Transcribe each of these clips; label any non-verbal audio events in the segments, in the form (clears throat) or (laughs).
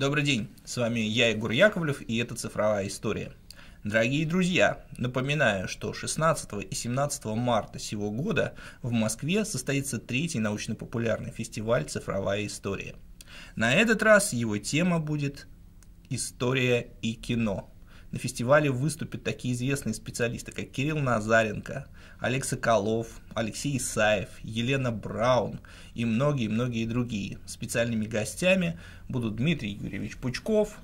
Добрый день, с вами я, Егор Яковлев, и это «Цифровая история». Дорогие друзья, напоминаю, что 16 и 17 марта сего года в Москве состоится третий научно-популярный фестиваль «Цифровая история». На этот раз его тема будет «История и кино». На фестивале выступят такие известные специалисты, как Кирилл Назаренко, Олег Соколов, Алексей Исаев, Елена Браун и многие-многие другие. Специальными гостями будут Дмитрий Юрьевич Пучков,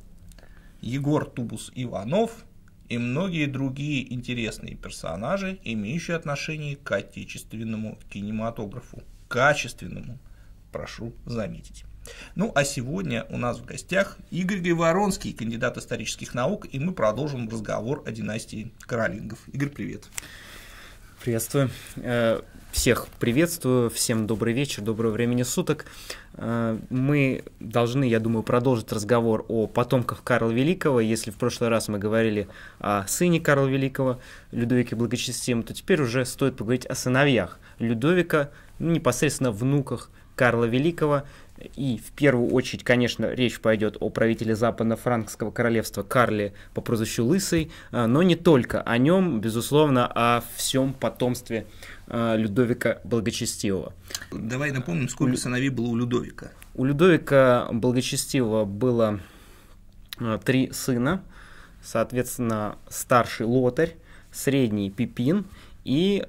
Егор Тубус Иванов и многие другие интересные персонажи, имеющие отношение к отечественному кинематографу. Качественному, прошу заметить. Ну а сегодня у нас в гостях Игорь Гриворонский, кандидат исторических наук, и мы продолжим разговор о династии Каролингов. Игорь, Привет. Приветствую. Э, всех приветствую, всем добрый вечер, доброго времени суток. Э, мы должны, я думаю, продолжить разговор о потомках Карла Великого. Если в прошлый раз мы говорили о сыне Карла Великого, Людовике Благочестивом, то теперь уже стоит поговорить о сыновьях Людовика, ну, непосредственно внуках Карла Великого. И в первую очередь, конечно, речь пойдет о правителе западно-франкского королевства Карле по прозвищу Лысый, а, но не только о нем, безусловно, о всем потомстве а, Людовика Благочестивого. Давай напомним, сколько сыновей было у Людовика. У Людовика Благочестивого было а, три сына, соответственно, старший Лотарь, средний Пипин и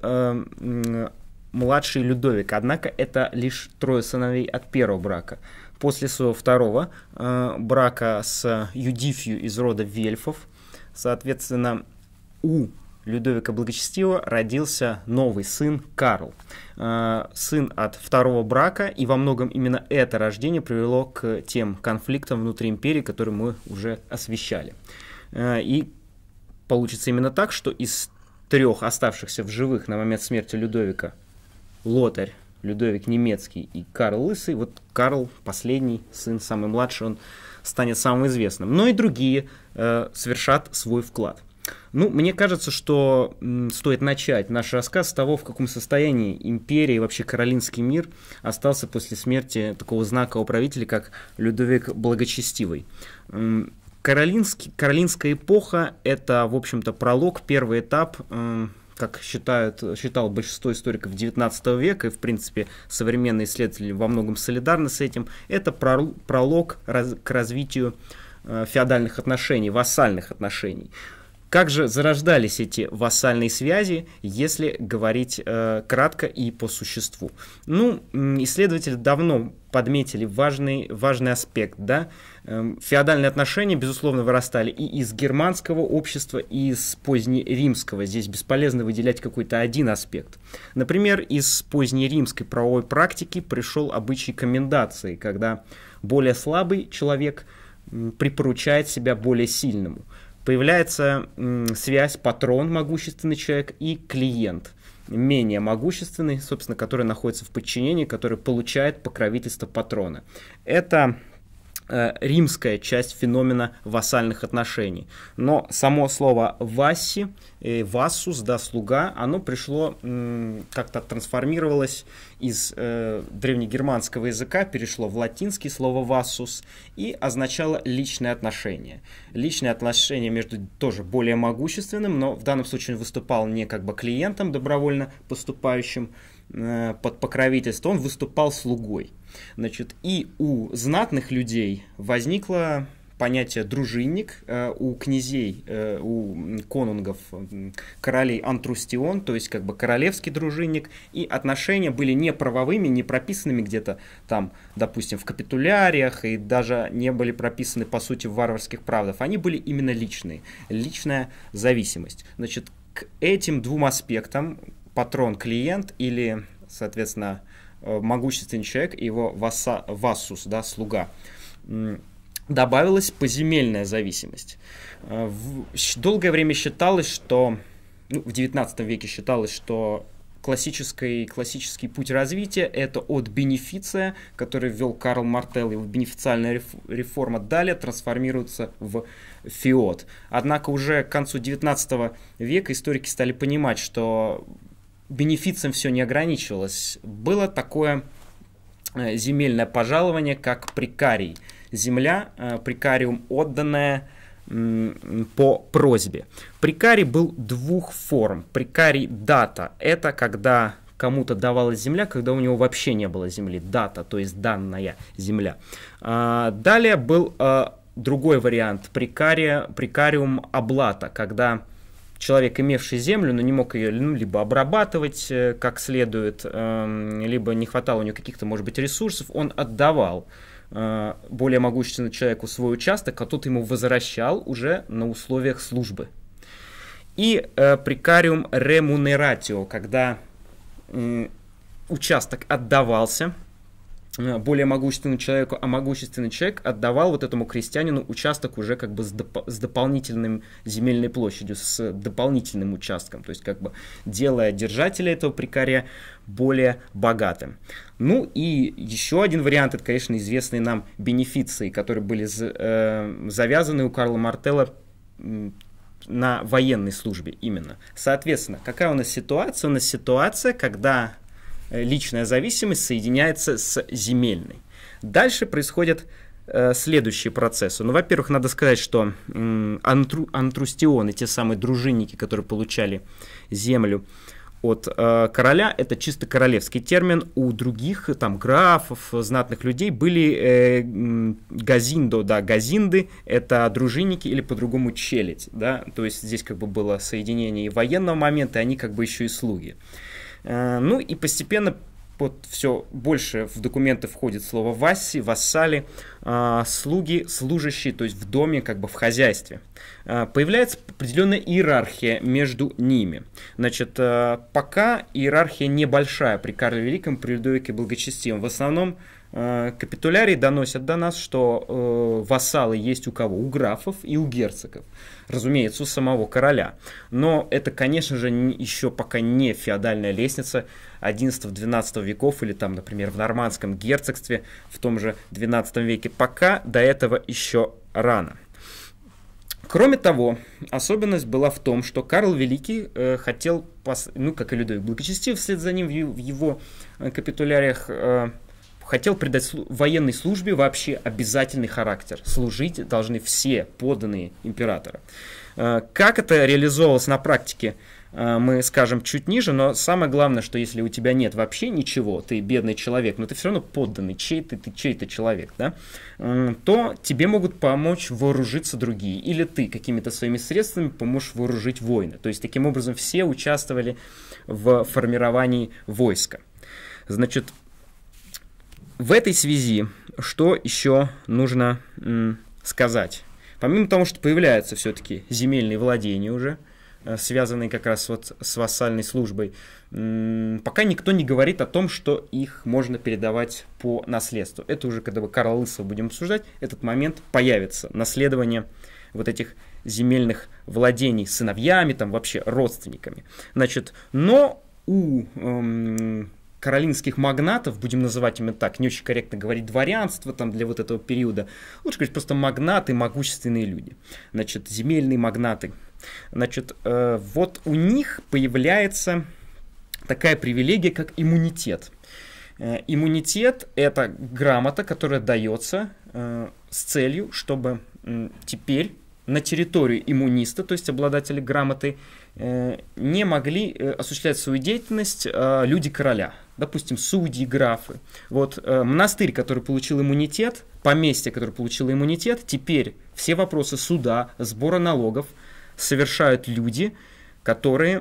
младший Людовик, однако это лишь трое сыновей от первого брака. После своего второго э, брака с Юдифью из рода Вельфов, соответственно, у Людовика Благочестивого родился новый сын Карл. Э, сын от второго брака, и во многом именно это рождение привело к тем конфликтам внутри империи, которые мы уже освещали. Э, и получится именно так, что из трех оставшихся в живых на момент смерти Людовика Лотарь, Людовик Немецкий и Карл Лысый. Вот Карл, последний сын, самый младший, он станет самым известным. Но ну и другие э, совершат свой вклад. Ну, мне кажется, что стоит начать наш рассказ с того, в каком состоянии империя и вообще Каролинский мир остался после смерти такого знакового правителя, как Людовик Благочестивый. Каролинский, Каролинская эпоха – это, в общем-то, пролог, первый этап как считают, считал большинство историков XIX века, и, в принципе, современные исследователи во многом солидарны с этим, это пролог раз, к развитию э, феодальных отношений, вассальных отношений. Как же зарождались эти вассальные связи, если говорить э, кратко и по существу? Ну, исследователи давно подметили важный, важный аспект, да, эм, феодальные отношения, безусловно, вырастали и из германского общества, и из позднеримского. Здесь бесполезно выделять какой-то один аспект. Например, из позднеримской правовой практики пришел обычай комендации, когда более слабый человек припоручает себя более сильному. Появляется связь патрон, могущественный человек, и клиент – менее могущественный, собственно, который находится в подчинении, который получает покровительство патрона. Это Э, римская часть феномена вассальных отношений. Но само слово «васси», «вассус», да, «слуга», оно пришло, как-то трансформировалось из э, древнегерманского языка, перешло в латинский слово «вассус» и означало «личное отношение». Личное отношение между тоже более могущественным, но в данном случае он выступал не как бы клиентом, добровольно поступающим э, под покровительство, он выступал слугой. Значит, и у знатных людей возникло понятие дружинник, э, у князей, э, у конунгов, э, королей антрустион, то есть как бы королевский дружинник, и отношения были не правовыми, не прописанными где-то там, допустим, в капитуляриях, и даже не были прописаны, по сути, в варварских правдах, они были именно личные, личная зависимость. Значит, к этим двум аспектам, патрон-клиент или, соответственно, Э, могущественный человек и его васа, вассус, да, слуга. Добавилась поземельная зависимость. Э, долгое время считалось, что ну, в 19 веке считалось, что классический, классический путь развития – это от бенефиция, который ввел Карл Мартелл, его бенефициальная реформа далее трансформируется в фиот. Однако уже к концу 19 века историки стали понимать, что бенефицем все не ограничивалось. Было такое э, земельное пожалование, как прикарий. Земля, э, прикариум отданная по просьбе. Прикарий был двух форм. Прикарий дата – это когда кому-то давалась земля, когда у него вообще не было земли. Дата, то есть данная земля. А, далее был э, другой вариант прикария, прикариум облата, когда человек, имевший землю, но не мог ее ну, либо обрабатывать э, как следует, эм, либо не хватало у него каких-то, может быть, ресурсов, он отдавал э, более могущественному человеку свой участок, а тот ему возвращал уже на условиях службы. И э, прикариум ремунератио, когда участок отдавался – более могущественному человеку, а могущественный человек отдавал вот этому крестьянину участок уже как бы с, доп с дополнительным земельной площадью, с дополнительным участком, то есть как бы делая держателя этого прикария более богатым. Ну и еще один вариант, это, конечно, известные нам бенефиции, которые были э, завязаны у Карла Мартелла на военной службе именно. Соответственно, какая у нас ситуация? У нас ситуация, когда Э, личная зависимость соединяется с земельной. Дальше происходят э, следующие процессы. Ну, во-первых, надо сказать, что э, антру, антрустионы, те самые дружинники, которые получали землю от э, короля, это чисто королевский термин. У других, э, там, графов, знатных людей были э, газиндо, да, газинды, это дружинники или по-другому челядь, да, то есть здесь как бы было соединение и военного момента, и они как бы еще и слуги. Э, ну и постепенно вот все больше в документы входит слово «васси», «вассали», э, «слуги», «служащие», то есть в доме, как бы в хозяйстве. Э, появляется определенная иерархия между ними. Значит, пока иерархия небольшая при Карле Великом, при Людовике Благочестивом. В основном Э, капитулярий доносят до нас, что э, вассалы есть у кого? У графов и у герцогов. Разумеется, у самого короля. Но это, конечно же, не, еще пока не феодальная лестница 11-12 веков или там, например, в нормандском герцогстве в том же 12 веке. Пока до этого еще рано. Кроме того, особенность была в том, что Карл Великий э, хотел, пос... ну, как и Людовик Благочестив, вслед за ним в, его капитуляриях э, хотел придать слу военной службе вообще обязательный характер. Служить должны все поданные императора. Э, как это реализовывалось на практике, э, мы скажем чуть ниже, но самое главное, что если у тебя нет вообще ничего, ты бедный человек, но ты все равно подданный, чей ты, ты чей-то человек, да, то тебе могут помочь вооружиться другие, или ты какими-то своими средствами поможешь вооружить воины. То есть, таким образом, все участвовали в формировании войска. Значит, в этой связи что еще нужно сказать? Помимо того, что появляются все-таки земельные владения уже, э, связанные как раз вот с вассальной службой, пока никто не говорит о том, что их можно передавать по наследству. Это уже, когда мы Карла Лысого будем обсуждать, этот момент появится. Наследование вот этих земельных владений сыновьями, там вообще родственниками. Значит, но у эм, каролинских магнатов, будем называть именно так, не очень корректно говорить дворянство там для вот этого периода, лучше говорить просто магнаты, могущественные люди, значит, земельные магнаты. Значит, э, вот у них появляется такая привилегия, как иммунитет. Э, иммунитет – это грамота, которая дается э, с целью, чтобы э, теперь на территорию иммуниста, то есть обладателя грамоты, Э, не могли э, осуществлять свою деятельность э, люди короля, допустим, судьи, графы. Вот монастырь, который получил иммунитет, поместье, которое получило иммунитет, теперь все вопросы суда, сбора налогов совершают люди, которые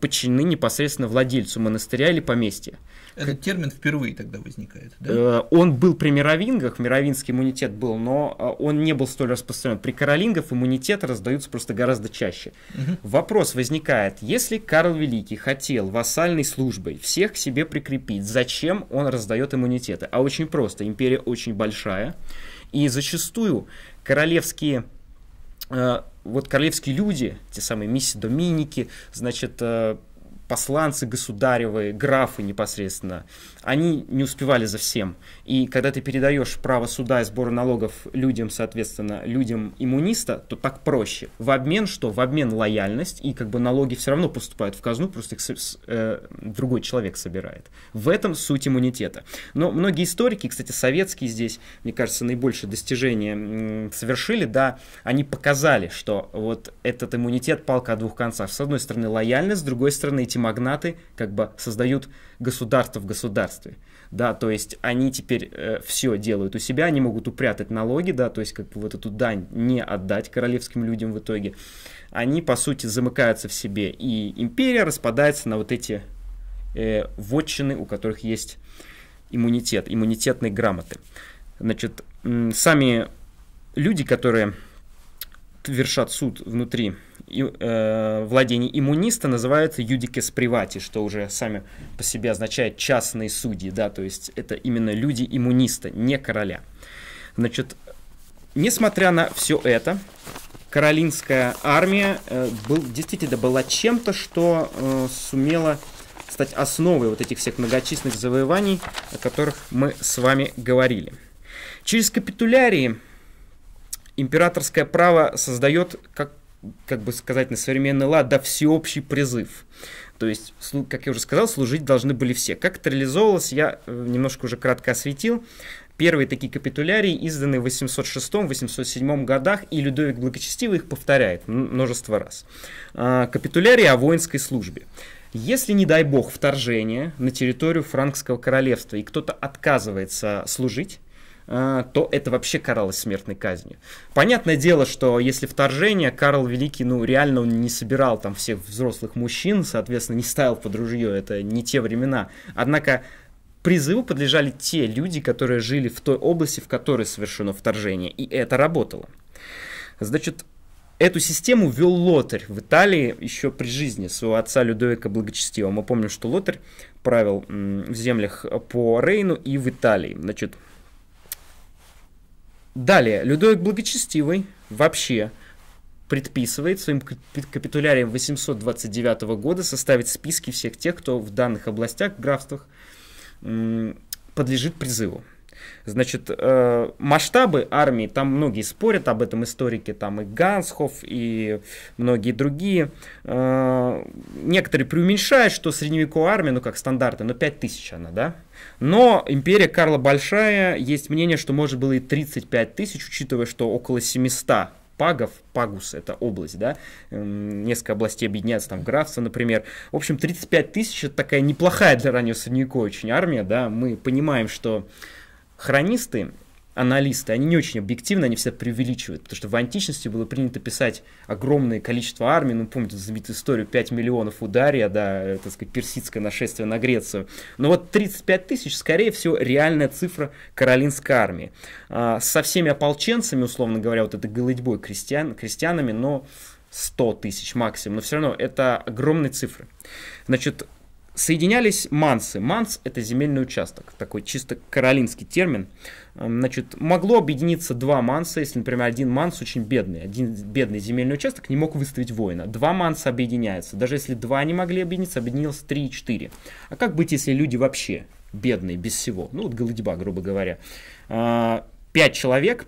подчинены непосредственно владельцу монастыря или поместья. Этот термин впервые тогда возникает, да? Э, он был при мировингах, мировинский иммунитет был, но э, он не был столь распространен. При королингах иммунитеты раздаются просто гораздо чаще. Угу. Вопрос возникает, если Карл Великий хотел вассальной службой всех к себе прикрепить, зачем он раздает иммунитеты? А очень просто, империя очень большая, и зачастую королевские э, вот королевские люди, те самые миссии, Доминики, значит, посланцы государевые, графы непосредственно, они не успевали за всем. И когда ты передаешь право суда и сбора налогов людям, соответственно, людям иммуниста, то так проще. В обмен что? В обмен лояльность, и как бы налоги все равно поступают в казну, просто их э, другой человек собирает. В этом суть иммунитета. Но многие историки, кстати, советские здесь, мне кажется, наибольшее достижение совершили, да, они показали, что вот этот иммунитет палка о двух концах. С одной стороны лояльность, с другой стороны эти магнаты как бы создают государство в государстве. Да, то есть они теперь э, все делают у себя, они могут упрятать налоги, да, то есть как бы вот эту дань не отдать королевским людям в итоге. Они, по сути, замыкаются в себе, и империя распадается на вот эти э, вотчины, у которых есть иммунитет, иммунитетные грамоты. Значит, сами люди, которые вершат суд внутри и, э, владений иммуниста называются юдикес привати, что уже сами по себе означает частные судьи, да, то есть это именно люди иммуниста, не короля. Значит, несмотря на все это, каролинская армия э, был, действительно была чем-то, что э, сумела стать основой вот этих всех многочисленных завоеваний, о которых мы с вами говорили. Через капитулярии императорское право создает как как бы сказать, на современный лад, да, всеобщий призыв. То есть, как я уже сказал, служить должны были все. Как это реализовывалось, я э, немножко уже кратко осветил. Первые такие капитулярии изданы в 806-807 годах, и Людовик Благочестивый их повторяет множество раз. А, капитулярии о воинской службе. Если, не дай бог, вторжение на территорию франкского королевства, и кто-то отказывается служить, а, то это вообще каралось смертной казнью. Понятное дело, что если вторжение, Карл Великий, ну, реально он не собирал там всех взрослых мужчин, соответственно, не ставил под ружье, это не те времена. Однако призыву подлежали те люди, которые жили в той области, в которой совершено вторжение, и это работало. Значит, Эту систему вел Лотарь в Италии еще при жизни своего отца Людовика Благочестивого. Мы помним, что Лотарь правил в землях по Рейну и в Италии. Значит, Далее, Людовик Благочестивый вообще предписывает своим капитулярием 829 года составить списки всех тех, кто в данных областях, графствах подлежит призыву. Значит, э, масштабы армии, там многие спорят об этом историки, там и Гансхоф, и многие другие. Э, некоторые преуменьшают, что средневековая армия, ну как стандарты, но 5000 она, да? Но империя Карла Большая, есть мнение, что может было и 35 тысяч, учитывая, что около 700 пагов, пагус это область, да, эм, несколько областей объединяются, там графство, например. В общем, 35 тысяч это такая неплохая для раннего средневековья очень армия, да, мы понимаем, что хронисты аналисты, они не очень объективны, они все преувеличивают, потому что в античности было принято писать огромное количество армий, ну, помните знаменитую историю 5 миллионов у да, э, так сказать, персидское нашествие на Грецию, но вот 35 тысяч, скорее всего, реальная цифра каролинской армии. А, со всеми ополченцами, условно говоря, вот этой голодьбой крестьян, крестьянами, но 100 тысяч максимум, но все равно это огромные цифры. Значит, соединялись мансы. Манс – это земельный участок, такой чисто каролинский термин. Эм, значит, могло объединиться два манса, если, например, один манс очень бедный, один бедный земельный участок не мог выставить воина. Два манса объединяются. Даже если два не могли объединиться, объединилось три и четыре. А как быть, если люди вообще бедные, без всего? Ну, вот голодьба, грубо говоря. А, пять человек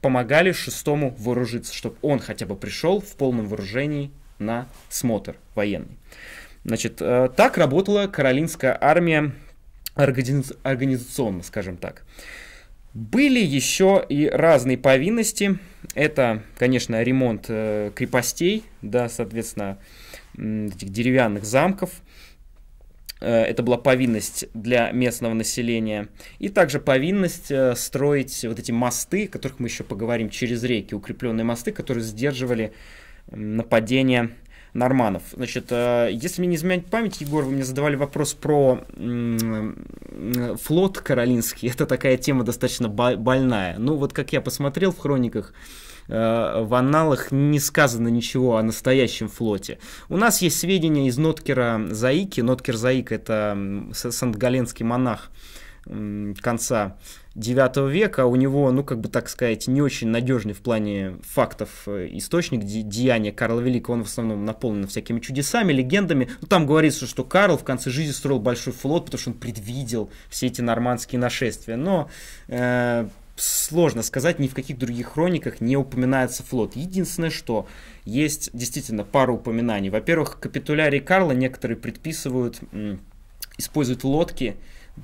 помогали шестому вооружиться, чтобы он хотя бы пришел в полном вооружении на смотр военный. Значит, э, так работала каролинская армия организационно, скажем так. Были еще и разные повинности. Это, конечно, ремонт э, крепостей, да, соответственно, этих деревянных замков. Э, это была повинность для местного населения. И также повинность э, строить вот эти мосты, о которых мы еще поговорим, через реки, укрепленные мосты, которые сдерживали нападение Норманов. Значит, э, если мне не изменять память, Егор, вы мне задавали вопрос про э, флот каролинский. (laughs) Это такая тема достаточно больная. Ну, вот как я посмотрел в хрониках, э, в аналах не сказано ничего о настоящем флоте. У нас есть сведения из Ноткера Заики. Ноткер Заик – это сант-галенский монах конца 9 века, у него, ну, как бы так сказать, не очень надежный в плане фактов э, источник де деяния Карла Великого, он в основном наполнен всякими чудесами, легендами. Ну, там говорится, что Карл в конце жизни строил большой флот, потому что он предвидел все эти нормандские нашествия, но... Э сложно сказать, ни в каких других хрониках не упоминается флот. Единственное, что есть действительно пару упоминаний. Во-первых, капитулярий Карла некоторые предписывают использовать лодки,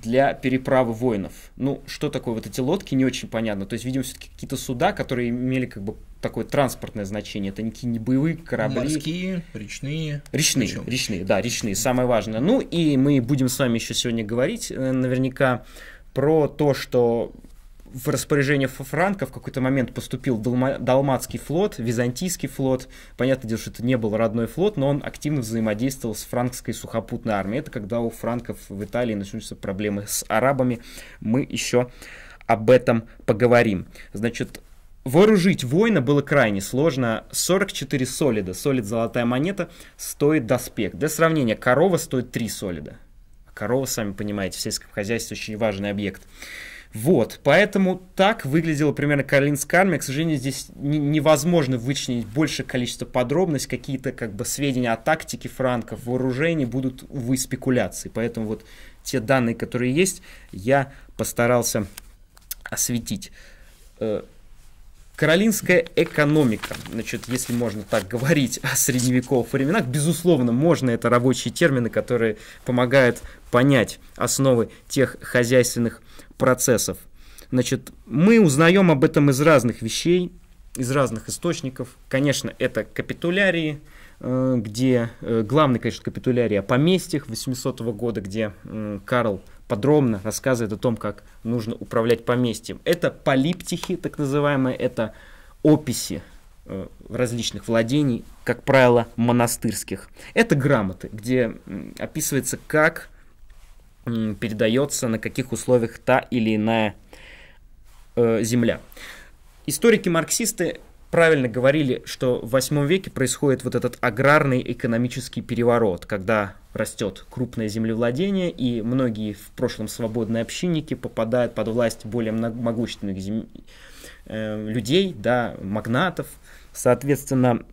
для переправы воинов. Ну, что такое вот эти лодки, не очень понятно. То есть, видимо, все-таки какие-то суда, которые имели как бы такое транспортное значение. Это никакие не боевые корабли. Морские, речные. Речные, Причем? речные, да, речные, самое важное. Ну, и мы будем с вами еще сегодня говорить э, наверняка про то, что в распоряжение Франка в какой-то момент поступил Далматский флот, Византийский флот. Понятное дело, что это не был родной флот, но он активно взаимодействовал с франкской сухопутной армией. Это когда у франков в Италии начнутся проблемы с арабами. Мы еще об этом поговорим. Значит, Вооружить воина было крайне сложно. 44 солида, солид золотая монета, стоит доспех. Для сравнения, корова стоит 3 солида. Корова, сами понимаете, в сельском хозяйстве очень важный объект. Вот, поэтому так выглядела примерно Каролинская армия. К сожалению, здесь невозможно вычленить большее количество подробностей, какие-то как бы сведения о тактике франков, вооружении будут, увы, спекуляции. Поэтому вот те данные, которые есть, я постарался осветить. Э, Каролинская экономика, значит, если можно так говорить о средневековых временах, безусловно, можно, это рабочие термины, которые помогают понять основы тех хозяйственных процессов. Значит, мы узнаем об этом из разных вещей, из разных источников. Конечно, это капитулярии, э, где э, главный, конечно, капитулярий о поместьях 800 года, где Карл подробно рассказывает о том, как нужно управлять поместьем. Это полиптихи, так называемые, это описи э, различных владений, как правило, монастырских. Это грамоты, где описывается, как передается, на каких условиях та или иная э, земля. Историки-марксисты правильно говорили, что в 8 веке происходит вот этот аграрный экономический переворот, когда растет крупное землевладение, и многие в прошлом свободные общинники попадают под власть более могущественных зем... э, людей, да, магнатов. Соответственно,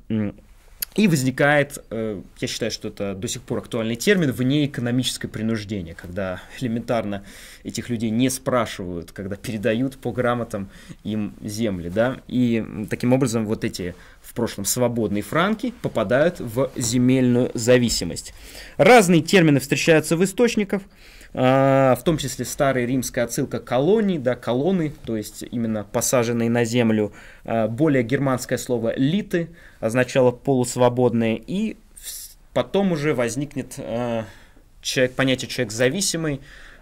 и возникает, э, я считаю, что это до сих пор актуальный термин, внеэкономическое принуждение, когда элементарно этих людей не спрашивают, когда передают по грамотам им земли, да, и таким образом вот эти в прошлом свободные франки попадают в земельную зависимость. Разные термины встречаются в источниках – а, в том числе старая римская отсылка колоний, да, колонны, то есть именно посаженные на землю. А, более германское слово «литы» означало полусвободные, и потом уже возникнет а, человек, понятие «человек зависимый»,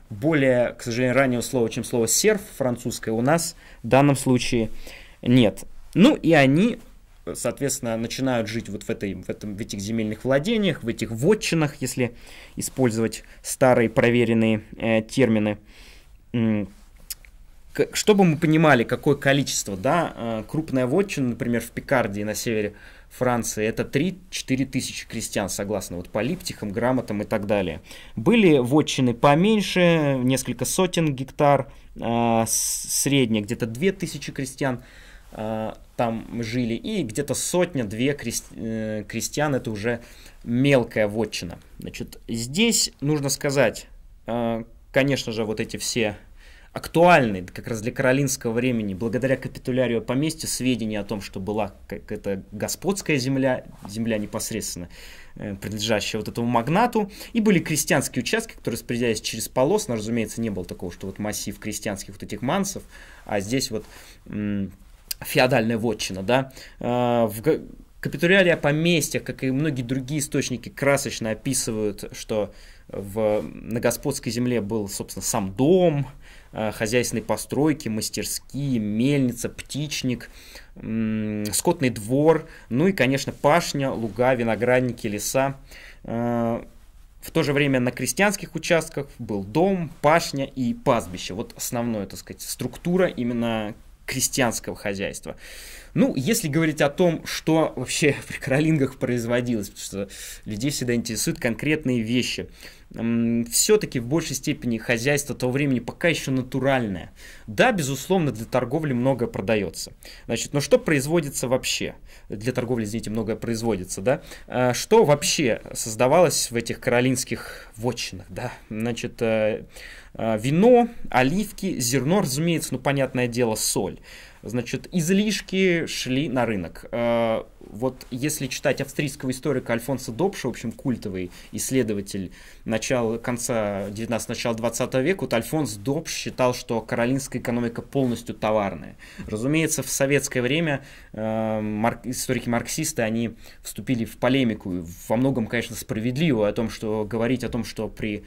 более, к сожалению, раннего слова, чем слово «серф» французское у нас в данном случае нет. Ну и они соответственно, начинают жить вот в, этой, в, этом, в этих земельных владениях, в этих вотчинах, если использовать старые проверенные э, термины. Чтобы мы понимали, какое количество, да, э, крупная вотчина, например, в Пикардии на севере Франции, это 3-4 тысячи крестьян, согласно вот полиптихам, грамотам и так далее. Были вотчины поменьше, несколько сотен гектар, э, средняя где-то 2 тысячи крестьян, а, там жили, и где-то сотня-две э, крестьян, крестьян, это уже мелкая вотчина. Значит, здесь нужно сказать, а, конечно же, вот эти все актуальные как раз для каролинского времени, благодаря капитулярию поместья, сведения о том, что была какая-то господская земля, земля непосредственно э, принадлежащая вот этому магнату, и были крестьянские участки, которые распределялись через полос, но, разумеется, не было такого, что вот массив крестьянских вот этих мансов, а здесь вот феодальная вотчина, да, а, в Капитулярия поместья, как и многие другие источники, красочно описывают, что в, на господской земле был, собственно, сам дом, а, хозяйственные постройки, мастерские, мельница, птичник, скотный двор, ну и, конечно, пашня, луга, виноградники, леса. А, в то же время на крестьянских участках был дом, пашня и пастбище. Вот основная, так сказать, структура именно крестьянского хозяйства. Ну, если говорить о том, что вообще (laughs) при Каролингах производилось, потому что людей всегда интересуют конкретные вещи. Все-таки в большей степени хозяйство того времени пока еще натуральное. Да, безусловно, для торговли много продается. Значит, но что производится вообще? Для торговли, извините, многое производится, да? А, что вообще создавалось в этих каролинских вотчинах, да? Значит, э, э, вино, оливки, зерно, разумеется, ну, понятное дело, соль. Значит, излишки шли на рынок. Э, вот если читать австрийского историка Альфонса Добша, в общем, культовый исследователь начала, конца 19 начала 20 века, вот Альфонс Добш считал, что каролинская экономика полностью товарная. Разумеется, в советское время э, марк, историки-марксисты, они вступили в полемику, во многом, конечно, справедливо о том, что говорить о том, что при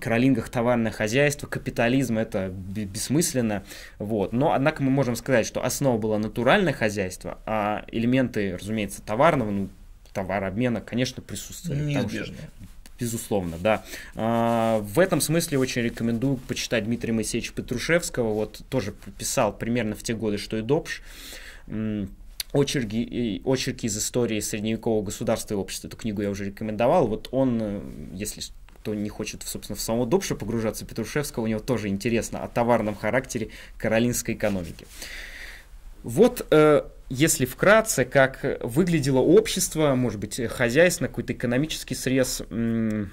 кролингах товарное хозяйство, капитализм, это бессмысленно. Вот. Но, однако, мы можем сказать, что основа была натуральное хозяйство, а элементы, разумеется, товарного, ну, товарообмена, конечно, присутствовали. Неизбежно. Потому, что безусловно, да. А, в этом смысле очень рекомендую почитать Дмитрия Моисеевича Петрушевского, вот тоже писал примерно в те годы, что и Добш очерки, очерки из истории средневекового государства и общества. Эту книгу я уже рекомендовал. Вот он, э, если кто не хочет, собственно, в самого Добша погружаться, Петрушевского, у него тоже интересно о товарном характере каролинской экономики. Вот э, если вкратце, как выглядело общество, может быть, хозяйственно, какой-то экономический срез э,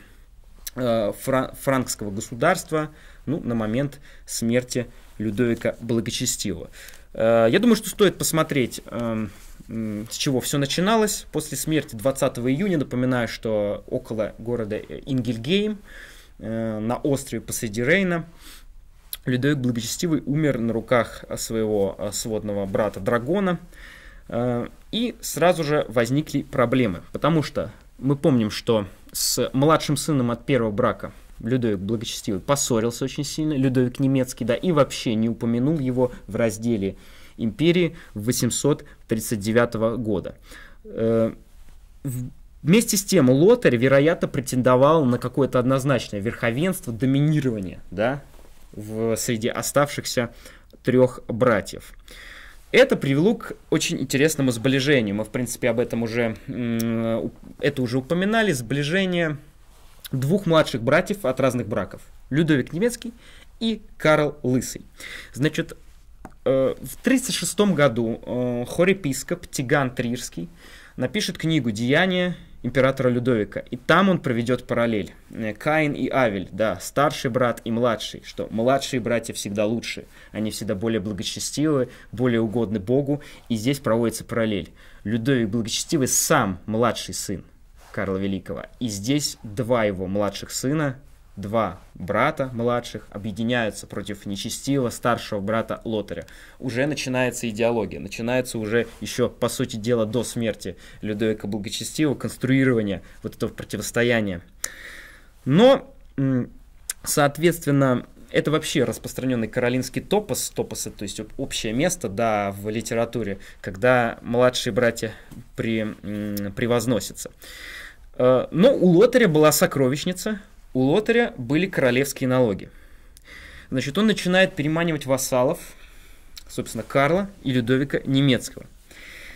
франкского государства ну, на момент смерти Людовика Благочестивого. Э, я думаю, что стоит посмотреть, э, с чего все начиналось. После смерти 20 июня, напоминаю, что около города Ингельгейм, на острове посреди Рейна, Людовик Благочестивый умер на руках своего сводного брата Драгона – Э, и сразу же возникли проблемы, потому что мы помним, что с младшим сыном от первого брака Людовик благочестивый поссорился очень сильно, Людовик немецкий, да, и вообще не упомянул его в разделе империи 839 года. Э, вместе с тем Лотарь, вероятно, претендовал на какое-то однозначное верховенство, доминирование, да, в, среди оставшихся трех братьев. Это привело к очень интересному сближению. Мы, в принципе, об этом уже, э, это уже упоминали. Сближение двух младших братьев от разных браков. Людовик Немецкий и Карл Лысый. Значит, э, в 1936 году э, хорепископ Тиган Трирский напишет книгу «Деяния императора Людовика. И там он проведет параллель. Э, Каин и Авель, да, старший брат и младший, что младшие братья всегда лучше, они всегда более благочестивы, более угодны Богу, и здесь проводится параллель. Людовик благочестивый сам младший сын Карла Великого, и здесь два его младших сына, два брата младших объединяются против нечестивого старшего брата Лотаря. Уже начинается идеология, начинается уже еще, по сути дела, до смерти Людовика Благочестивого конструирование вот этого противостояния. Но, соответственно, это вообще распространенный каролинский топос, топосы, то есть общее место, да, в литературе, когда младшие братья при, превозносятся. Э, Но ну, у Лотаря была сокровищница, у Лотаря были королевские налоги. Значит, он начинает переманивать вассалов, собственно, Карла и Людовика Немецкого.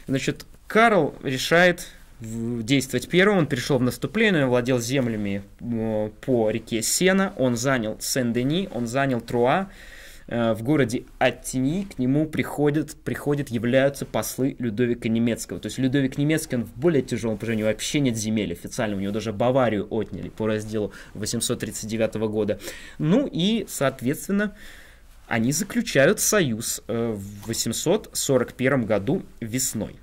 Значит, Карл решает действовать первым, он пришел в наступление, он владел землями э, по реке Сена, он занял Сен-Дени, он занял Труа, Э, в городе Аттини к нему приходят, приходят, являются послы Людовика Немецкого. То есть Людовик Немецкий, он в более тяжелом положении, вообще нет земель официально, у него даже Баварию отняли по разделу 839 года. Ну и, соответственно, они заключают союз э, в 841 году весной.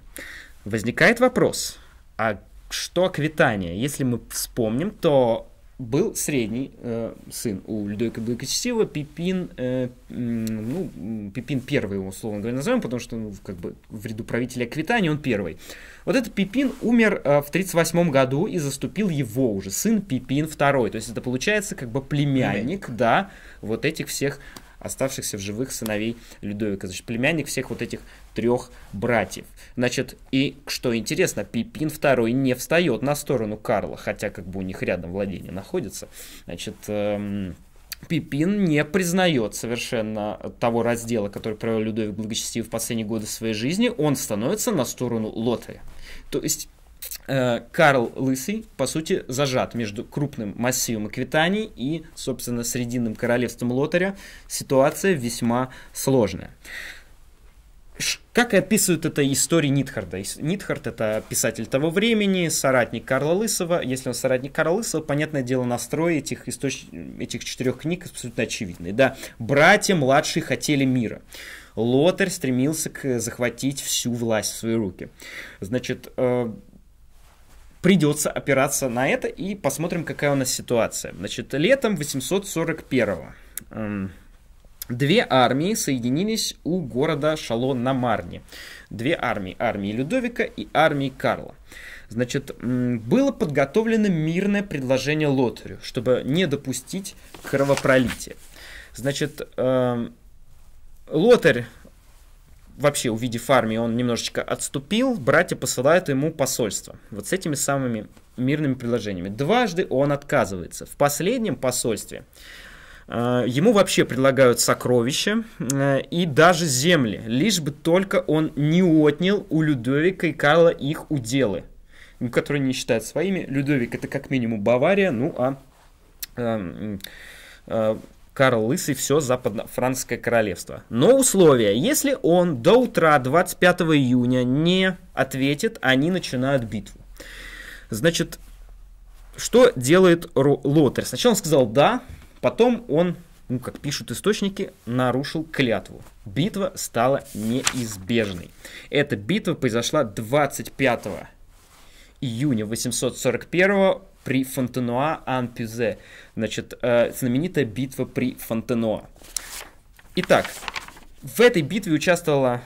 Возникает вопрос, а что Аквитания? Если мы вспомним, то был средний э, сын у Людовика Благочестивого, Пипин, э, ну, Пипин первый его, условно говоря, назовем, потому что, ну, как бы, в ряду правителя Аквитании он первый. Вот этот Пипин умер э, в 38 году и заступил его уже сын Пипин второй, то есть это получается как бы племянник. да, вот этих всех оставшихся в живых сыновей Людовика, значит, племянник всех вот этих трех братьев. Значит, и что интересно, Пипин второй не встает на сторону Карла, хотя как бы у них рядом владение находится. Значит, эм... Пипин не признает совершенно того раздела, который провел Людовик Благочестивый в последние годы своей жизни, он становится на сторону Лоты. То есть э, Карл Лысый, по сути, зажат между крупным массивом Эквитании и, собственно, Срединным королевством Лотаря. Ситуация весьма сложная как описывают это истории Нитхарда? Нитхард это писатель того времени, соратник Карла Лысова. Если он соратник Карла Лысова, понятное дело, настрой этих, источ... этих четырех книг абсолютно очевидный. Да? Братья младшие хотели мира. Лотарь стремился к захватить всю власть в свои руки. Значит, э, придется опираться на это и посмотрим, какая у нас ситуация. Значит, летом 841 -го Две армии соединились у города Шалон на Марне. Две армии, армии Людовика и армии Карла. Значит, было подготовлено мирное предложение Лотарю, чтобы не допустить кровопролития. Значит, эм, Лотарь вообще, увидев армию, он немножечко отступил, братья посылают ему посольство. Вот с этими самыми мирными предложениями. Дважды он отказывается. В последнем посольстве а, ему вообще предлагают сокровища э, и даже земли, лишь бы только он не отнял у Людовика и Карла их уделы, ну, которые не считают своими. Людовик это как минимум Бавария, ну а э, э, Карл Лысый все западно-французское королевство. Но условия, если он до утра 25 июня не ответит, они начинают битву. Значит, что делает Лотер? Сначала он сказал «да», Потом он, ну, как пишут источники, нарушил клятву. Битва стала неизбежной. Эта битва произошла 25 июня 841 при Фонтенуа-Ан-Пюзе. Значит, э, знаменитая битва при Фонтенуа. Итак, в этой битве участвовала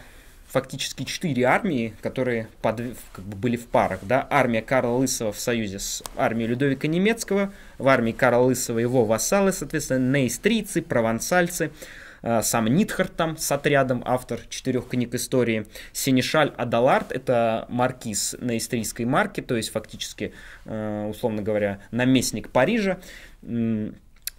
фактически четыре армии, которые под, как бы были в парах. Да? Армия Карла Лысого в союзе с армией Людовика Немецкого, в армии Карла Лысого его вассалы, соответственно, неистрийцы, провансальцы, э, сам Нитхард там с отрядом, автор четырех книг истории. Сенешаль Адалард — это маркиз на истрийской марке, то есть фактически, э, условно говоря, наместник Парижа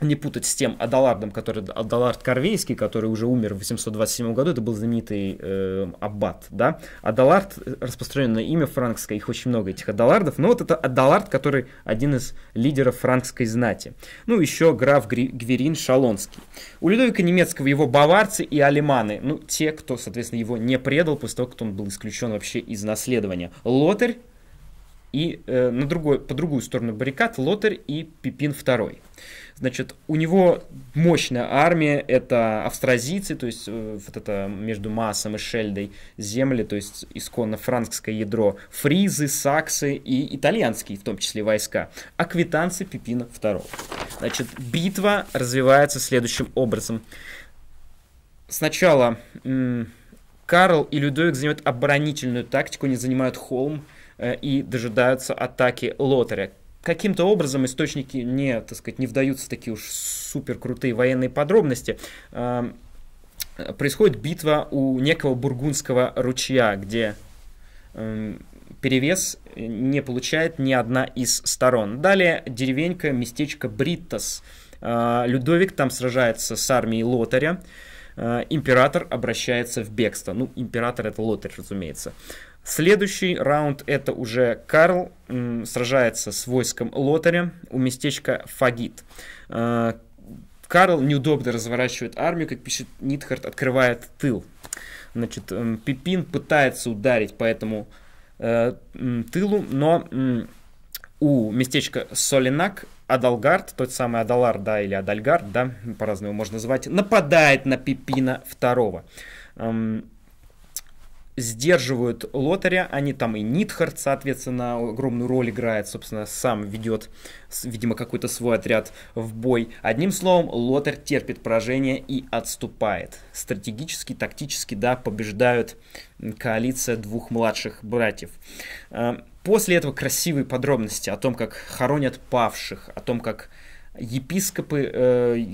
не путать с тем Адалардом, который Адалард Карвейский, который уже умер в 827 году, это был знаменитый э, аббат, да. Адалард э, распространенное имя франкское, их очень много этих Адалардов, но вот это Адалард, который один из лидеров франкской знати. Ну еще граф Гри Гверин Шалонский. У Людовика немецкого его баварцы и алиманы, ну те, кто, соответственно, его не предал после того, как он был исключен вообще из наследования. Лотарь и э, на другой, по другую сторону баррикад Лотарь и Пипин II. Значит, у него мощная армия, это австразийцы, то есть э, вот это между Массом и Шельдой земли, то есть исконно франкское ядро, фризы, саксы и итальянские, в том числе войска, аквитанцы Пипина II. Значит, битва развивается следующим образом. Сначала Карл и Людовик занимают оборонительную тактику, они занимают холм э, и дожидаются атаки Лотаря каким-то образом источники не, так сказать, не вдаются в такие уж супер крутые военные подробности происходит битва у некого бургундского ручья, где перевес не получает ни одна из сторон. Далее деревенька, местечко Бриттас. А, Людовик там сражается с армией Лотаря. А, император обращается в бегство. Ну, император это Лотарь, разумеется. Следующий раунд это уже Карл м, сражается с войском Лотаря у местечка Фагит. Э, Карл неудобно разворачивает армию, как пишет Нитхард, открывает тыл. Значит, э, Пипин пытается ударить по этому э, тылу, но у местечка Солинак Адалгард, тот самый Адалар, да, или Адальгард, да, по-разному можно назвать, нападает на Пипина второго сдерживают Лотаря, они там и Нидхард соответственно, огромную роль играет, собственно, сам ведет, видимо, какой-то свой отряд в бой. Одним словом, Лотарь терпит поражение и отступает. Стратегически, тактически, да, побеждают коалиция двух младших братьев. Э, после этого красивые подробности о том, как хоронят павших, о том, как епископы, э,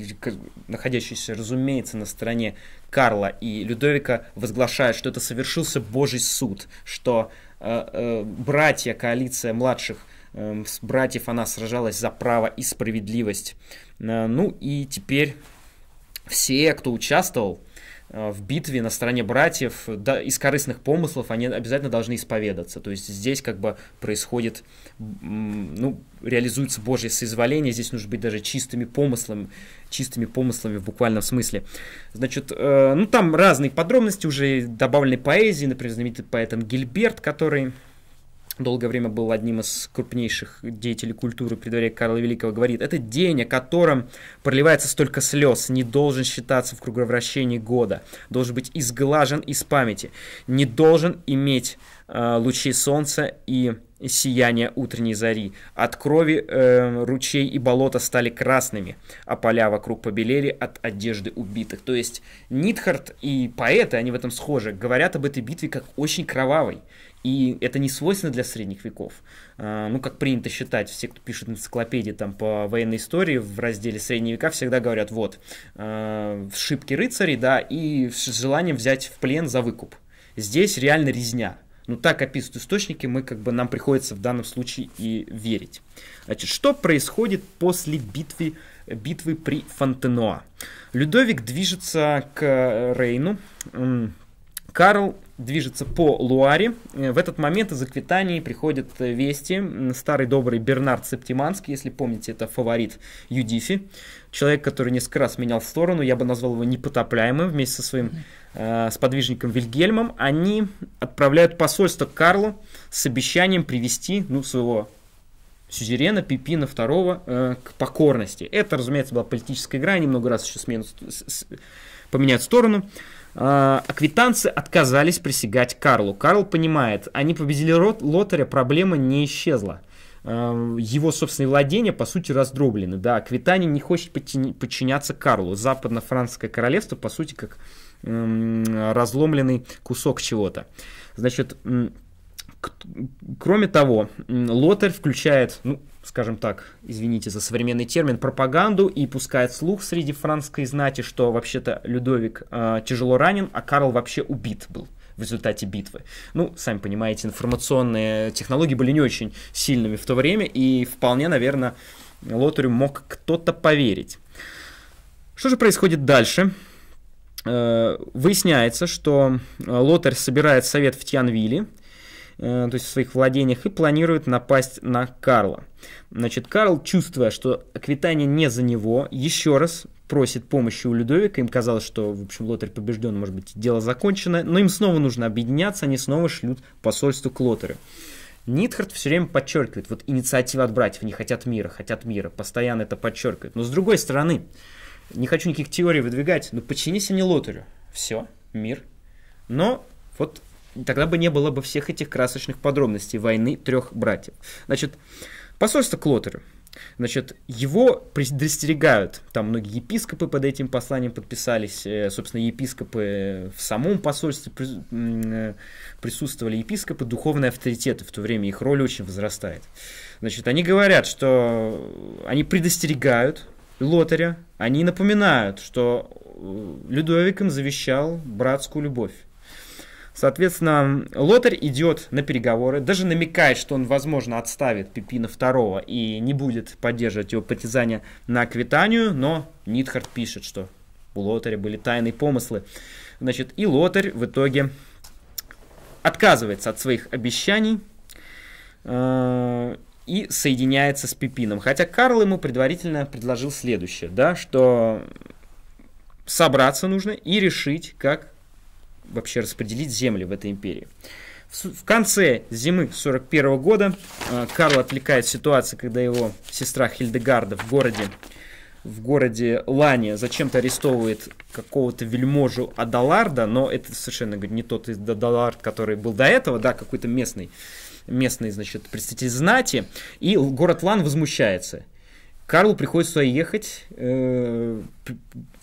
находящиеся, разумеется, на стороне Карла и Людовика возглашают, что это совершился Божий суд, что э, э, братья, коалиция младших э, братьев, она сражалась за право и справедливость. Э, ну и теперь все, кто участвовал э, в битве на стороне братьев, да, из корыстных помыслов они обязательно должны исповедаться. То есть здесь как бы происходит, ну, реализуется Божье соизволение, здесь нужно быть даже чистыми помыслами, чистыми помыслами в буквальном смысле. Значит, э, ну там разные подробности уже добавлены поэзии, например, знаменитый поэтом Гильберт, который долгое время был одним из крупнейших деятелей культуры при дворе Карла Великого, говорит, это день, о котором проливается столько слез, не должен считаться в круговращении года, должен быть изглажен из памяти, не должен иметь Э, лучи солнца и сияние утренней зари. От крови э, ручей и болота стали красными, а поля вокруг побелели от одежды убитых. То есть Нитхард и поэты, они в этом схожи, говорят об этой битве как очень кровавой. И это не свойственно для средних веков. Э, ну, как принято считать, все, кто пишет энциклопедии там по военной истории в разделе средние века, всегда говорят, вот, э, шибки рыцарей, да, и с желанием взять в плен за выкуп. Здесь реально резня ну, так описывают источники, мы как бы нам приходится в данном случае и верить. Значит, что происходит после битвы, битвы при Фонтенуа? Людовик движется к э, Рейну. Карл движется по Луаре. Э, в этот момент из Аквитании приходят э, вести. Старый добрый Бернард Септиманский, если помните, это фаворит Юдифи. Человек, который несколько раз менял сторону, я бы назвал его непотопляемым, вместе со своим э, сподвижником Вильгельмом. Они отправляют посольство к Карлу с обещанием привести ну, своего сюзерена Пипина II э, к покорности. Это, разумеется, была политическая игра, они много раз еще смену, с, с, поменяют сторону. А, аквитанцы отказались присягать Карлу. Карл понимает, они победили Рот, Лотаря, проблема не исчезла а, его собственные владения, по сути, раздроблены. Да, Аквитания не хочет подчиняться Карлу. Западно-французское королевство, по сути, как разломленный кусок чего-то. Значит, кроме того, Лотарь включает, ну, скажем так, извините за современный термин, пропаганду и пускает слух среди французской знати, что вообще-то Людовик э, тяжело ранен, а Карл вообще убит был в результате битвы. Ну, сами понимаете, информационные технологии были не очень сильными в то время, и вполне, наверное, Лотарю мог кто-то поверить. Что же происходит дальше? Э, выясняется, что э, Лотарь собирает совет в Тьянвиле, Э, то есть в своих владениях, и планирует напасть на Карла. Значит, Карл, чувствуя, что Аквитания не за него, еще раз просит помощи у Людовика. Им казалось, что, в общем, Лотарь побежден, может быть, дело закончено, но им снова нужно объединяться, они снова шлют посольство к Лотарю. Нитхард все время подчеркивает, вот инициатива от братьев, они хотят мира, хотят мира, постоянно это подчеркивает. Но с другой стороны, не хочу никаких теорий выдвигать, но подчинись они Лотарю. Все, мир. Но вот Тогда бы не было бы всех этих красочных подробностей войны трех братьев. Значит, посольство Клотеру. Значит, его предостерегают, там многие епископы под этим посланием подписались, э, собственно, епископы в самом посольстве э, присутствовали, епископы, духовные авторитеты, в то время их роль очень возрастает. Значит, они говорят, что они предостерегают Лотаря, они напоминают, что э, Людовик им завещал братскую любовь. Соответственно, Лотарь идет на переговоры, даже намекает, что он, возможно, отставит Пипина второго и не будет поддерживать его притязания на квитанию, но Нидхарт пишет, что у Лотаря были тайные помыслы. Значит, и Лотарь в итоге отказывается от своих обещаний э и соединяется с Пипином. Хотя Карл ему предварительно предложил следующее, да, что собраться нужно и решить, как вообще распределить земли в этой империи. В конце зимы 41 года а, Карл отвлекает ситуацию, когда его сестра Хильдегарда в городе в городе Лане зачем-то арестовывает какого-то вельможу Адаларда, но это совершенно не тот Адалард, который был до этого, да, какой-то местный, местный, значит, представитель знати, и город Лан возмущается. Карлу приходится туда ехать, э,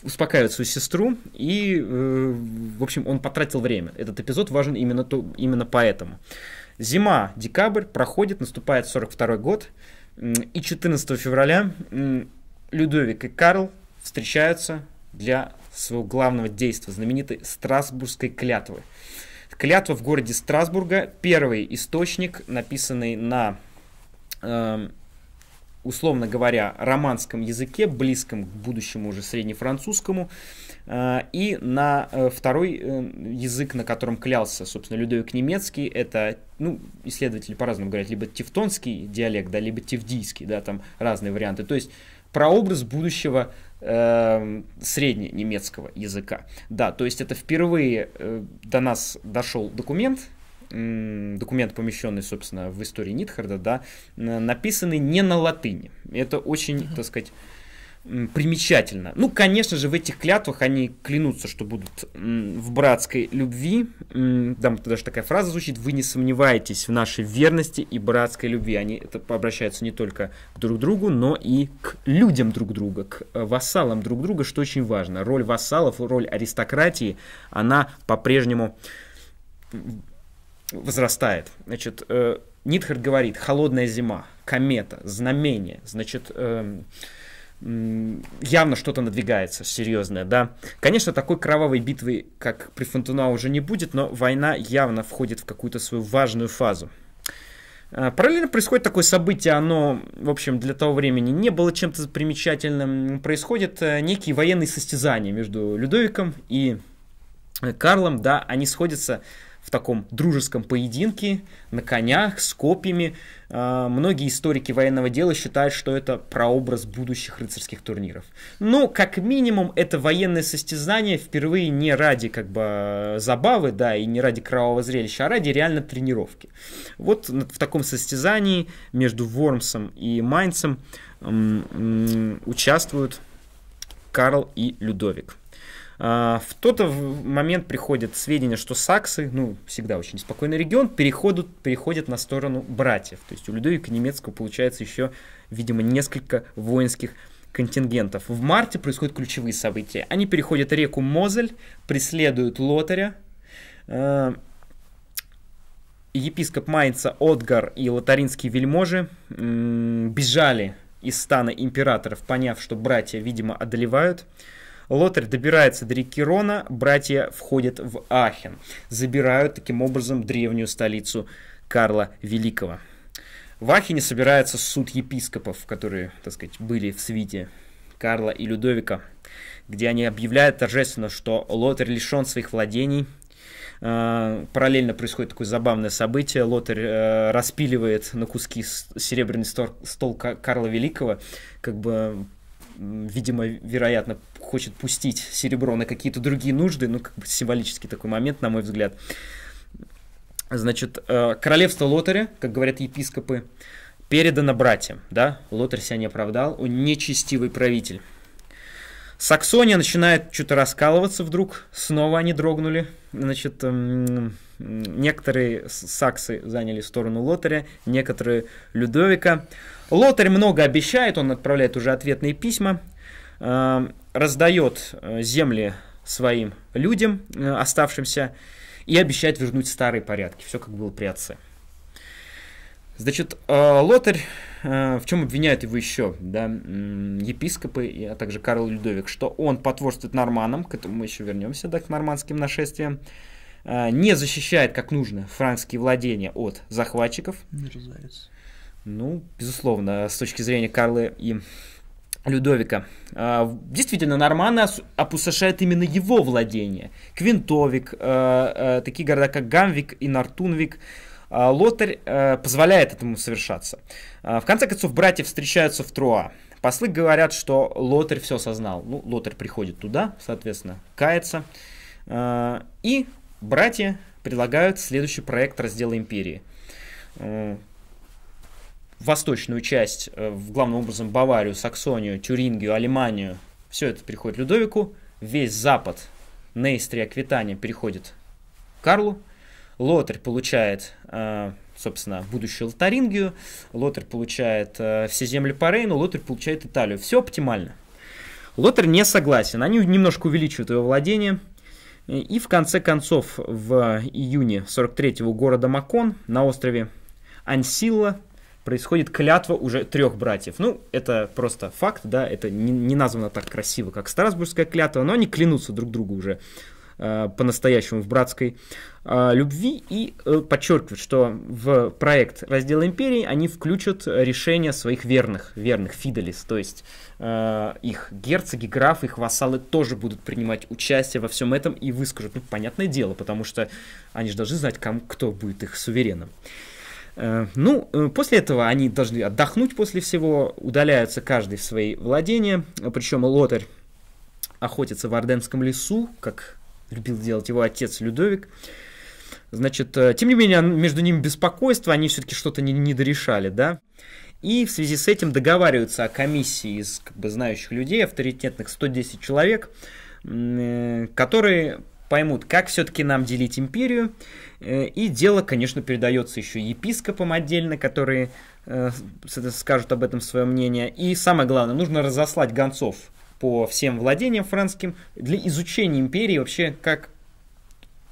успокаивать свою сестру, и, э, в общем, он потратил время. Этот эпизод важен именно, то, именно поэтому. Зима, декабрь проходит, наступает 42 год, и 14 февраля Людовик и Карл встречаются для своего главного действия, знаменитой Страсбургской клятвы. Клятва в городе Страсбурга, первый источник, написанный на э, условно говоря, романском языке, близком к будущему уже среднефранцузскому, э, и на э, второй э, язык, на котором клялся, собственно, Людовик немецкий, это, ну, исследователи по-разному говорят, либо тевтонский диалект, да, либо тевдийский, да, там разные варианты. То есть прообраз будущего э, средненемецкого языка. Да, то есть это впервые до нас дошел документ, документ, помещенный, собственно, в истории Нитхарда, да, написаны не на латыни. Это очень, так сказать, примечательно. Ну, конечно же, в этих клятвах они клянутся, что будут в братской любви. Там даже такая фраза звучит «Вы не сомневаетесь в нашей верности и братской любви». Они это обращаются не только к друг другу, но и к людям друг друга, к э, вассалам друг друга, что очень важно. Роль вассалов, роль аристократии, она по-прежнему возрастает. Значит, э, Нитхард говорит, холодная зима, комета, знамение, значит, э, явно что-то надвигается серьезное, да. Конечно, такой кровавой битвы, как при Фонтуна, уже не будет, но война явно входит в какую-то свою важную фазу. Э, параллельно происходит такое событие, оно, в общем, для того времени не было чем-то примечательным. Происходят э, некие военные состязания между Людовиком и э, Карлом, да, они сходятся в таком дружеском поединке на конях с копьями. А, многие историки военного дела считают, что это прообраз будущих рыцарских турниров. Но, как минимум, это военное состязание впервые не ради как бы забавы, да, и не ради кровавого зрелища, а ради реально тренировки. Вот в таком состязании между Вормсом и Майнцем участвуют Карл и Людовик. А, в тот момент приходят сведения, что саксы, ну, всегда очень спокойный регион, переходят, переходят на сторону братьев. То есть у Людовика Немецкого получается еще, видимо, несколько воинских контингентов. В марте происходят ключевые события. Они переходят реку Мозель, преследуют Лотаря. А, епископ Майнца Отгар и лотаринские вельможи бежали из стана императоров, поняв, что братья, видимо, одолевают. Лотарь добирается до реки Рона, братья входят в Ахен, забирают таким образом древнюю столицу Карла Великого. В Ахене собирается суд епископов, которые, так сказать, были в свите Карла и Людовика, где они объявляют торжественно, что Лотарь лишен своих владений, а, параллельно происходит такое забавное событие. Лотарь э, распиливает на куски серебряный стол Карла Великого, как бы видимо, вероятно, хочет пустить серебро на какие-то другие нужды, ну, как бы символический такой момент, на мой взгляд. Значит, э, королевство Лотаря, как говорят епископы, передано братьям, да, Лотарь себя не оправдал, он нечестивый правитель. Саксония начинает что-то раскалываться вдруг, снова они дрогнули, значит, эм, некоторые саксы заняли сторону Лотаря, некоторые Людовика, Лотарь много обещает, он отправляет уже ответные письма, э, раздает э, земли своим людям, э, оставшимся, и обещает вернуть старые порядки, все как было при отце. Значит, Лотарь, в чем обвиняют его еще, да, епископы, а также Карл Людовик, что он потворствует норманам, к этому мы еще вернемся, да, к нормандским нашествиям, не защищает как нужно франкские владения от захватчиков. Мерзавец. Ну, безусловно, с точки зрения Карла и Людовика. А, действительно, норманы опустошают именно его владение Квинтовик, э, э, такие города, как Гамвик и Нартунвик, а, Лотарь э, позволяет этому совершаться. А, в конце концов, братья встречаются в Труа. Послы говорят, что Лотарь все сознал. Ну, Лотарь приходит туда, соответственно, кается. И братья предлагают следующий проект раздела империи восточную часть, э, в главным образом Баварию, Саксонию, Тюрингию, Алиманию, все это приходит Людовику. Весь запад, Нейстрия, Квитания переходит Карлу. Лотарь получает, э, собственно, будущую Лотарингию, Лотарь получает э, все земли по Рейну, Лотарь получает Италию. Все оптимально. Лотарь не согласен, они немножко увеличивают его владение. И в конце концов в июне 43-го города Макон на острове Ансилла происходит клятва уже трех братьев. Ну, это просто факт, да, это не, не названо так красиво, как Страсбургская клятва, но они клянутся друг другу уже э, по-настоящему в братской э, любви и э, подчеркивают, что в проект раздела империи они включат решение своих верных, верных фиделис, то есть э, их герцоги, графы, их вассалы тоже будут принимать участие во всем этом и выскажут, ну, понятное дело, потому что они же должны знать, кому, кто будет их сувереном. Э, ну, э, после этого они должны отдохнуть после всего, удаляются каждый в свои владения, причем лотарь охотится в Орденском лесу, как любил делать его отец Людовик. Значит, э, тем не менее, между ними беспокойство, они все-таки что-то не, не дорешали, да? И в связи с этим договариваются о комиссии из как бы, знающих людей, авторитетных 110 человек, которые поймут, как все-таки нам делить империю, Э, и дело, конечно, передается еще епископам отдельно, которые э, скажут об этом свое мнение. И самое главное, нужно разослать гонцов по всем владениям французским для изучения империи вообще, как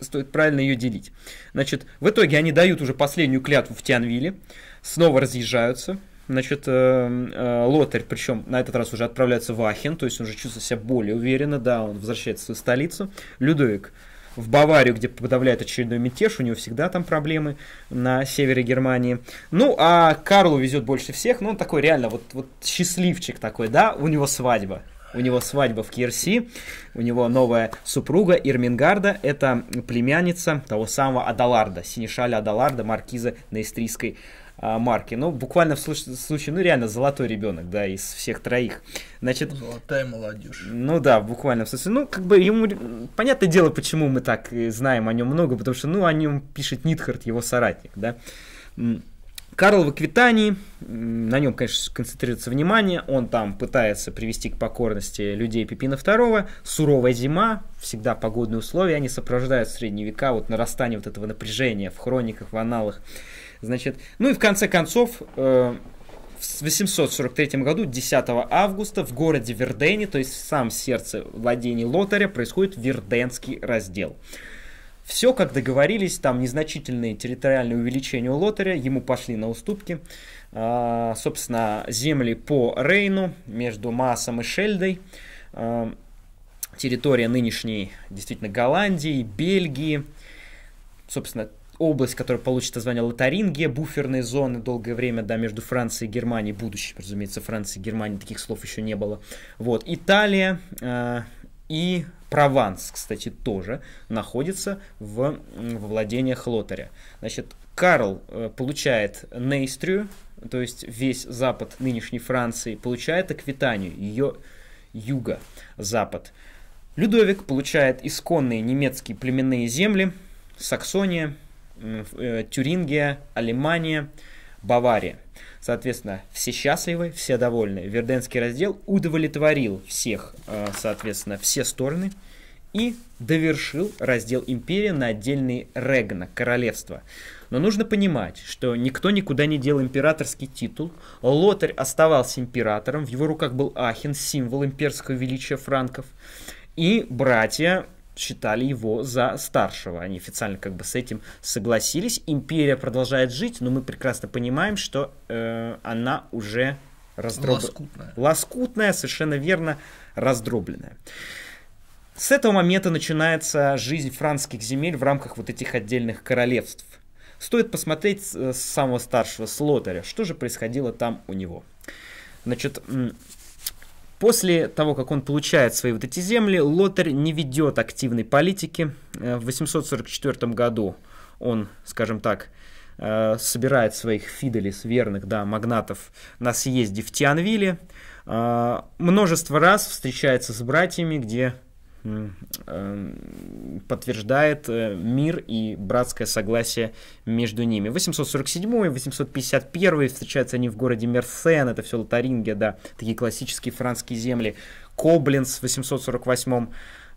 стоит правильно ее делить. Значит, в итоге они дают уже последнюю клятву в Тианвиле, снова разъезжаются, Значит, э, Лотарь, причем на этот раз уже отправляется в Ахен, то есть он уже чувствует себя более уверенно, да, он возвращается в свою столицу. Людовик в Баварию, где подавляет очередной мятеж, у него всегда там проблемы на севере Германии. Ну, а Карлу везет больше всех, ну, он такой реально вот, вот счастливчик такой, да, у него свадьба. У него свадьба в Кирси, у него новая супруга Ирмингарда, это племянница того самого Адаларда, синешаля Адаларда, маркиза на Истрийской а, марки. Ну, буквально в случае, ну, реально золотой ребенок, да, из всех троих. Значит, Золотая молодежь. Ну да, буквально в смысле. Ну, как бы ему, понятное дело, почему мы так э, знаем о нем много, потому что, ну, о нем пишет Нитхард, его соратник, да. Карл в Эквитании, на нем, конечно, концентрируется внимание, он там пытается привести к покорности людей Пипина II, суровая зима, всегда погодные условия, они сопровождают средние века, вот нарастание вот этого напряжения в хрониках, в аналах. Значит, ну и в конце концов, э, в 843 году, 10 августа, в городе Вердене, то есть в самом сердце владений Лотаря, происходит Верденский раздел. Все, как договорились, там незначительные территориальные увеличения у Лотаря, ему пошли на уступки. А, собственно, земли по Рейну между Масом и Шельдой, а, территория нынешней действительно Голландии, Бельгии, собственно, область, которая получит название Лотарингия, буферные зоны долгое время, да, между Францией и Германией, будущей, разумеется, Франции и Германии, таких слов еще не было. Вот, Италия э, и Прованс, кстати, тоже находится в, в владениях Лотаря. Значит, Карл э, получает Нейстрию, то есть весь запад нынешней Франции, получает Аквитанию, ее юго-запад. Людовик получает исконные немецкие племенные земли, Саксония, Э, Тюрингия, Алемания, Бавария. Соответственно, все счастливы, все довольны. Верденский раздел удовлетворил всех, э, соответственно, все стороны и довершил раздел империи на отдельные регна, королевства. Но нужно понимать, что никто никуда не дел императорский титул. Лотарь оставался императором, в его руках был Ахен, символ имперского величия франков. И братья считали его за старшего. Они официально как бы с этим согласились. Империя продолжает жить, но мы прекрасно понимаем, что э, она уже раздроблена. Лоскутная. Лоскутная, совершенно верно, раздробленная. С этого момента начинается жизнь франских земель в рамках вот этих отдельных королевств. Стоит посмотреть э, с самого старшего Слотаря, что же происходило там у него. Значит, После того, как он получает свои вот эти земли, Лотарь не ведет активной политики. Э, в 844 году он, скажем так, э, собирает своих фиделис, верных, да, магнатов на съезде в Тианвиле. Э, множество раз встречается с братьями, где Эм, подтверждает э, мир и братское согласие между ними. 847 и 851 встречаются они в городе Мерсен, это все Лотарингия, да, такие классические французские земли. Кобленц в 848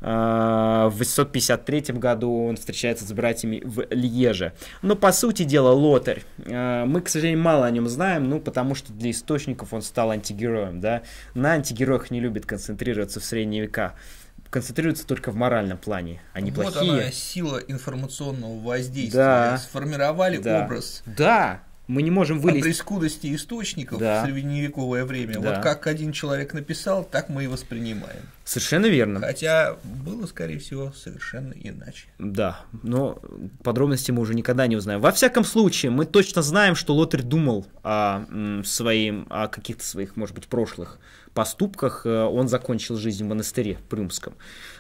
э, в 853 году он встречается с братьями в Льеже. Но по сути дела Лотарь. Э, мы, к сожалению, мало о нем знаем, ну потому что для источников он стал антигероем, да. На антигероях не любит концентрироваться в средние века концентрируются только в моральном плане. Они а вот плохие. Вот она, сила информационного воздействия. Да. Сформировали да. образ. Да, мы не можем вылезть... О прескудости источников да. в средневековое время. Да. Вот как один человек написал, так мы и воспринимаем. Совершенно верно. Хотя было, скорее всего, совершенно иначе. Да, но подробности мы уже никогда не узнаем. Во всяком случае, мы точно знаем, что Лотарь думал о, своим, о каких-то своих, может быть, прошлых поступках э, он закончил жизнь в монастыре Прюмском.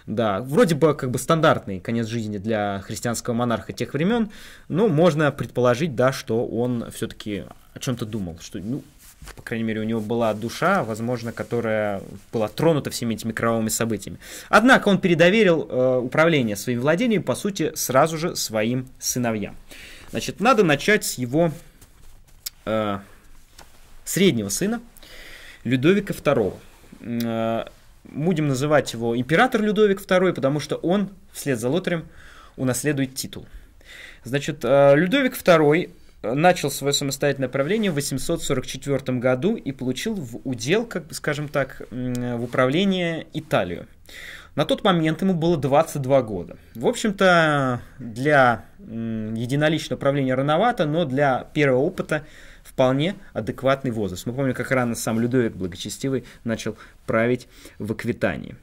Да, вроде бы как бы стандартный конец жизни для христианского монарха тех времен, но можно предположить, да, что он все-таки о чем-то думал, что, ну, по крайней мере, у него была душа, возможно, которая была тронута всеми этими кровавыми событиями. Однако он передоверил э, управление своим владением, по сути, сразу же своим сыновьям. Значит, надо начать с его э, среднего сына, Людовика II. Э, будем называть его император Людовик II, потому что он вслед за Лотарем унаследует титул. Значит, э, Людовик II э, начал свое самостоятельное правление в 844 году и получил в удел, как бы скажем так, в управление Италию. На тот момент ему было 22 года. В общем-то, для единоличного правления рановато, но для первого опыта вполне адекватный возраст. Мы помним, как рано сам Людовик Благочестивый начал править в Аквитании.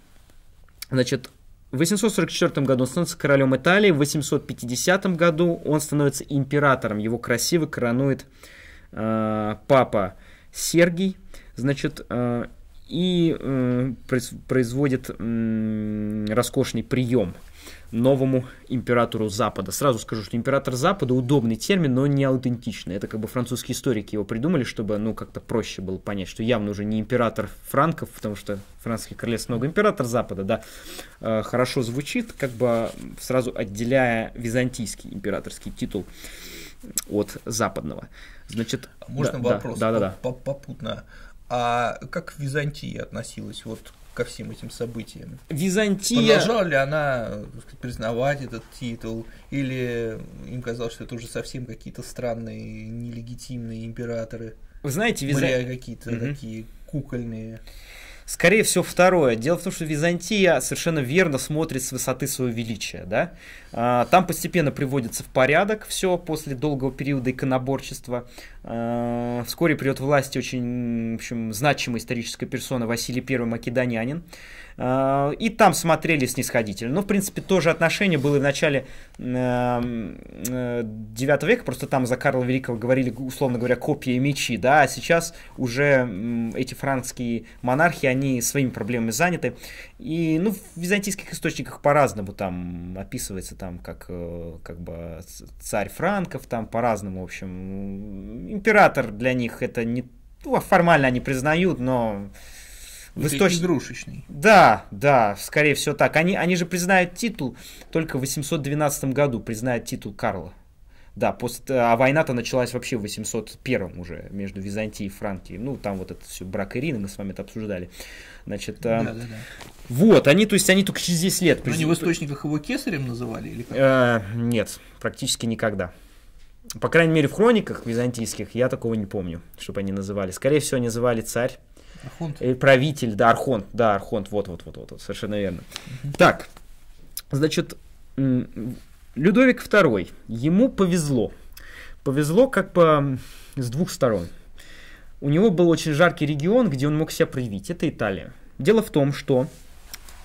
Значит, в 844 году он становится королем Италии, в 850 году он становится императором, его красиво коронует э, папа Сергий, значит, э, и э, производит э, роскошный прием – новому императору Запада. Сразу скажу, что император Запада удобный термин, но не аутентичный. Это как бы французские историки его придумали, чтобы, ну, как-то проще было понять, что явно уже не император франков, потому что французский королевств много, император Запада, да, э, хорошо звучит, как бы сразу отделяя византийский императорский титул от западного. Значит, можно да, вопрос да, да, да. попутно? А как Византия относилась вот ко всем этим событиям. Византия... Продолжала ли она сказать, признавать этот титул, или им казалось, что это уже совсем какие-то странные, нелегитимные императоры? Вы знаете, Византия... какие-то угу. такие кукольные. Скорее всего, второе. Дело в том, что Византия совершенно верно смотрит с высоты своего величия. Да? А, там постепенно приводится в порядок все после долгого периода иконоборчества. А, вскоре придет власти очень в общем, значимая историческая персона Василий I Македонянин. Э, и там смотрели снисходительно. Ну, в принципе, тоже отношение было в начале 9 эм, э, века, просто там за Карла Великого говорили, условно говоря, копии мечи, да, а сейчас уже эти франкские монархи, они своими проблемами заняты. И, ну, в византийских источниках по-разному там описывается там как, э, как бы царь франков, там по-разному, в общем. Император для них это не... Ну, формально они признают, но в источ... Игрушечный. Да, да, скорее всего так. Они, они же признают титул только в 812 году, признают титул Карла. Да, пост... Э, а война-то началась вообще в 801 уже между Византией и Франкией. Ну, там вот это все брак Ирины мы с вами это обсуждали. Значит, э, да, а... да, да. вот, они, то есть, они только через 10 лет. Они в источниках его кесарем называли или как? Э, нет, практически никогда. По крайней мере, в хрониках византийских я такого не помню, чтобы они называли. Скорее всего, они называли царь Архонт. Э, правитель, да, Архонт, да, Архонт, вот-вот-вот, вот совершенно верно. Угу. Так, значит, Людовик II, ему повезло. Повезло как по с двух сторон. У него был очень жаркий регион, где он мог себя проявить. Это Италия. Дело в том, что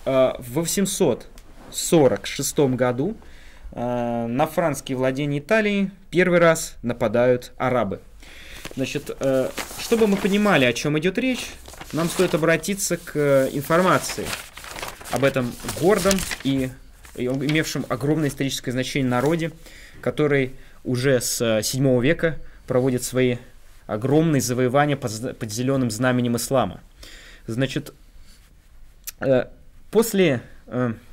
э, в 846 году э, на франские владения Италии первый раз нападают арабы – Значит, э, чтобы мы понимали, о чем идет речь, нам стоит обратиться к э, информации об этом гордом и имевшем огромное историческое значение народе, который уже с 7 э, века проводит свои огромные завоевания под, зеленым знаменем ислама. Значит, после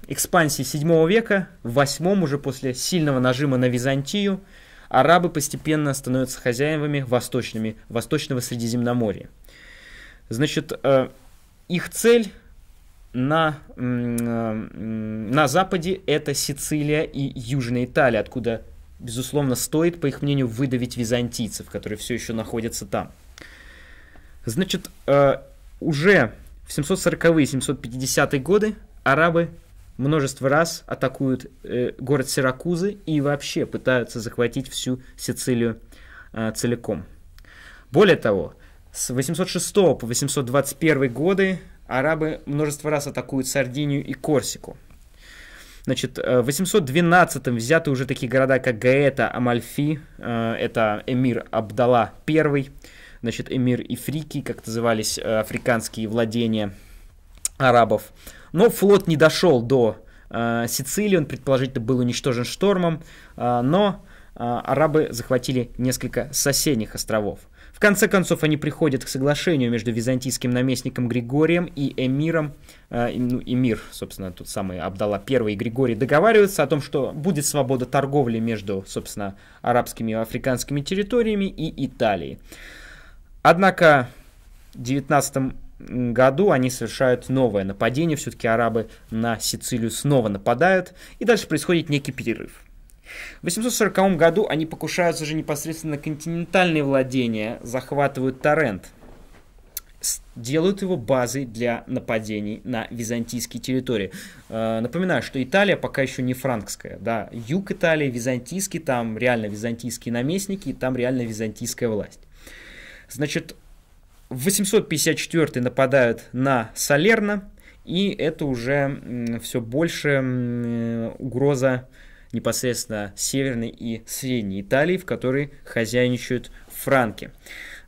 экспансии 7 века, в 8 уже после сильного нажима на Византию – арабы постепенно становятся хозяевами восточными, восточного Средиземноморья. Значит, э, их цель на, э, на западе это Сицилия и Южная Италия, откуда, безусловно, стоит, по их мнению, выдавить византийцев, которые все еще находятся там. Значит, э, уже в 740-750-е годы арабы множество раз атакуют э, город Сиракузы и вообще пытаются захватить всю Сицилию э, целиком. Более того, с 806 по 821 годы арабы множество раз атакуют Сардинию и Корсику. Значит, э, в 812-м взяты уже такие города, как Гаэта, Амальфи, э, это эмир Абдала I, значит, эмир Ифрики, как назывались э, африканские владения арабов. Но флот не дошел до э, Сицилии, он предположительно был уничтожен штормом, э, но э, арабы захватили несколько соседних островов. В конце концов, они приходят к соглашению между византийским наместником Григорием и эмиром. Э, ну, эмир, собственно, тот самый Абдалла I и Григорий договариваются о том, что будет свобода торговли между, собственно, арабскими и африканскими территориями и Италией. Однако в 19 году они совершают новое нападение, все-таки арабы на Сицилию снова нападают, и дальше происходит некий перерыв. В 840 году они покушаются уже непосредственно на континентальные владения, захватывают Торрент, делают его базой для нападений на византийские территории. Э, напоминаю, что Италия пока еще не франкская. Да, юг Италии византийский, там реально византийские наместники, там реально византийская власть. Значит, в 854 нападают на Салерно, и это уже все больше угроза непосредственно Северной и Средней Италии, в которой хозяйничают франки.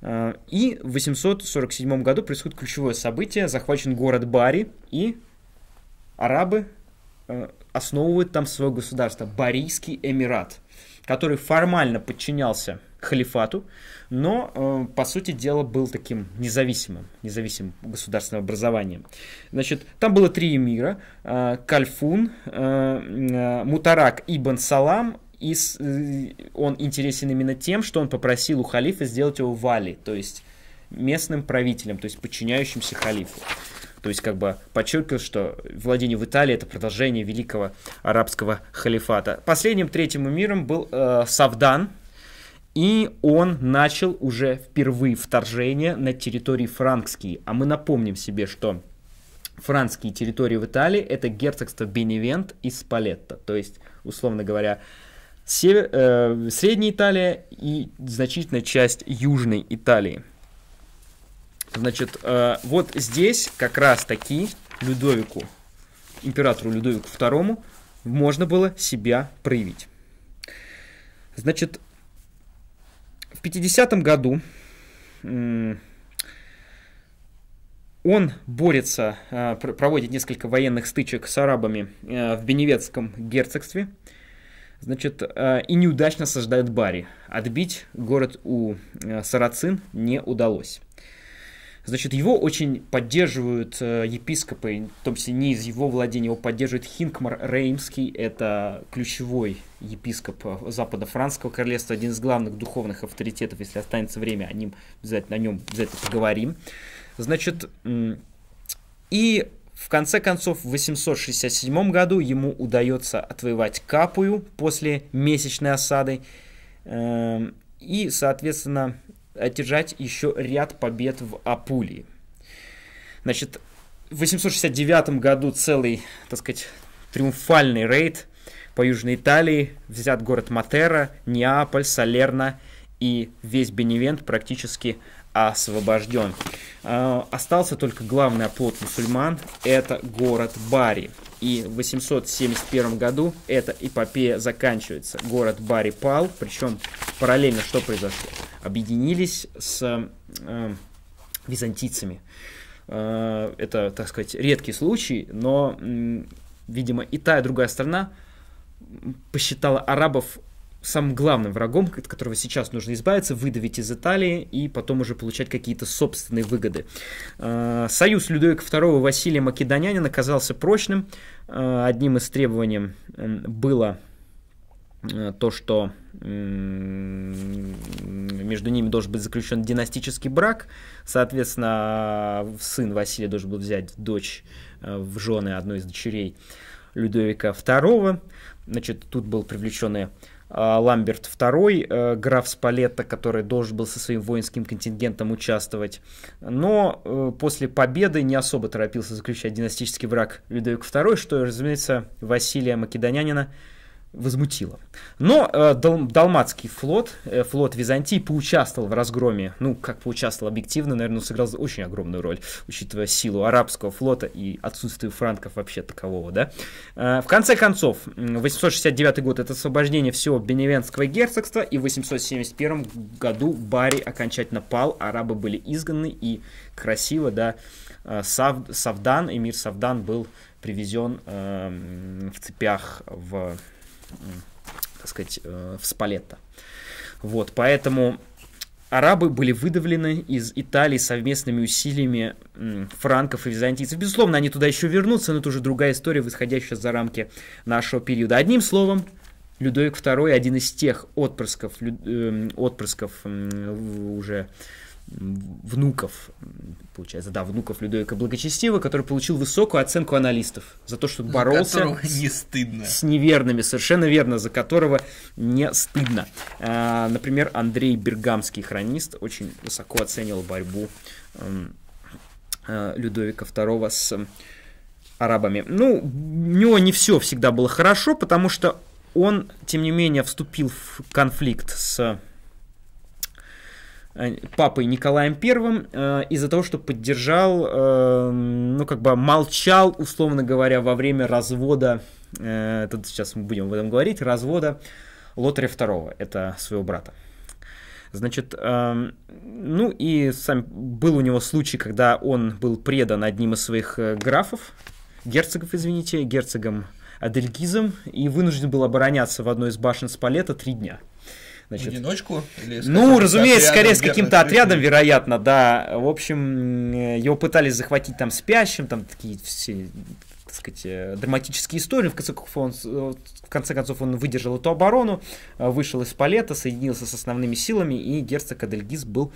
А, и в 847 году происходит ключевое событие, захвачен город Бари, и арабы э, основывают там свое государство, Барийский Эмират, который формально подчинялся халифату, но, э, по сути дела, был таким независимым, независимым государственным образованием. Значит, там было три эмира, э, Кальфун, э, Мутарак и Салам, и он интересен именно тем, что он попросил у халифа сделать его вали, то есть местным правителем, то есть подчиняющимся халифу. То есть как бы подчеркивал, что владение в Италии это продолжение великого арабского халифата. Последним третьим миром был э, Савдан, и он начал уже впервые вторжение на территории франкские. А мы напомним себе, что франкские территории в Италии это герцогство Беневент и Спалетта, То есть, условно говоря, север, э, Средняя Италия и значительная часть Южной Италии. Значит, э, вот здесь как раз таки Людовику, императору Людовику II, можно было себя проявить. Значит, в 50 году он борется, а, проводит несколько военных стычек с арабами а, в Беневецком герцогстве. Значит, а, и неудачно создает Бари. Отбить город у сарацин не удалось. Значит, его очень поддерживают епископы, в том числе не из его владения, его поддерживает Хинкмар Реймский, это ключевой епископ э, Запада Франского королевства, один из главных духовных авторитетов, если останется время, о нем обязательно, о нем обязательно поговорим. Значит, и в конце концов, в 867 году ему удается отвоевать Капую после месячной осады эм, и, соответственно, одержать еще ряд побед в Апулии. Значит, в 869 году целый, так сказать, триумфальный рейд по Южной Италии взят город Матера, Неаполь, Салерна и весь Беневент практически освобожден. А, остался только главный оплот мусульман – это город Бари. И в 871 году эта эпопея заканчивается. Город Бари пал, причем параллельно что произошло? Объединились с э, византийцами. Э, это, так сказать, редкий случай, но, видимо, и та, и другая страна посчитала арабов самым главным врагом, от которого сейчас нужно избавиться, выдавить из Италии и потом уже получать какие-то собственные выгоды. А, союз Людовика II Василия Македонянина оказался прочным. А, одним из требований было а, то, что между ними должен быть заключен династический брак. Соответственно, сын Василия должен был взять дочь в жены одной из дочерей Людовика II. Значит, тут был привлечен а, Ламберт II, э, граф Спалетта, который должен был со своим воинским контингентом участвовать. Но э, после победы не особо торопился заключать династический враг Людовик II, что, разумеется, Василия Македонянина – возмутило. Но э, дал, Далматский флот, э, флот Византии поучаствовал в разгроме, ну, как поучаствовал объективно, наверное, сыграл очень огромную роль, учитывая силу арабского флота и отсутствие франков вообще такового, да. Э, в конце концов, 869 год — это освобождение всего Беневенского герцогства, и в 871 году Бари окончательно пал, арабы были изгнаны, и красиво, да, э, Сав, Савдан, эмир Савдан был привезен э, в цепях в так сказать, э, в Спалетто. Вот, поэтому арабы были выдавлены из Италии совместными усилиями франков и византийцев. Безусловно, они туда еще вернутся, но это уже другая история, выходящая за рамки нашего периода. Одним словом, Людовик II один из тех отпрысков, эм, отпрысков уже внуков, получается, да, внуков Людовика Благочестивого, который получил высокую оценку аналистов за то, что за боролся не стыдно. с неверными, совершенно верно, за которого не стыдно. А, например, Андрей Бергамский, хронист, очень высоко оценил борьбу эм, э, Людовика II с эм, арабами. Ну, у него не все всегда было хорошо, потому что он, тем не менее, вступил в конфликт с Э, папой Николаем Первым э, из-за того, что поддержал, э, ну как бы молчал, условно говоря, во время развода, э, тут сейчас мы будем об этом говорить, развода Лотаря второго, это своего брата. Значит, э, ну и сам был у него случай, когда он был предан одним из своих э, графов, герцогов, извините, герцогом Адельгизом, и вынужден был обороняться в одной из башен Спалета три дня – Значит, в одиночку? Или с ну, разумеется, скорее с каким-то отрядом, вероятно, да. В общем, э, его пытались захватить там спящим, там такие все так сказать, э, драматические истории. В конце, концов, он, э, в конце концов, он выдержал эту оборону, вышел из палета, соединился с основными силами, и герцог Адельгиз был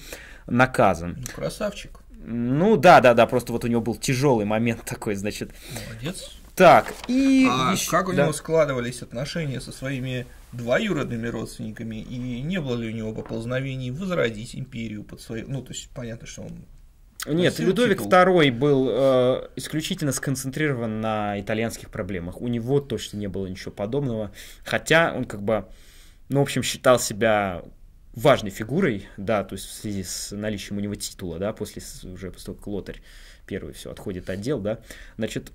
наказан. Ну, красавчик. Ну да, да, да, просто вот у него был тяжелый момент такой, значит. Молодец. Так, и... А еще... как у да. него складывались отношения со своими двоюродными родственниками, и не было ли у него поползновений возродить империю под свою... Ну, то есть, понятно, что он нет, Людовик титул. II был э, исключительно сконцентрирован на итальянских проблемах. У него точно не было ничего подобного. Хотя он как бы, ну, в общем, считал себя важной фигурой, да, то есть в связи с наличием у него титула, да, после уже после того, как Лотарь первый все отходит отдел да, значит,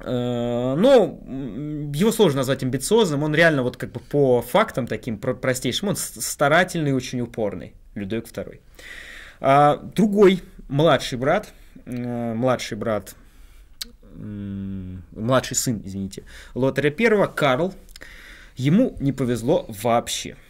Э, Но ну, его сложно назвать амбициозным, он реально вот как бы по фактам таким простейшим, он старательный, очень упорный, Людовик II. А, другой младший брат, э, младший брат, младший сын, извините, Лотаря I, Карл, ему не повезло вообще –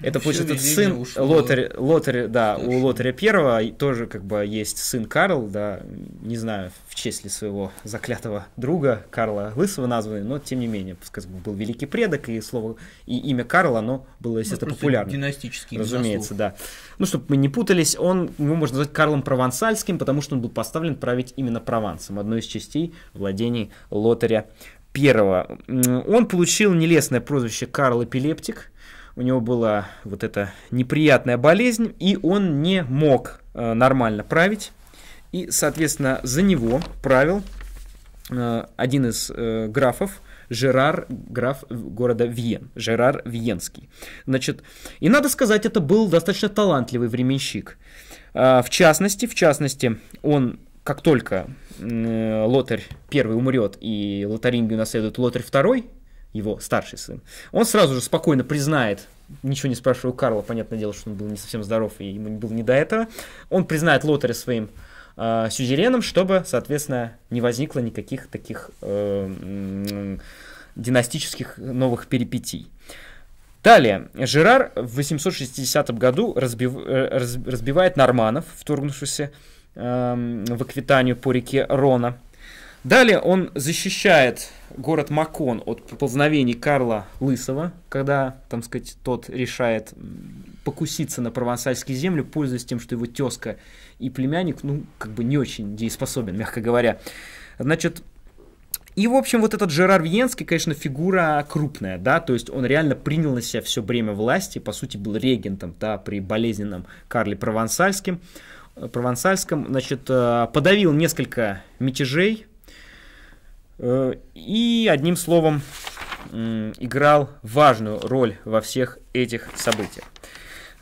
это получается сын Лотарь, Лотарь, да, у Лотаря первого тоже как бы есть сын Карл, да, не знаю, в честь ли своего заклятого друга Карла Лысого названы, но тем не менее, пускай был великий предок, и слово, и имя Карла, оно было, ну, естественно, ну, популярно. Династический Разумеется, да. Ну, чтобы мы не путались, он, его можно назвать Карлом Провансальским, потому что он был поставлен править именно Провансом, одной из частей владений Лотаря первого. Он получил нелестное прозвище Карл Эпилептик, у него была вот эта неприятная болезнь, и он не мог э, нормально править. И, соответственно, за него правил э, один из э, графов, Жерар, граф города Вьен, Жерар Вьенский. Значит, и надо сказать, это был достаточно талантливый временщик. А, в частности, в частности, он как только э, Лотарь первый умрет и Лотарингию наследует Лотарь второй, его старший сын. Он сразу же спокойно признает ничего не спрашивая Карла, понятное дело, что он был не совсем здоров, и ему было не до этого. Он признает Лотаря своим э, сюзереном, чтобы, соответственно, не возникло никаких таких э, династических новых перипетий. Далее, Жерар в 860 году разбив, э, разбивает норманов, вторгнувшихся э, эм, в Эквитанию по реке Рона – Далее он защищает город Макон от поползновений Карла Лысого, когда, там сказать, тот решает покуситься на провансальские земли, пользуясь тем, что его тезка и племянник, ну, как бы не очень дееспособен, мягко говоря. Значит, и, в общем, вот этот Жерар Вьенский, конечно, фигура крупная, да, то есть он реально принял на себя все время власти, по сути, был регентом, да, при болезненном Карле Провансальском, Провансальском, значит, э, подавил несколько мятежей, Э, и, одним словом, играл важную роль во всех этих событиях.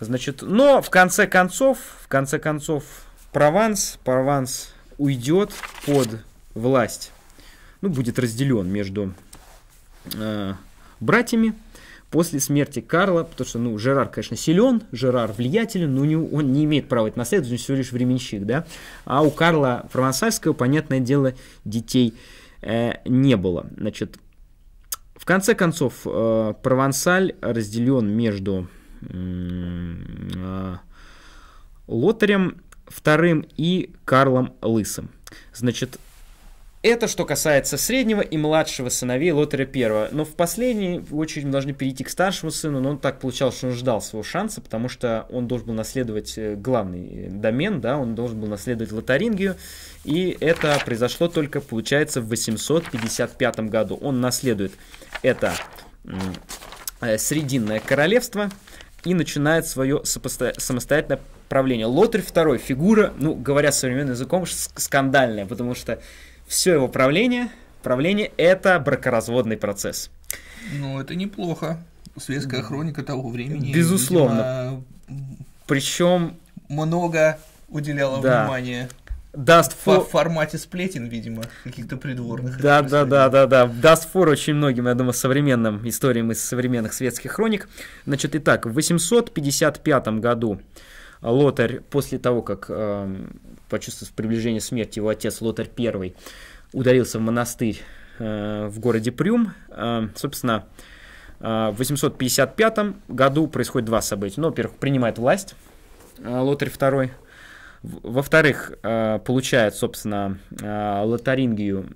Значит, но в конце концов, в конце концов, Прованс, Прованс уйдет под власть, ну, будет разделен между э, братьями после смерти Карла, потому что, ну, Жерар, конечно, силен, Жерар влиятелен, но не он не имеет права это наследовать, он всего лишь временщик, да, а у Карла Провансальского, понятное дело, детей нет Э, не было. Значит, в конце концов, э, Провансаль разделен между э, Лотарем вторым и Карлом Лысым. Значит, это что касается среднего и младшего сыновей Лотера первого. Но в последний очередь мы должны перейти к старшему сыну, но он так получал, что он ждал своего шанса, потому что он должен был наследовать э, главный э, домен, да, он должен был наследовать Лотарингию, и это произошло только, получается, в 855 году. Он наследует это э, Срединное королевство и начинает свое самостоятельное правление. Лотарь второй фигура, ну, говоря современным языком, скандальная, потому что все его правление, правление – это бракоразводный процесс. Ну, это неплохо. Светская хроника того времени. Безусловно. Видимо, Причем много уделяла да. внимания. Даст фор... В формате сплетен, видимо, каких-то придворных. Да, да, да, да, да. Даст фор очень многим, я думаю, современным историям из современных светских хроник. Значит, итак, в 855 году Лотарь, после того, как эм, почувствовав приближение смерти, его отец Лотар I ударился в монастырь э, в городе Прюм. Э, собственно, э, в 855 году происходит два события. Ну, во-первых, принимает власть э, Лотарь II. Во-вторых, э, получает, собственно, э, Лотарингию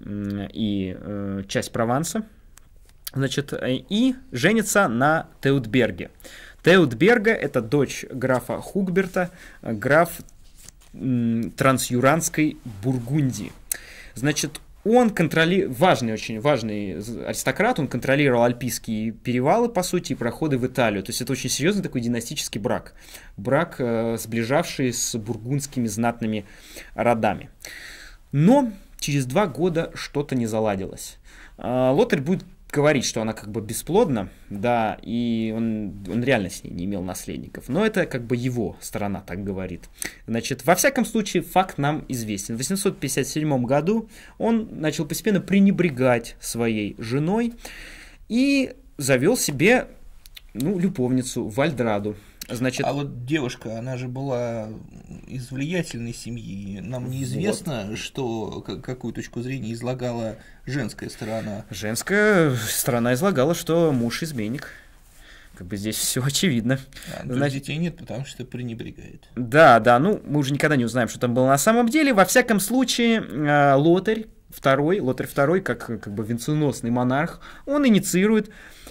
и часть Прованса. Значит, и женится на Теутберге. Теутберга – это дочь графа Хугберта, граф трансюранской Бургундии. Значит, он контроли... важный, очень важный аристократ, он контролировал альпийские перевалы, по сути, и проходы в Италию. То есть это очень серьезный такой династический брак. Брак, э, сближавший с бургундскими знатными родами. Но через два года что-то не заладилось. А, лотарь будет говорит, что она как бы бесплодна, да, и он, он реально с ней не имел наследников. Но это как бы его сторона так говорит. Значит, во всяком случае, факт нам известен. В 857 году он начал постепенно пренебрегать своей женой и завел себе, ну, любовницу Вальдраду. Значит... А вот девушка, она же была из влиятельной семьи. Нам неизвестно, вот. что какую точку зрения излагала женская сторона. Женская сторона излагала, что муж изменник. Как бы здесь все очевидно. А, Значит, детей нет, потому что пренебрегает. Да, да, ну мы уже никогда не узнаем, что там было на самом деле. Во всяком случае, э, Лотарь второй, Лотарь второй, как, как бы венценосный монарх, он инициирует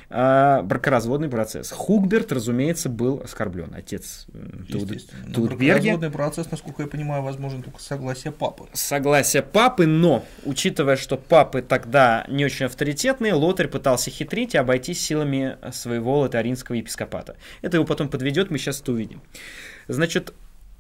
а, бракоразводный процесс. Хугберт, разумеется, был оскорблен, отец Тауд... Таудберги. Ну, бракоразводный процесс, насколько я понимаю, возможен только согласие папы. Согласие папы, но, учитывая, что папы тогда не очень авторитетные, Лотарь пытался хитрить и обойтись силами своего лотаринского епископата. Это его потом подведет, мы сейчас это увидим. Значит,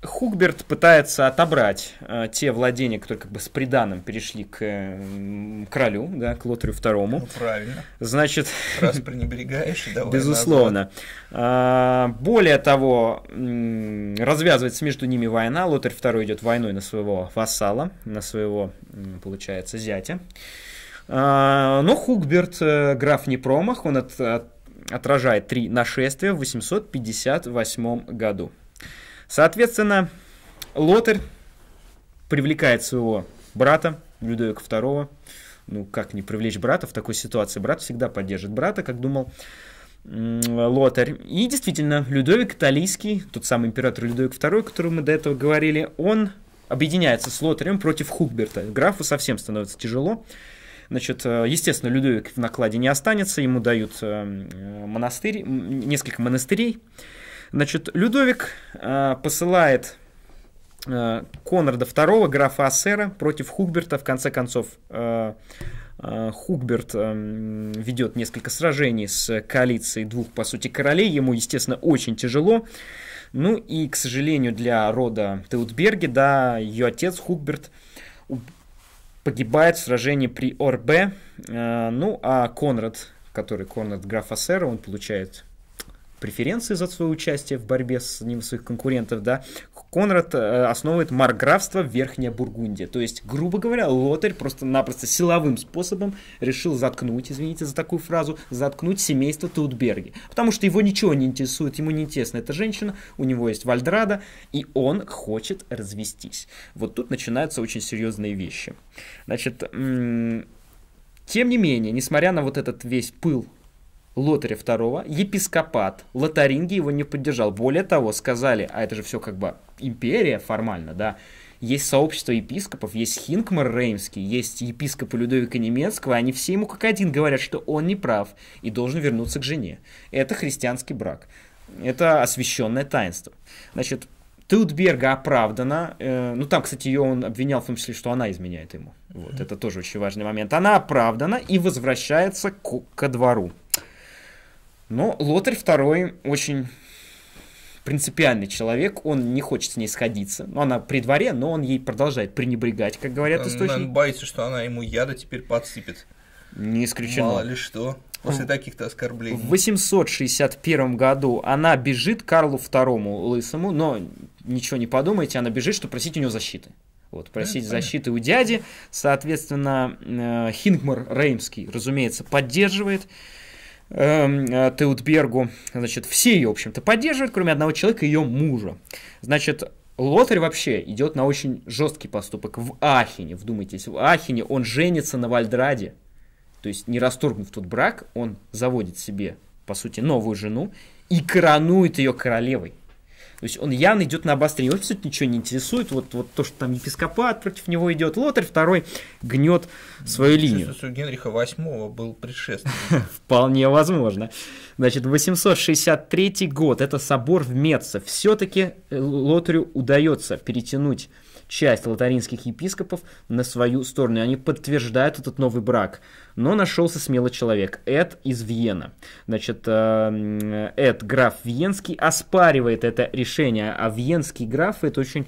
Хукберт пытается отобрать э, те владения, которые как бы с приданым перешли к э, королю, да, к Лотрию Второму. Ну, правильно. Значит... Раз (laughs) пренебрегаешь, давай Безусловно. Э, более того, развязывается между ними война. Лотрь Второй идет войной на своего вассала, на своего, получается, зятя. Э, но Хукберт, э, граф Непромах он от, от, отражает три нашествия в 858 году. Соответственно, Лотарь привлекает своего брата, Людовика II. Ну, как не привлечь брата в такой ситуации? Брат всегда поддержит брата, как думал Лотарь. И действительно, Людовик Италийский, тот самый император Людовик II, о котором мы до этого говорили, он объединяется с Лотарем против Хукберта. Графу совсем становится тяжело. Значит, э, естественно, Людовик в накладе не останется, ему дают э, монастырь, несколько монастырей, Значит, Людовик э, посылает э, Конрада II, графа Ассера, против Хукберта, в конце концов, э, э Хукберт эм, ведет несколько сражений с коалицией двух, по сути, королей. Ему, естественно, очень тяжело. Ну и, к сожалению, для рода Теутберги, да, ее отец Хукберт погибает в сражении при Орбе. Э, ну, а Конрад, который Конрад граф Ассера, он получает преференции за свое участие в борьбе с одним своих конкурентов, да, Конрад э, основывает марграфство Верхняя Бургундия. То есть, грубо говоря, Лотарь просто-напросто силовым способом решил заткнуть, извините за такую фразу, заткнуть семейство Таутберги. Потому что его ничего не интересует, ему не интересна эта женщина, у него есть Вальдрада, и он хочет развестись. Вот тут начинаются очень серьезные вещи. Значит, тем не менее, несмотря на вот этот весь пыл Лотаря II, епископат Лотаринги его не поддержал. Более того, сказали, а это же все как бы империя формально, да, есть сообщество епископов, есть Хинкмар Реймский, есть епископы Людовика Немецкого, они все ему как один говорят, что он не прав и должен вернуться к жене. Это христианский брак. Это освященное таинство. Значит, Тутберга оправдана. Э, ну, там, кстати, ее он обвинял в том числе, что она изменяет ему. Вот, это тоже очень важный момент. Она оправдана и возвращается к, ко двору. Но Лотарь второй очень принципиальный человек, он не хочет с ней сходиться. Ну, она при дворе, но он ей продолжает пренебрегать, как говорят он, источники. Он боится, что она ему яда теперь подсыпет. Не исключено. Мало ли что. После хм. таких-то оскорблений. В 861 году она бежит Карлу II Лысому, но ничего не подумайте, она бежит, чтобы просить у него защиты. Вот, просить Это защиты понятно. у дяди. Соответственно, э, Хингмар Реймский, разумеется, поддерживает. Эм, э, Теутбергу, значит, все ее, в общем-то, поддерживают, кроме одного человека, ее мужа. Значит, Лотарь вообще идет на очень жесткий поступок в Ахине, вдумайтесь, в Ахине он женится на Вальдраде, то есть не расторгнув тот брак, он заводит себе, по сути, новую жену и коронует ее королевой. То есть он явно идет на обострение. Его абсолютно ничего не интересует. Вот, вот то, что там епископат против него идет, Лотарь второй гнет свою ну, линию. У Генриха VIII был предшественник. (laughs) Вполне возможно. Значит, 863 год. Это собор в Меце. Все-таки э, Лотарю удается перетянуть часть лотаринских епископов на свою сторону, и они подтверждают этот новый брак. Но нашелся смелый человек, Эд из Вьена. Значит, э, Эд, граф Вьенский, оспаривает это решение, а вьенские графы – это очень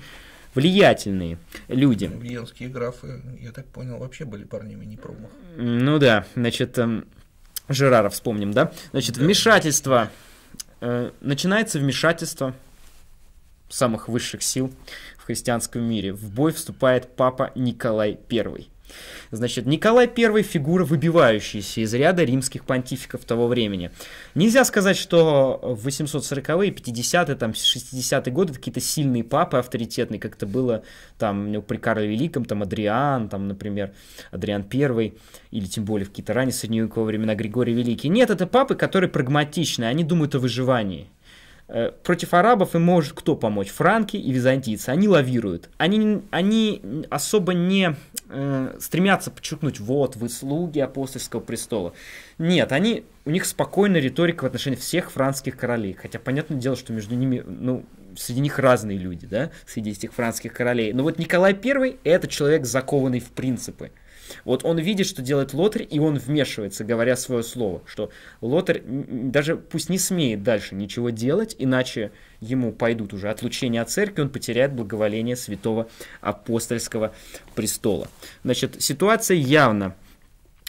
влиятельные люди. Вьенские графы, я так понял, вообще были парнями не промах. Ну да, значит, эм, Жерара вспомним, да? Значит, да. вмешательство, э, начинается вмешательство самых высших сил христианском мире. В бой вступает папа Николай I. Значит, Николай I фигура, выбивающаяся из ряда римских понтификов того времени. Нельзя сказать, что в 840-е, 50-е, там, 60-е годы какие-то сильные папы авторитетные, как это было там при Карле Великом, там Адриан, там, например, Адриан I, или тем более в какие-то ранние средневековые времена Григорий Великий. Нет, это папы, которые прагматичны, они думают о выживании. Э, против арабов им может кто помочь? Франки и византийцы. Они лавируют. Они, они особо не э, стремятся подчеркнуть, вот, вы слуги апостольского престола. Нет, они, у них спокойная риторика в отношении всех французских королей. Хотя, понятное дело, что между ними, ну, среди них разные люди, да, среди этих французских королей. Но вот Николай I – это человек, закованный в принципы. Вот он видит, что делает Лотарь, и он вмешивается, говоря свое слово, что Лотарь даже пусть не смеет дальше ничего делать, иначе ему пойдут уже отлучения от церкви, он потеряет благоволение святого апостольского престола. Значит, ситуация явно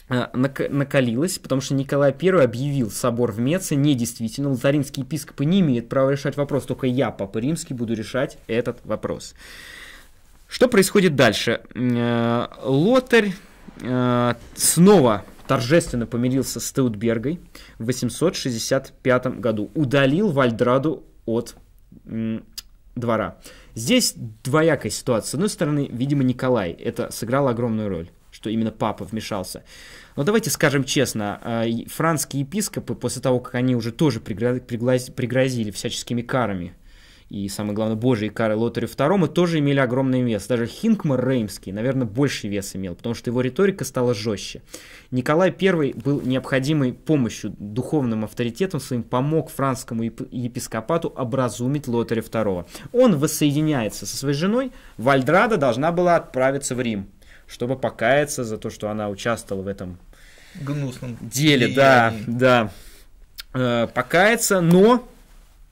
а, накалилась, потому что Николай I объявил собор в Меце недействительным. Лазаринский епископы не имеют права решать вопрос, только я, Папа Римский, буду решать этот вопрос. Что происходит дальше? Э, лотарь Э, снова торжественно помирился с Теутбергой в 865 году, удалил Вальдраду от двора. Здесь двоякая ситуация. С одной стороны, видимо, Николай. Это сыграло огромную роль что именно папа вмешался. Но давайте скажем честно, э, францкие епископы, после того, как они уже тоже пригрозили всяческими карами и, самое главное, Божий Карл Лотарю II тоже имели огромный вес. Даже Хинкмар Реймский, наверное, больше вес имел, потому что его риторика стала жестче. Николай I был необходимой помощью, духовным авторитетом своим помог французскому епископату образумить Лотаря II. Он воссоединяется со своей женой, Вальдрада должна была отправиться в Рим, чтобы покаяться за то, что она участвовала в этом гнусном деле. Да, да. Э, покаяться, но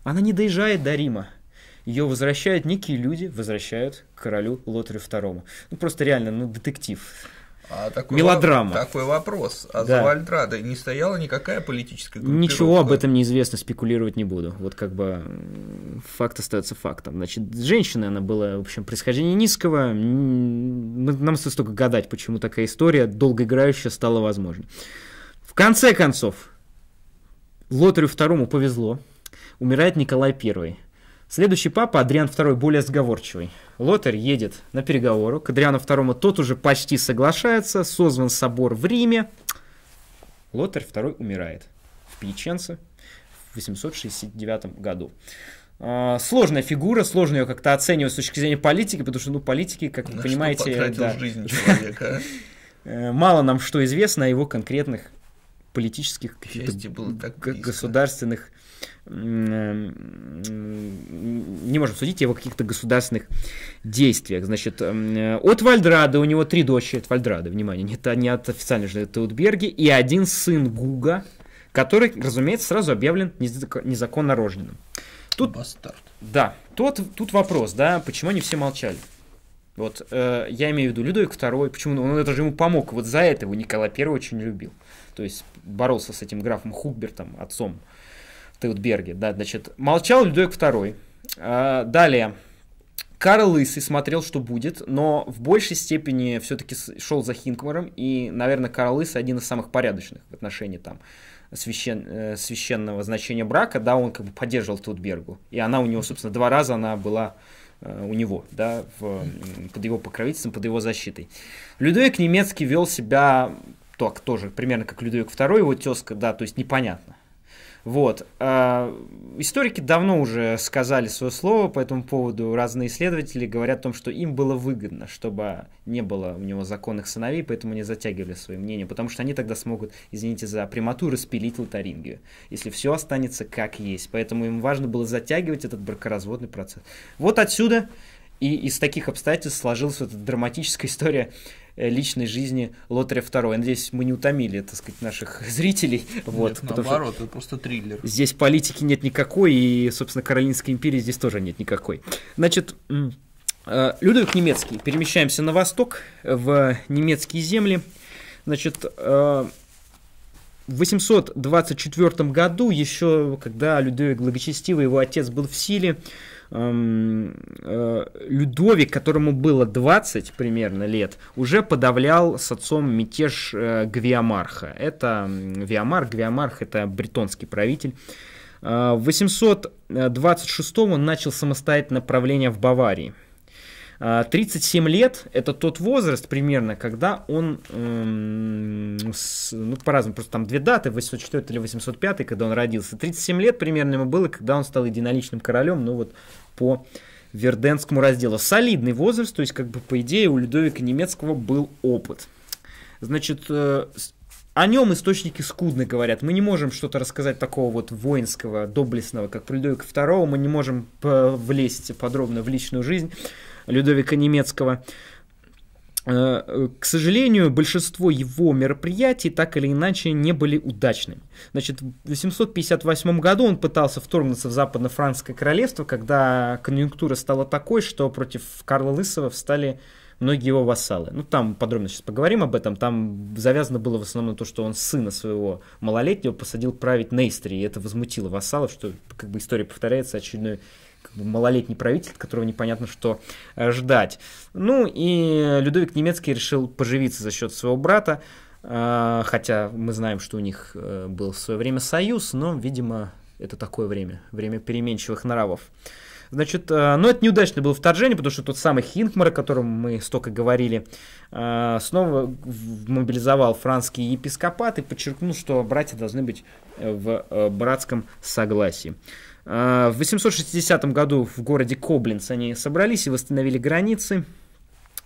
она не доезжает до Рима ее возвращают некие люди, возвращают королю Лотарю второму. Ну, просто реально, ну, детектив. А такой Мелодрама. Воп- такой вопрос. А да. за Вальдрадой не стояла никакая политическая группировка? Ничего об этом неизвестно, спекулировать не буду. Вот как бы факт остается фактом. Значит, женщина она была, в общем, происхождение низкого. Нам стоит только гадать, почему такая история долгоиграющая стала возможной. В конце концов, Лотарю второму повезло. Умирает Николай Первый. Следующий папа, Адриан II, более сговорчивый. Лотарь едет на переговоры. К Адриану II тот уже почти соглашается. Созван собор в Риме. Лотарь II умирает в Пьяченце в 869 году. А, сложная фигура, сложно ее как-то оценивать с точки зрения политики, потому что, ну, политики, как На вы понимаете... да, жизнь человека, а? (laughs) э, Мало нам что известно о его конкретных политических Счастье было так близко. государственных не можем судить его каких-то государственных действиях. Значит, от Вальдрада у него три дочери, от Вальдрада, внимание, не, это не от официальной от Берги и один сын Гуга, который, разумеется, сразу объявлен незаконно рожденным. Тут, Бастард. Да, тут, тут вопрос, да, почему они все молчали? Вот, э, я имею в виду Людовик II, почему он, он это же ему помог, вот за это его Николай I очень любил. То есть боролся с этим графом Хубертом, отцом Теутберге. Да, значит, молчал Людовик II. А, далее. Карл Лысый смотрел, что будет, но в большей степени все-таки шел за Хинкмаром, и, наверное, Карл Лысый один из самых порядочных в отношении там священ, э, священного значения брака, да, он как бы поддерживал Тутбергу, и она у него, собственно, два раза она была э, у него, да, в, под его покровительством, под его защитой. Людовик немецкий вел себя так тоже примерно как Людовик II, его тезка, да, то есть непонятно. Вот. А, историки давно уже сказали свое слово по этому поводу. Разные исследователи говорят о том, что им было выгодно, чтобы не было у него законных сыновей, поэтому не затягивали свое мнение, потому что они тогда смогут, извините за пряматуру, спилить лотарингию, если все останется как есть. Поэтому им важно было затягивать этот бракоразводный процесс. Вот отсюда и из таких обстоятельств сложилась вот эта драматическая история Э, личной жизни Лотаря II. Я надеюсь, мы не утомили, так сказать, наших (laughs) зрителей. Нет, вот, наоборот, это просто триллер. Здесь политики нет никакой, и, собственно, Каролинской империи здесь тоже нет никакой. Значит, э, Людовик немецкий. Перемещаемся на восток, в немецкие земли. Значит, э, в 824 году, еще когда Людовик Благочестивый, его отец был в силе, Эм, э, Людовик, которому было 20 примерно лет, уже подавлял с отцом мятеж э, Гвиамарха. Это Виамарх, Гвиамарх это бритонский правитель. Э, в 826 он начал самостоятельное правление в Баварии. 37 а, лет – это тот возраст примерно, когда он, эм, с, ну, по-разному, просто там две даты, 804 или 805, когда он родился. 37 лет примерно ему было, когда он стал единоличным королем, ну, вот по Верденскому разделу. Солидный возраст, то есть, как бы, по идее, у Людовика Немецкого был опыт. Значит, э, о нем источники скудно говорят. Мы не можем что-то рассказать такого вот воинского, доблестного, как про Людовика II. Мы не можем влезть подробно в личную жизнь Людовика Немецкого. Э, к сожалению, большинство его мероприятий так или иначе не были удачными. Значит, в 858 году он пытался вторгнуться в западно-франкское королевство, когда конъюнктура стала такой, что против Карла Лысого встали многие его вассалы. Ну, там подробно сейчас поговорим об этом. Там завязано было в основном то, что он сына своего малолетнего посадил править на Истрии, и это возмутило вассалов, что как бы история повторяется очередной малолетний правитель, которого непонятно что э, ждать. Ну и Людовик Немецкий решил поживиться за счет своего брата, э, хотя мы знаем, что у них э, был в свое время союз, но, видимо, это такое время, время переменчивых нравов. Значит, э, но это неудачно было вторжение, потому что тот самый Хинкмар, о котором мы столько говорили, снова мобилизовал французский епископат и подчеркнул, что братья должны быть в братском согласии. Э, в 860 году в городе Коблинц они собрались и восстановили границы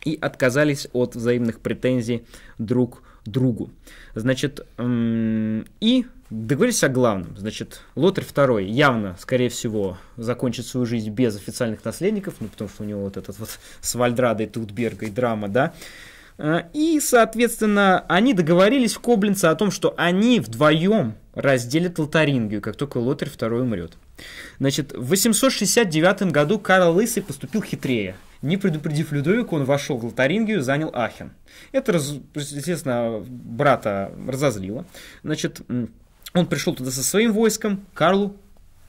и отказались от взаимных претензий друг другу. Значит, и договорились о главном. Значит, Лотарь II явно, скорее всего, закончит свою жизнь без официальных наследников, ну, потому что у него вот этот вот с Вальдрадой, Тутбергой драма, да, э, и, соответственно, они договорились в Коблинце о том, что они вдвоем разделят Лотарингию, как только Лотарь II умрет. Значит, в 869 году Карл Лысый поступил хитрее. Не предупредив Людовика, он вошел в Лотарингию и занял Ахен. Это, естественно, брата разозлило. Значит, он пришел туда со своим войском, Карлу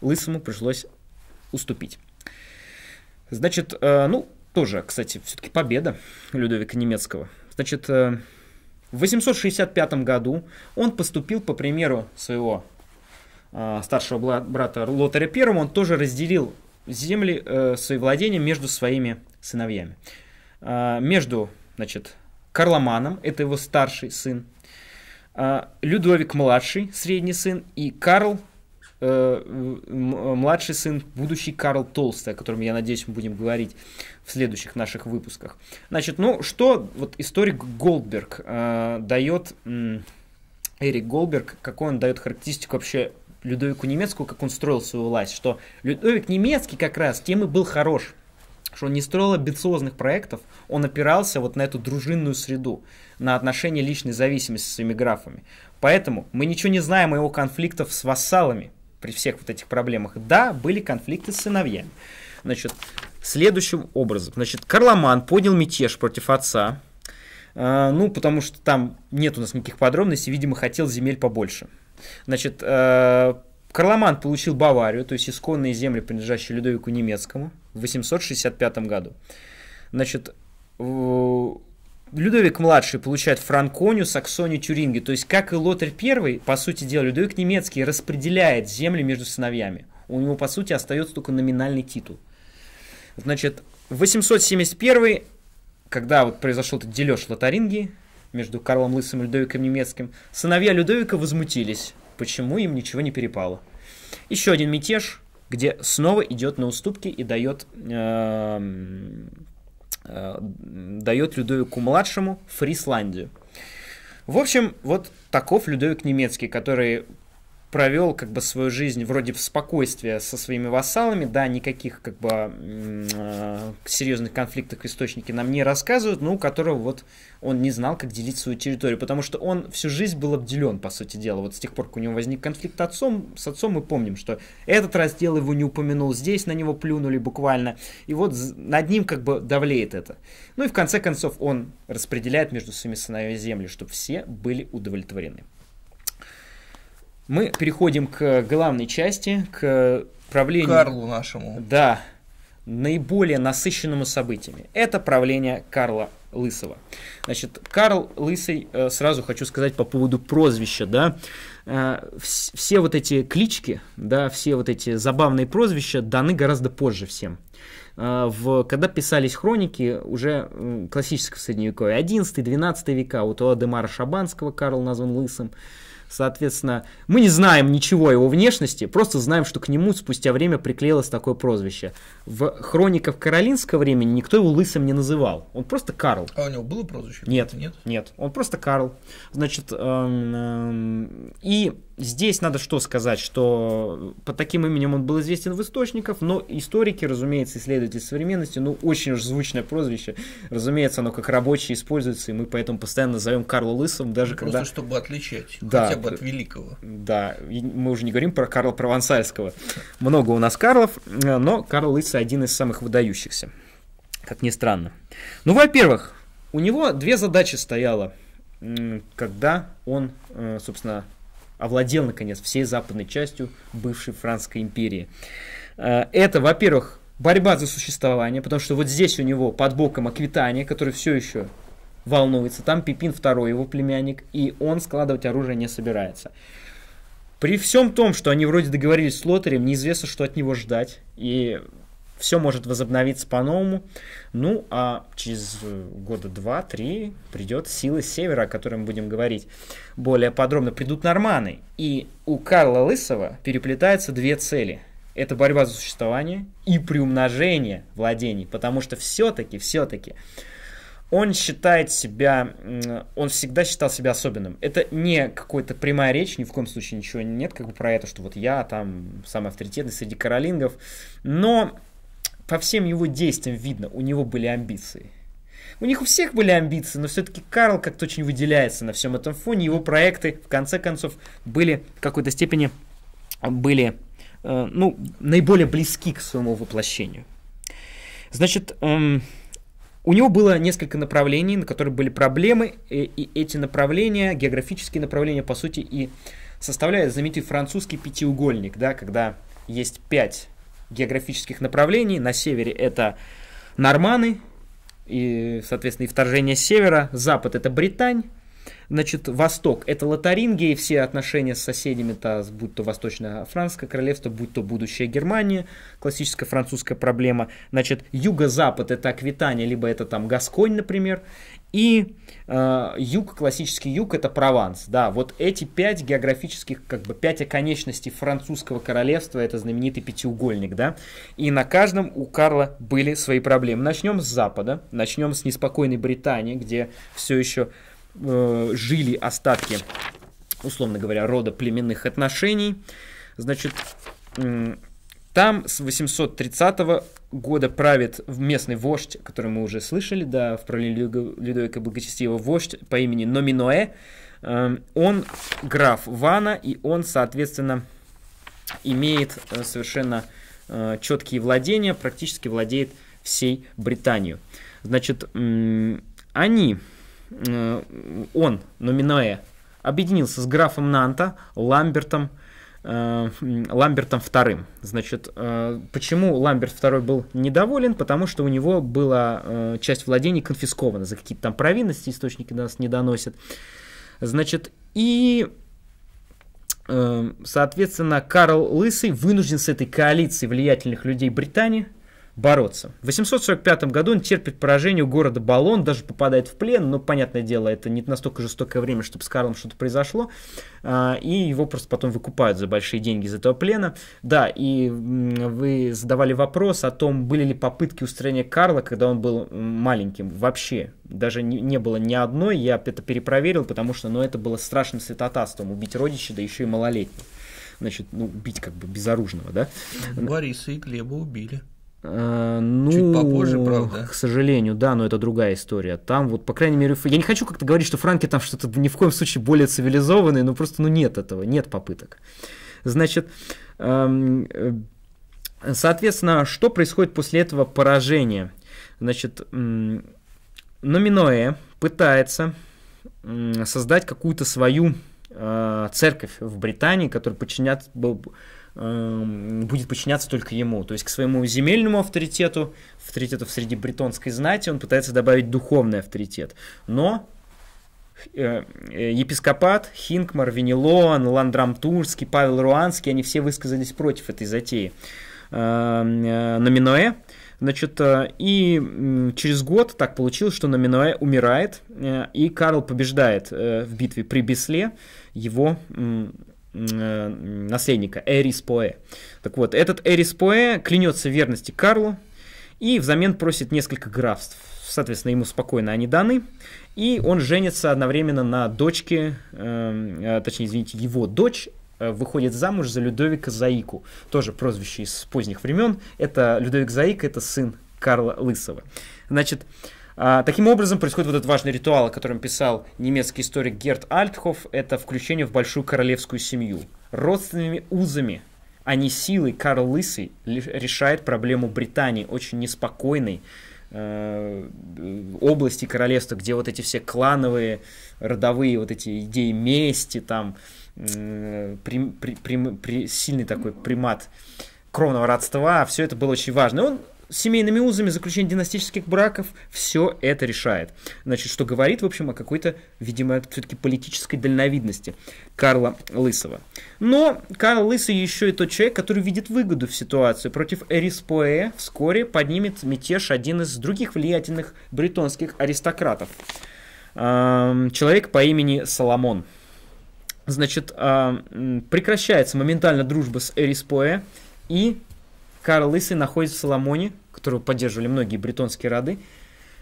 Лысому пришлось уступить. Значит, э, ну, тоже, кстати, все-таки победа Людовика Немецкого. Значит, э, в 865 году он поступил по примеру своего Э, старшего брата Лотаря I, он тоже разделил земли, э, свои владения между своими сыновьями. Э, между, значит, Карломаном, это его старший сын, э, Людовик-младший, средний сын, и Карл, младший сын, будущий Карл Толстый, о котором, я надеюсь, мы будем говорить в следующих наших выпусках. Значит, ну, что вот историк Голдберг дает... Эрик Голберг, какой он дает характеристику вообще Людовику Немецкому, как он строил свою власть, что Людовик Немецкий как раз тем и был хорош, что он не строил амбициозных проектов, он опирался вот на эту дружинную среду, на отношения личной зависимости с своими графами. Поэтому мы ничего не знаем о его конфликтах с вассалами при всех вот этих проблемах. Да, были конфликты с сыновьями. Значит, следующим образом. Значит, Карломан поднял мятеж против отца, а, ну, потому что там нет у нас никаких подробностей, видимо, хотел земель побольше. Значит, э, Карломан получил Баварию, то есть исконные земли, принадлежащие Людовику Немецкому, в 865 году. Значит, Людовик младший получает Франконию, Саксонию, Тюринги, То есть, как и Лотарь первый, по сути дела, Людовик немецкий распределяет земли между сыновьями. У него, по сути, остается только номинальный титул. Значит, 871 когда вот произошел этот дележ Лотарингии, между Карлом Лысым и Людовиком Немецким, сыновья Людовика возмутились, почему им ничего не перепало. Еще один мятеж, где снова идет на уступки и дает, э, э, дает Людовику-младшему Фрисландию. В общем, вот таков Людовик Немецкий, который провел как бы свою жизнь вроде в спокойствии со своими вассалами, да, никаких как бы э, серьезных конфликтов источники нам не рассказывают, но у которого вот он не знал, как делить свою территорию, потому что он всю жизнь был обделен, по сути дела. Вот с тех пор, как у него возник конфликт отцом, с отцом мы помним, что этот раздел его не упомянул, здесь на него плюнули буквально, и вот над ним как бы давлеет это. Ну и в конце концов он распределяет между своими сыновьями земли, чтобы все были удовлетворены. Мы переходим к главной части, к правлению... Карлу нашему. Да, наиболее насыщенному событиями. Это правление Карла Лысого. Значит, Карл Лысый, э, сразу хочу сказать по поводу прозвища, да, э, все вот эти клички, да, все вот эти забавные прозвища даны гораздо позже всем. Э, в, когда писались хроники уже классического средневековья, 11-12 века, Вот у Туа Шабанского Карл назван Лысым, Соответственно, мы не знаем ничего о его внешности, просто знаем, что к нему спустя время приклеилось такое прозвище. В хрониках каролинского времени никто его лысым не называл. Он просто Карл. А у него было прозвище? Нет. Нет? Нет. Он просто Карл. Значит, эм, эм, и Здесь надо что сказать, что под таким именем он был известен в источниках, но историки, разумеется, исследователи современности, ну, очень уж звучное прозвище, разумеется, оно как рабочее используется, и мы поэтому постоянно назовем Карла Лысым, даже ну, когда... Просто чтобы отличать, да, хотя бы от великого. Да, мы уже не говорим про Карла Провансальского. Много у нас Карлов, э, но Карл Лысый один из самых выдающихся, как ни странно. Ну, во-первых, у него две задачи стояло, когда он, э, собственно, овладел, наконец, всей западной частью бывшей Францкой империи. Э, это, во-первых, борьба за существование, потому что вот здесь у него под боком Аквитания, который все еще волнуется. Там Пипин II, его племянник, и он складывать оружие не собирается. При всем том, что они вроде договорились с Лотарем, неизвестно, что от него ждать. И все может возобновиться по-новому. Ну, а через э, года два-три придет силы севера, о которой мы будем говорить более подробно. Придут норманы. И у Карла Лысого переплетаются две цели. Это борьба за существование и приумножение владений. Потому что все-таки, все-таки он считает себя, он всегда считал себя особенным. Это не какая-то прямая речь, ни в коем случае ничего нет как бы про это, что вот я там самый авторитетный среди каролингов, но по всем его действиям видно, у него были амбиции. У них у всех были амбиции, но все-таки Карл как-то очень выделяется на всем этом фоне. Его проекты, в конце концов, были в какой-то степени были, э, ну, наиболее близки к своему воплощению. Значит, эм, у него было несколько направлений, на которые были проблемы, и, и эти направления, географические направления, по сути, и составляют знаменитый французский пятиугольник, да, когда есть пять географических направлений. На севере это норманы, и, соответственно, и вторжение с севера. Запад — это Британь. Значит, Восток — это Лотарингия и все отношения с соседями, -то, будь то восточное франское королевство, будь то будущая Германия, классическая французская проблема. Значит, Юго-Запад — это Аквитания, либо это там Гасконь, например. И э, юг, классический юг, это Прованс. Да, вот эти пять географических, как бы пять оконечностей французского королевства, это знаменитый пятиугольник, да. И на каждом у Карла были свои проблемы. Начнем с запада, начнем с неспокойной Британии, где все еще э, жили остатки, условно говоря, рода племенных отношений. Значит, э, там с 830 года правит местный вождь, который мы уже слышали, да, в правлении Людовика Благочестивого вождь по имени Номиноэ. Эм, он граф Вана, и он, соответственно, имеет э, совершенно э, четкие владения, практически владеет всей Британией. Значит, они, э, он, Номиноэ, объединился с графом Нанта, Ламбертом, Э, Ламбертом II. Значит, э, почему Ламберт II был недоволен? Потому что у него была э, часть владений конфискована за какие-то там провинности, источники нас не доносят. Значит, и соответственно, Карл Лысый вынужден с этой коалицией влиятельных людей Британии бороться. В 845 году он терпит поражение у города Балон, даже попадает в плен, но, понятное дело, это не настолько жестокое время, чтобы с Карлом что-то произошло, а, и его просто потом выкупают за большие деньги из этого плена. Да, и вы задавали вопрос о том, были ли попытки устранения Карла, когда он был маленьким, вообще. Даже не было ни одной, я это перепроверил, потому что ну, это было страшным святотатством, убить родича, да еще и малолетнего. Значит, ну, убить как бы безоружного, да? Бориса и Глеба убили. Э, ну, Чуть попозже, правда. К сожалению, да, но это другая история. Там вот, по крайней мере, я не хочу как-то говорить, что франки там что-то ни в коем случае более цивилизованные, но просто ну нет этого, нет попыток. Значит, эм, э, соответственно, что происходит после этого поражения? Значит, Номиное пытается создать какую-то свою э, церковь в Британии, которая подчинят, Эм, будет подчиняться только ему. То есть к своему земельному авторитету, авторитету среди бритонской знати, он пытается добавить духовный авторитет. Но э, э, епископат, Хинкмар, Венелон, Ландрам Турский, Павел Руанский, они все высказались против этой затеи э, Номиноэ. Значит, и через год так получилось, что Номиноэ умирает, и Карл побеждает в битве при Бесле его Э, наследника Эрис Поэ. Так вот, этот Эрис Поэ клянется верности Карлу и взамен просит несколько графств. Соответственно, ему спокойно они даны. И он женится одновременно на дочке, эм, э, точнее, извините, его дочь э, выходит замуж за Людовика Заику. Тоже прозвище из поздних времен. Это Людовик Заик, это сын Карла Лысого. Значит, э, а, таким образом происходит вот этот важный ритуал, о котором писал немецкий историк Герт Альтхоф. Это включение в большую королевскую семью. Родственными узами, а не силой Карл Лысый решает проблему Британии, очень неспокойной э, э, области королевства, где вот эти все клановые, родовые вот эти идеи мести, там э, при, при, при, при, сильный такой примат кровного родства, а все это было очень важно. И он семейными узами, заключение династических браков, все это решает. Значит, что говорит, в общем, о какой-то, видимо, все-таки политической дальновидности Карла Лысого. Но Карл Лысый еще и тот человек, который видит выгоду в ситуации. Против Эриспоэ вскоре поднимет мятеж один из других влиятельных бритонских аристократов. Человек по имени Соломон. Значит, а, прекращается моментально дружба с Эриспоэ, и Карл Лысый находит в Соломоне, которую поддерживали многие бретонские роды,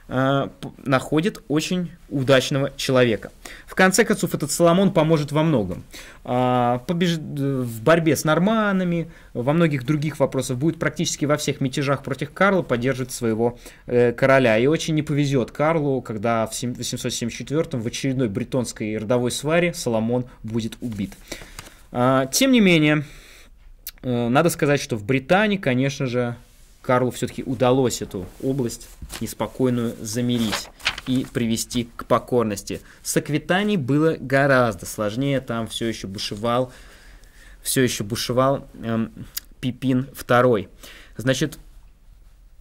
а, находит очень удачного человека. В конце концов, этот Соломон поможет во многом. А, побеж... В борьбе с норманами, во многих других вопросах, будет практически во всех мятежах против Карла поддерживать своего э, короля. И очень не повезет Карлу, когда в 874 в очередной бретонской родовой сваре Соломон будет убит. А, тем не менее, Э, надо сказать, что в Британии, конечно же, Карлу все-таки удалось эту область неспокойную замерить и привести к покорности. С Аквитанией было гораздо сложнее, там все еще бушевал, все еще бушевал эм, Пипин II. Значит,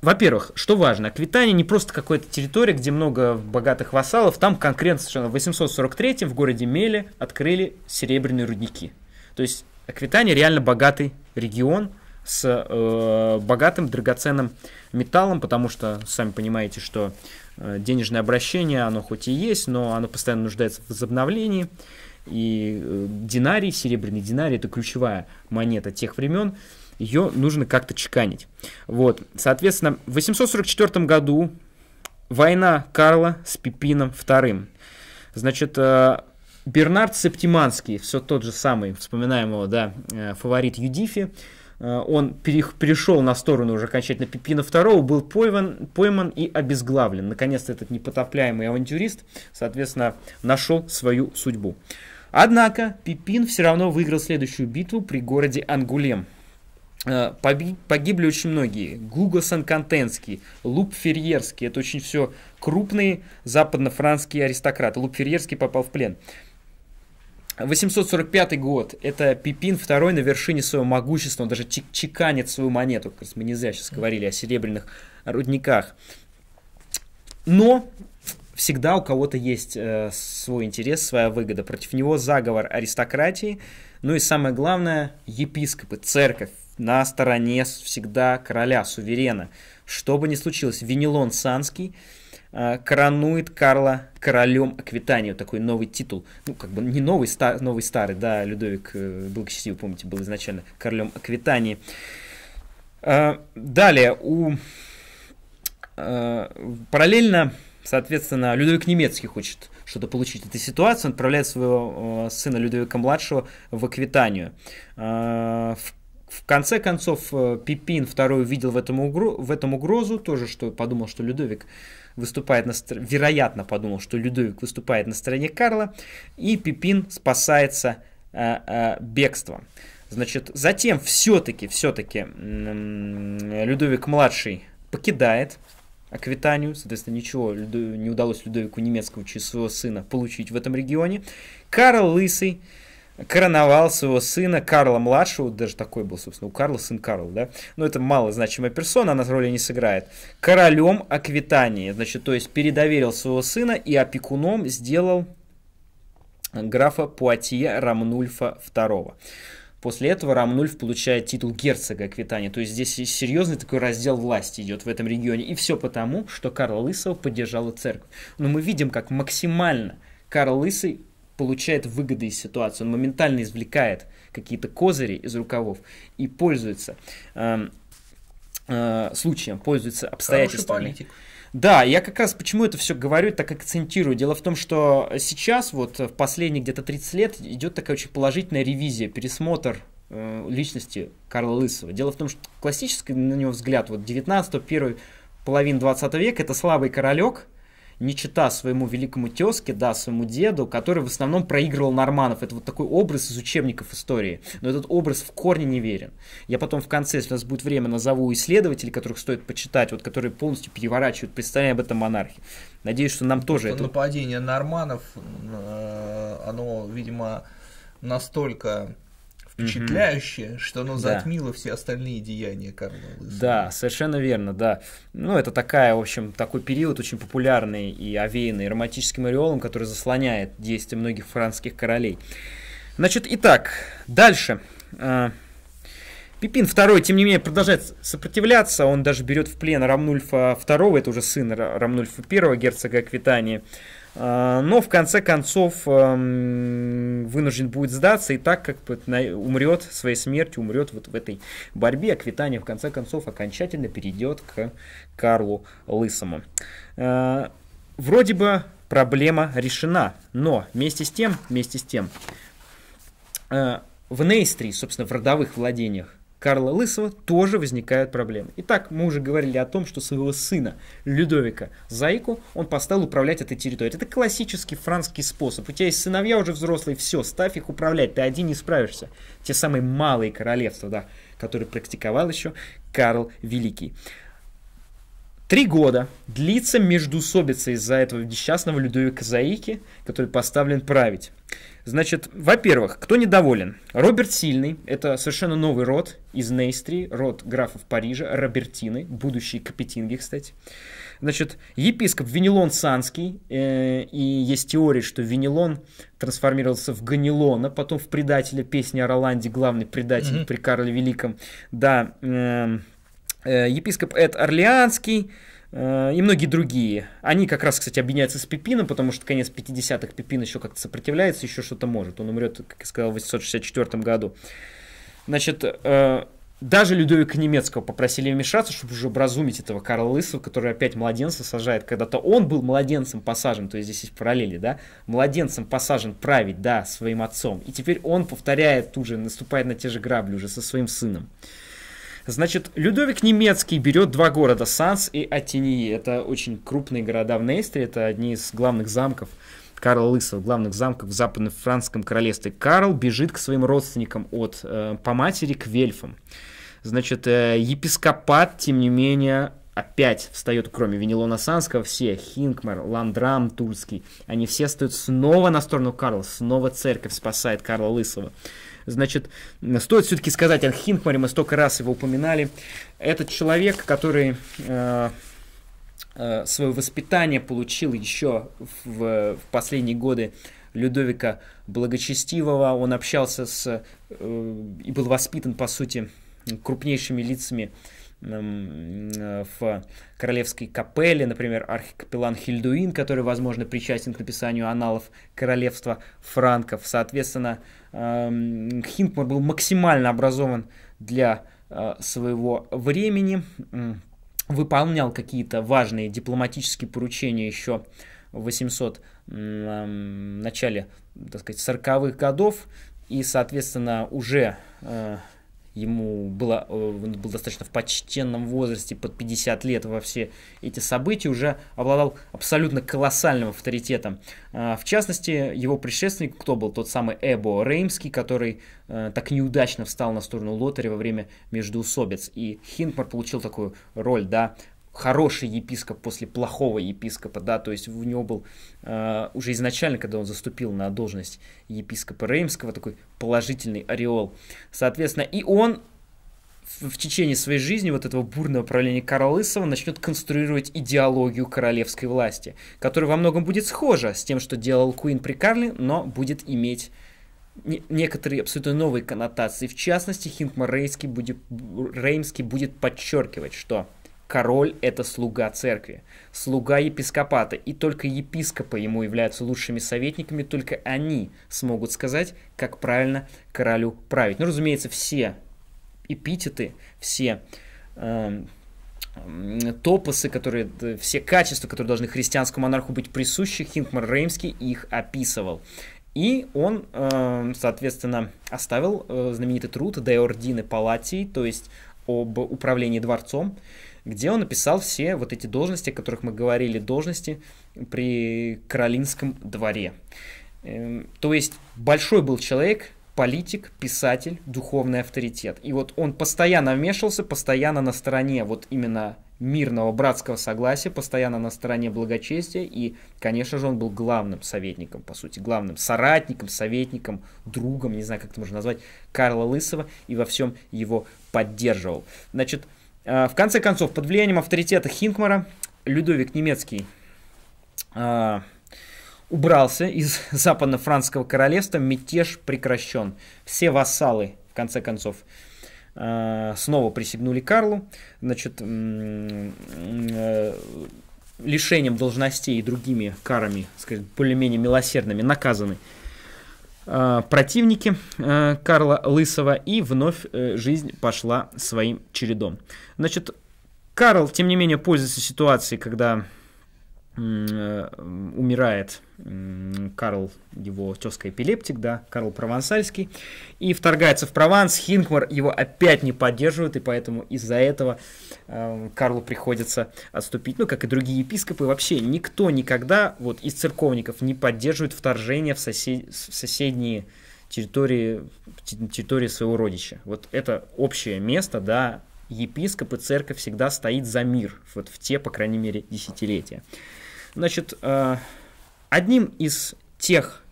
во-первых, что важно, Аквитания не просто какая-то территория, где много богатых вассалов, там конкретно совершенно в 843 в городе Меле открыли серебряные рудники. То есть Аквитания реально богатый регион с э, богатым драгоценным металлом, потому что, сами понимаете, что э, денежное обращение, оно хоть и есть, но оно постоянно нуждается в возобновлении. И э, динарий, серебряный динарий, это ключевая монета тех времен, ее нужно как-то чеканить. Вот, соответственно, в 844 году война Карла с Пипином II. Значит, э, Бернард Септиманский, все тот же самый, вспоминаем его, да, э, фаворит Юдифи, э, он перешел на сторону уже окончательно Пипина II, был пойман, пойман и обезглавлен. Наконец-то этот непотопляемый авантюрист, соответственно, нашел свою судьбу. Однако Пипин все равно выиграл следующую битву при городе Ангулем. Э, погибли очень многие. Гуго Санкантенский, Луп Ферьерский. Это очень все крупные западно-франские аристократы. Луп Ферьерский попал в плен. 845 год. Это Пипин второй на вершине своего могущества. Он даже чеканит свою монету. Как раз мы не зря сейчас говорили о серебряных рудниках. Но всегда у кого-то есть э, свой интерес, своя выгода. Против него заговор аристократии. Ну и самое главное, епископы, церковь на стороне всегда короля, суверена. Что бы ни случилось, Венелон Санский – а, коронует Карла королем Аквитании. Вот такой новый титул. Ну, как бы не новый, стар, новый старый, да, Людовик э, Благочестивый, помните, был изначально королем Аквитании. А, далее, у... А, параллельно, соответственно, Людовик Немецкий хочет что-то получить этой ситуации, он отправляет своего сына Людовика-младшего в Аквитанию. В в конце концов, э, Пипин второй увидел в этом, угро... в этом угрозу, тоже что подумал, что Людовик выступает на стр... вероятно подумал, что Людовик выступает на стороне Карла, и Пипин спасается э, э, бегством. Значит, затем все-таки, все-таки э, Людовик младший покидает Аквитанию, соответственно, ничего не удалось Людовику немецкому через своего сына получить в этом регионе. Карл Лысый короновал своего сына Карла-младшего, даже такой был, собственно, у Карла сын Карл, да? Но ну, это малозначимая персона, она роли не сыграет. Королем Аквитании, значит, то есть передоверил своего сына и опекуном сделал графа Пуатье Рамнульфа II. После этого Рамнульф получает титул герцога Аквитании. То есть здесь серьезный такой раздел власти идет в этом регионе. И все потому, что Карл Лысого поддержала церковь. Но мы видим, как максимально Карл Лысый получает выгоды из ситуации, он моментально извлекает какие-то козыри из рукавов и пользуется э, э, случаем, пользуется обстоятельствами. Да, я как раз почему это все говорю, так акцентирую. Дело в том, что сейчас, вот в последние где-то 30 лет, идет такая очень положительная ревизия, пересмотр э, личности Карла Лысого. Дело в том, что классический на него взгляд, вот 19-го, первой половины 20 века, это слабый королек, не чита своему великому тезке, да, своему деду, который в основном проигрывал норманов. Это вот такой образ из учебников истории. Но этот образ в корне не верен. Я потом в конце, если у нас будет время, назову исследователей, которых стоит почитать, вот которые полностью переворачивают представление об этом монархии. Надеюсь, что нам тоже это... Нападение норманов, э, оно, видимо, настолько впечатляющее, mm-hmm. что оно затмило да. все остальные деяния Карла Лысого. Да, совершенно верно, да. Ну, это такая, в общем, такой период очень популярный и овеянный романтическим ореолом, который заслоняет действия многих французских королей. Значит, итак, дальше. А, Пипин II, тем не менее, продолжает сопротивляться. Он даже берет в плен Рамнульфа II, это уже сын Рамнульфа I, герцога Аквитании. А, но в конце концов эм, вынужден будет сдаться, и так как умрет своей смертью, умрет вот в этой борьбе, а в конце концов окончательно перейдет к Карлу Лысому. Э, вроде бы проблема решена, но вместе с тем, вместе с тем, э, в Нейстрии, собственно, в родовых владениях Карла Лысого тоже возникают проблемы. Итак, мы уже говорили о том, что своего сына Людовика Зайку он поставил управлять этой территорией. Это классический французский способ. У тебя есть сыновья уже взрослые, все, ставь их управлять, ты один не справишься. Те самые малые королевства, да, которые практиковал еще Карл Великий. Три года длится междоусобица из-за этого несчастного Людовика Заики, который поставлен править. Значит, во-первых, кто недоволен? Роберт Сильный, это совершенно новый род из Нейстри, род графов Парижа, Робертины, будущие Капетинги, кстати. Значит, епископ Венелон Санский, э, и есть теория, что Венелон трансформировался в Ганилона, потом в предателя песни о Роланде, главный предатель mm-hmm. при Карле Великом. Да, э, э, епископ Эд Орлеанский, Э, и многие другие. Они как раз, кстати, объединяются с Пипином, потому что конец 50-х Пипин еще как-то сопротивляется, еще что-то может. Он умрет, как я сказал, в 864 году. Значит, э, даже Людовика Немецкого попросили вмешаться, чтобы уже образумить этого Карла Лысого, который опять младенца сажает. Когда-то он был младенцем посажен, то есть здесь есть параллели, да? Младенцем посажен править, да, своим отцом. И теперь он повторяет тут же, наступает на те же грабли уже со своим сыном. Значит, Людовик Немецкий берет два города, Санс и Атинии. Это очень крупные города в Нейстре, это одни из главных замков Карла Лысого, главных замков в западно-францском королевстве. Карл бежит к своим родственникам от, э, по матери к вельфам. Значит, э, епископат, тем не менее, опять встает, кроме Венелона Санского, все, Хинкмар, Ландрам Тульский, они все встают снова на сторону Карла, снова церковь спасает Карла Лысого. Значит, стоит все-таки сказать о Хинкмаре, мы столько раз его упоминали. Этот человек, который э, э, свое воспитание получил еще в, в последние годы Людовика Благочестивого, он общался с э, и был воспитан, по сути, крупнейшими лицами э, Э, в королевской капелле, например, архикапеллан Хильдуин, который, возможно, причастен к написанию аналов королевства франков. Соответственно, эм, Хинкмар был максимально образован для э, своего времени, выполнял какие-то важные дипломатические поручения еще в 800 начале, так сказать, 40-х годов, и, соответственно, уже э, ему было, э, он был достаточно в почтенном возрасте, под 50 лет во все эти события, уже обладал абсолютно колоссальным авторитетом. А, в частности, его предшественник, кто был тот самый Эбо Реймский, который э, так неудачно встал на сторону Лотари во время междуусобиц. И Хинтмар получил такую роль, да, хороший епископ после плохого епископа, да, то есть у него был э, уже изначально, когда он заступил на должность епископа Реймского, такой положительный ореол, соответственно, и он в течение своей жизни вот этого бурного правления Карла Лысова начнет конструировать идеологию королевской власти, которая во многом будет схожа с тем, что делал Куин при Карле, но будет иметь некоторые абсолютно новые коннотации. В частности, Хинкмар Реймский будет, Реймский будет подчеркивать, что король – это слуга церкви, слуга епископата, и только епископы ему являются лучшими советниками, только они смогут сказать, как правильно королю править. Ну, разумеется, все эпитеты, все э, топосы, которые, все качества, которые должны христианскому монарху быть присущи, Хинкмар Реймский их описывал. И он, э, соответственно, оставил э, знаменитый труд «De Ordine Palati», то есть об управлении дворцом где он написал все вот эти должности, о которых мы говорили, должности при Каролинском дворе. Эм, то есть большой был человек, политик, писатель, духовный авторитет. И вот он постоянно вмешивался, постоянно на стороне вот именно мирного братского согласия, постоянно на стороне благочестия, и, конечно же, он был главным советником, по сути, главным соратником, советником, другом, не знаю, как это можно назвать, Карла Лысого, и во всем его поддерживал. Значит, а, в конце концов, под влиянием авторитета Хинкмара, Людовик немецкий а, убрался из (laughs) западно французского королевства, мятеж прекращен. Все вассалы, в конце концов, а, снова присягнули Карлу. Значит, э, лишением должностей и другими карами, скажем, более-менее милосердными наказаны Э, противники э, Карла Лысого, и вновь э, жизнь пошла своим чередом. Значит, Карл, тем не менее, пользуется ситуацией, когда Э, умирает Карл, его тезка-эпилептик, да, Карл Провансальский, и вторгается в Прованс, Хинкмар его опять не поддерживает, и поэтому из-за этого э, Карлу приходится отступить, ну, как и другие епископы, вообще никто никогда вот из церковников не поддерживает вторжение в, сосед... в соседние территории, территории своего родича. Вот это общее место, да, епископ и церковь всегда стоит за мир, вот в те, по крайней мере, десятилетия. Значит, э, одним из тех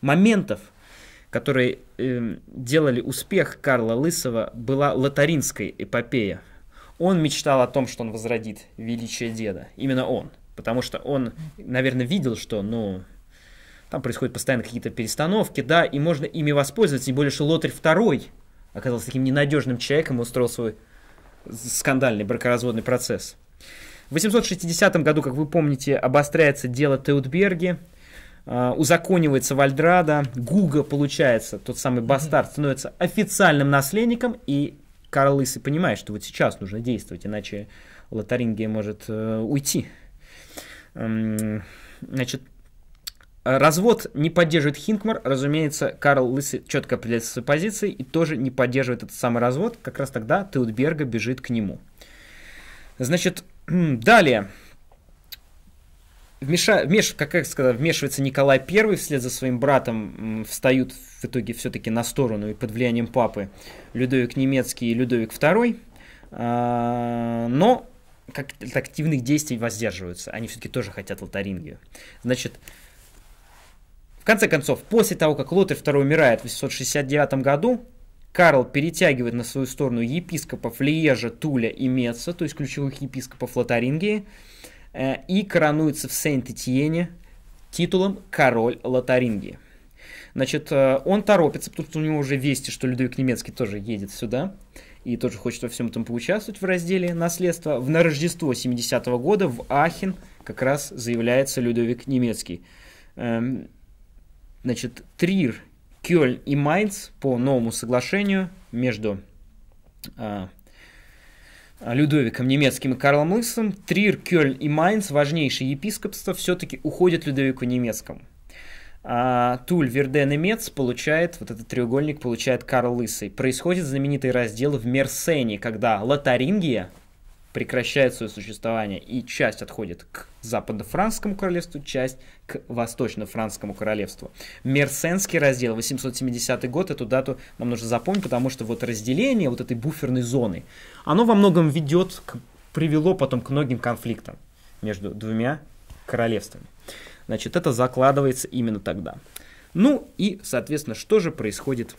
моментов, которые э, делали успех Карла Лысова, была лотаринская эпопея. Он мечтал о том, что он возродит величие деда. Именно он. Потому что он, наверное, видел, что, ну, там происходят постоянно какие-то перестановки, да, и можно ими воспользоваться. Тем более, что Лотарь второй оказался таким ненадежным человеком и устроил свой скандальный бракоразводный процесс. В 860 году, как вы помните, обостряется дело Теутберги, а, узаконивается Вальдрада, Гуга, получается, тот самый бастард, становится официальным наследником, и Карл Лысый понимает, что вот сейчас нужно действовать, иначе Лотарингия может э, уйти. Эм, значит, развод не поддерживает Хинкмар, разумеется, Карл Лысый четко определяется своей позиции и тоже не поддерживает этот самый развод, как раз тогда Теутберга бежит к нему. Значит, Далее. Вмеша... Вмеш... Как я сказал, вмешивается Николай I, вслед за своим братом встают в итоге все-таки на сторону и под влиянием папы Людовик Немецкий и Людовик II. А, но как от активных действий воздерживаются. Они все-таки тоже хотят Лотарингию. Значит, в конце концов, после того, как Лотарь II умирает в 869 году, Карл перетягивает на свою сторону епископов Лиежа, Туля и Меца, то есть ключевых епископов Лотарингии, э, и коронуется в Сент-Этьене титулом «Король Лотарингии». Значит, э, он торопится, потому что у него уже вести, что Людовик Немецкий тоже едет сюда и тоже хочет во всем этом поучаствовать в разделе наследства. В на Рождество 70-го года в Ахен как раз заявляется Людовик Немецкий. Эм, значит, Трир Кёльн и Майнц по новому соглашению между а, Людовиком Немецким и Карлом Лысым, Трир, Кёльн и Майнц, важнейшие епископства, все-таки уходят Людовику Немецкому. А Туль, Верден и Мец получает, вот этот треугольник получает Карл Лысый. Происходит знаменитый раздел в Мерсене, когда Лотарингия, прекращает свое существование, и часть отходит к западно французскому королевству, часть к восточно французскому королевству. Мерсенский раздел, 870 год, эту дату нам нужно запомнить, потому что вот разделение вот этой буферной зоны, оно во многом ведет, к, привело потом к многим конфликтам между двумя королевствами. Значит, это закладывается именно тогда. Ну и, соответственно, что же происходит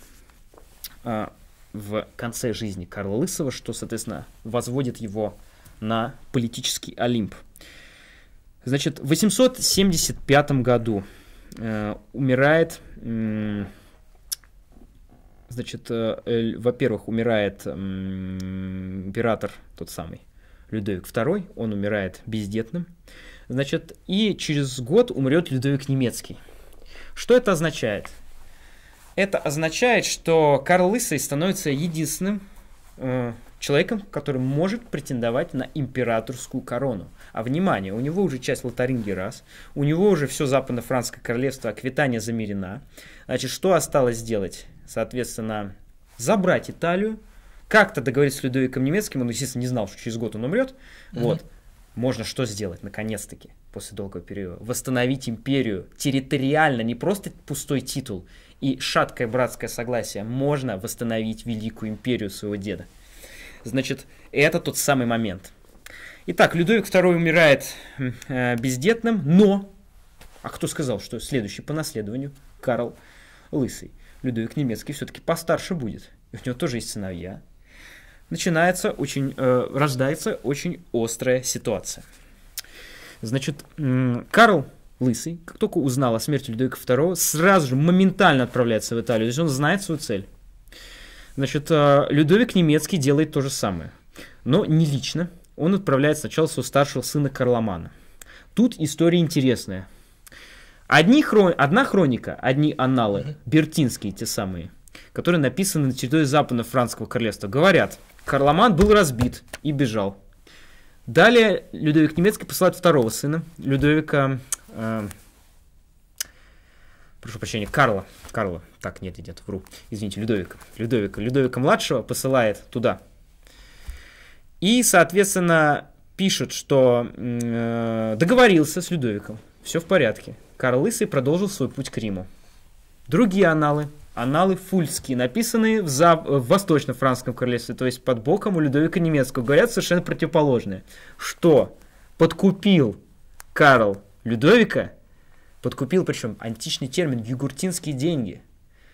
а, в конце жизни Карла Лысого, что, соответственно, возводит его на политический Олимп. Значит, в 875 году э, умирает, э, значит, э, во-первых, умирает э, император тот самый Людовик II, он умирает бездетным, значит, и через год умрет Людовик Немецкий. Что это означает? Это означает, что Карл Лысый становится единственным э, человеком, который может претендовать на императорскую корону. А внимание, у него уже часть Лотарингии раз, у него уже все западно французское королевство Аквитания замерена. Значит, что осталось сделать? Соответственно, забрать Италию, как-то договориться с Людовиком Немецким, он, естественно, не знал, что через год он умрет. Mm-hmm. Вот. Можно что сделать, наконец-таки, после долгого периода? Восстановить империю территориально, не просто пустой титул, и шаткое братское согласие можно восстановить великую империю своего деда. Значит, это тот самый момент. Итак, Людовик II умирает э, бездетным, но... А кто сказал, что следующий по наследованию Карл Лысый? Людовик немецкий все-таки постарше будет. И у него тоже есть сыновья. Начинается очень... Э, рождается очень острая ситуация. Значит, Карл Лысый, как только узнал о смерти Людовика II, сразу же моментально отправляется в Италию. То есть он знает свою цель. Значит, э, Людовик Немецкий делает то же самое. Но не лично. Он отправляет сначала своего старшего сына Карломана. Тут история интересная. Одни хрон... Одна хроника, одни аналы, бертинские те самые, которые написаны на территории западного франкского королевства, говорят, Карломан был разбит и бежал. Далее Людовик Немецкий посылает второго сына, Людовика Э, прошу прощения, Карла. Карла. Так, нет, идет вру. Извините, Людовика. Людовика. Людовика-младшего посылает туда. И, соответственно, пишет, что э, договорился с Людовиком. Все в порядке. Карл Лысый продолжил свой путь к Риму. Другие аналы, аналы фульские, написанные в, зап... в Восточно-Франском королевстве, то есть под боком у Людовика Немецкого, говорят совершенно противоположное, что подкупил Карл Людовика подкупил, причем античный термин «югуртинские деньги»,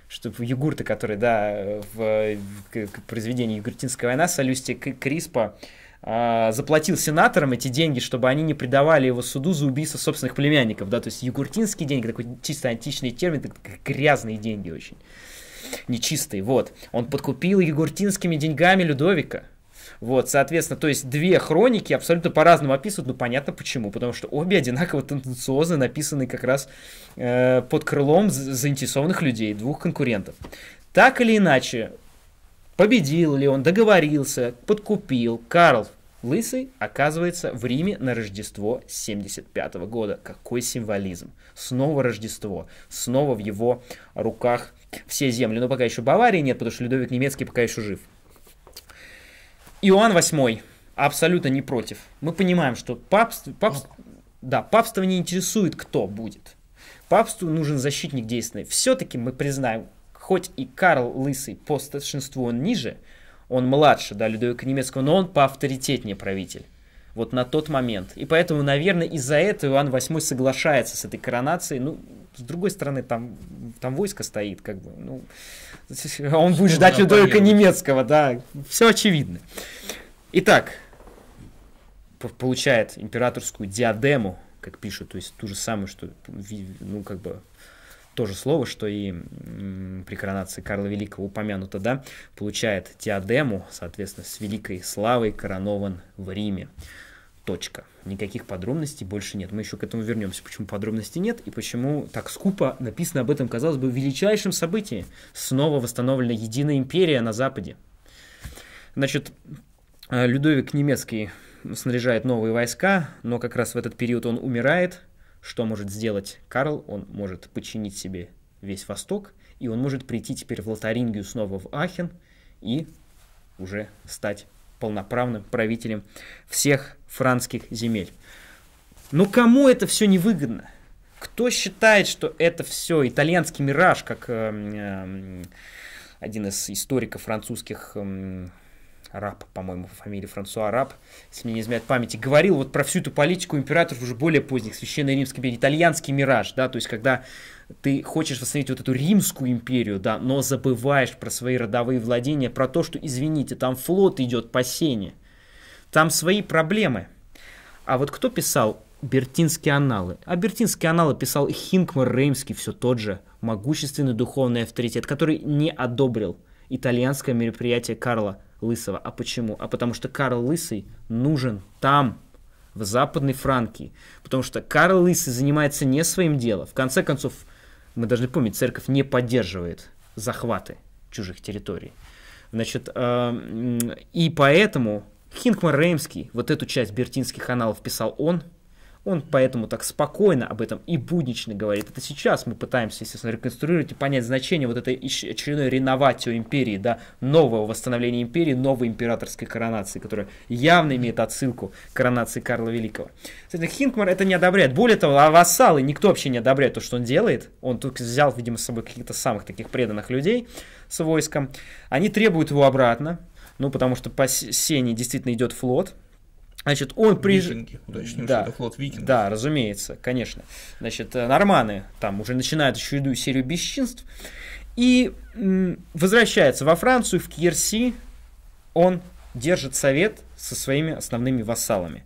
чтобы югурты, которые, да, в, в произведении «Югуртинская война» Солюстия Криспа а, заплатил сенаторам эти деньги, чтобы они не предавали его суду за убийство собственных племянников, да, то есть югуртинские деньги, такой чисто античный термин, грязные деньги очень, нечистые, вот. Он подкупил югуртинскими деньгами Людовика – вот, соответственно, то есть две хроники абсолютно по-разному описывают, но ну, понятно почему, потому что обе одинаково тенденциозно написаны как раз э, под крылом заинтересованных людей, двух конкурентов. Так или иначе, победил ли он, договорился, подкупил, Карл Лысый оказывается в Риме на Рождество 75 -го года. Какой символизм. Снова Рождество. Снова в его руках все земли. Но пока еще Баварии нет, потому что Людовик Немецкий пока еще жив. Иоанн VIII абсолютно не против. Мы понимаем, что папство, папство, да, папство не интересует, кто будет. Папству нужен защитник действенный. Все-таки мы признаем, хоть и Карл Лысый по старшинству он ниже, он младше, да, Людовика Немецкого, но он по авторитетнее правитель. Вот на тот момент. И поэтому, наверное, из-за этого Иоанн VIII соглашается с этой коронацией. Ну, с другой стороны, там, там войско стоит, как бы, ну, (laughs) он будет ждать ну, Людовика немецкого, да, все очевидно. Итак, получает императорскую диадему, как пишут, то есть ту же самую, что, ну, как бы, то же слово, что и при коронации Карла Великого упомянуто, да, получает диадему, соответственно, с великой славой коронован в Риме. Точка. Никаких подробностей больше нет. Мы еще к этому вернемся, почему подробностей нет и почему так скупо написано об этом, казалось бы, величайшем событии. Снова восстановлена единая империя на Западе. Значит, э, Людовик немецкий снаряжает новые войска, но как раз в этот период он умирает. Что может сделать Карл? Он может подчинить себе весь Восток, и он может прийти теперь в Лотарингию снова в Ахен и уже стать полноправным правителем всех франских земель. Но кому это все невыгодно? Кто считает, что это все итальянский мираж, как э, э один из историков французских, э, Раб, по-моему, по фамилии Франсуа Раб, если мне не изменяет памяти, говорил вот про всю эту политику императоров уже более поздних, Священной Римской империи, итальянский мираж, да, то есть когда ты хочешь восстановить вот эту Римскую империю, да, но забываешь про свои родовые владения, про то, что, извините, там флот идет по сене, там свои проблемы. А вот кто писал Бертинские аналы? А Бертинские аналы писал Хинкмар Реймский, все тот же, могущественный духовный авторитет, который не одобрил итальянское мероприятие Карла Лысого. А почему? А потому что Карл Лысый нужен там, в Западной Франкии. Потому что Карл Лысый занимается не своим делом. В конце концов, мы должны помнить, церковь не поддерживает захваты чужих территорий. Значит, э, и поэтому Хинкмар Реймский, вот эту часть бертинских каналов писал он, он поэтому так спокойно об этом и буднично говорит. Это сейчас мы пытаемся, естественно, реконструировать и понять значение вот этой очередной реновации империи, да, нового восстановления империи, новой императорской коронации, которая явно имеет отсылку к коронации Карла Великого. Кстати, Хинкмар это не одобряет. Более того, а вассалы, никто вообще не одобряет то, что он делает. Он только взял, видимо, с собой каких-то самых таких преданных людей с войском. Они требуют его обратно. Ну, потому что по Сене действительно идет флот, Значит, он при... Викинги, уточню, да, что это флот викингов. Да, разумеется, конечно. Значит, э, норманы там уже начинают очередную серию бесчинств. И возвращается во Францию, в Кирси. Он держит совет со своими основными вассалами.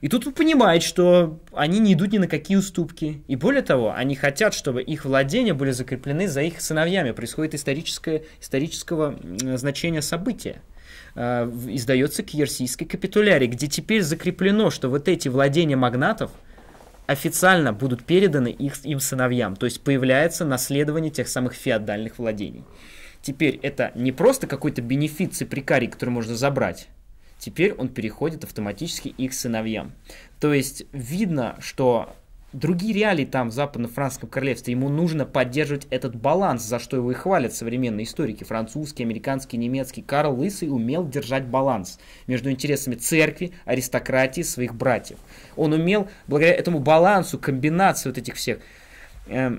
И тут он понимает, что они не идут ни на какие уступки. И более того, они хотят, чтобы их владения были закреплены за их сыновьями. Происходит историческое, исторического значения события. Э, издается к Ерсийской где теперь закреплено, что вот эти владения магнатов официально будут переданы их, им сыновьям. То есть появляется наследование тех самых феодальных владений. Теперь это не просто какой-то бенефит цеприкарий, который можно забрать. Теперь он переходит автоматически их сыновьям. То есть видно, что другие реалии там в западно-французском королевстве. Ему нужно поддерживать этот баланс, за что его и хвалят современные историки. Французский, американский, немецкий. Карл Лысый умел держать баланс между интересами церкви, аристократии, своих братьев. Он умел, благодаря этому балансу, комбинации вот этих всех э,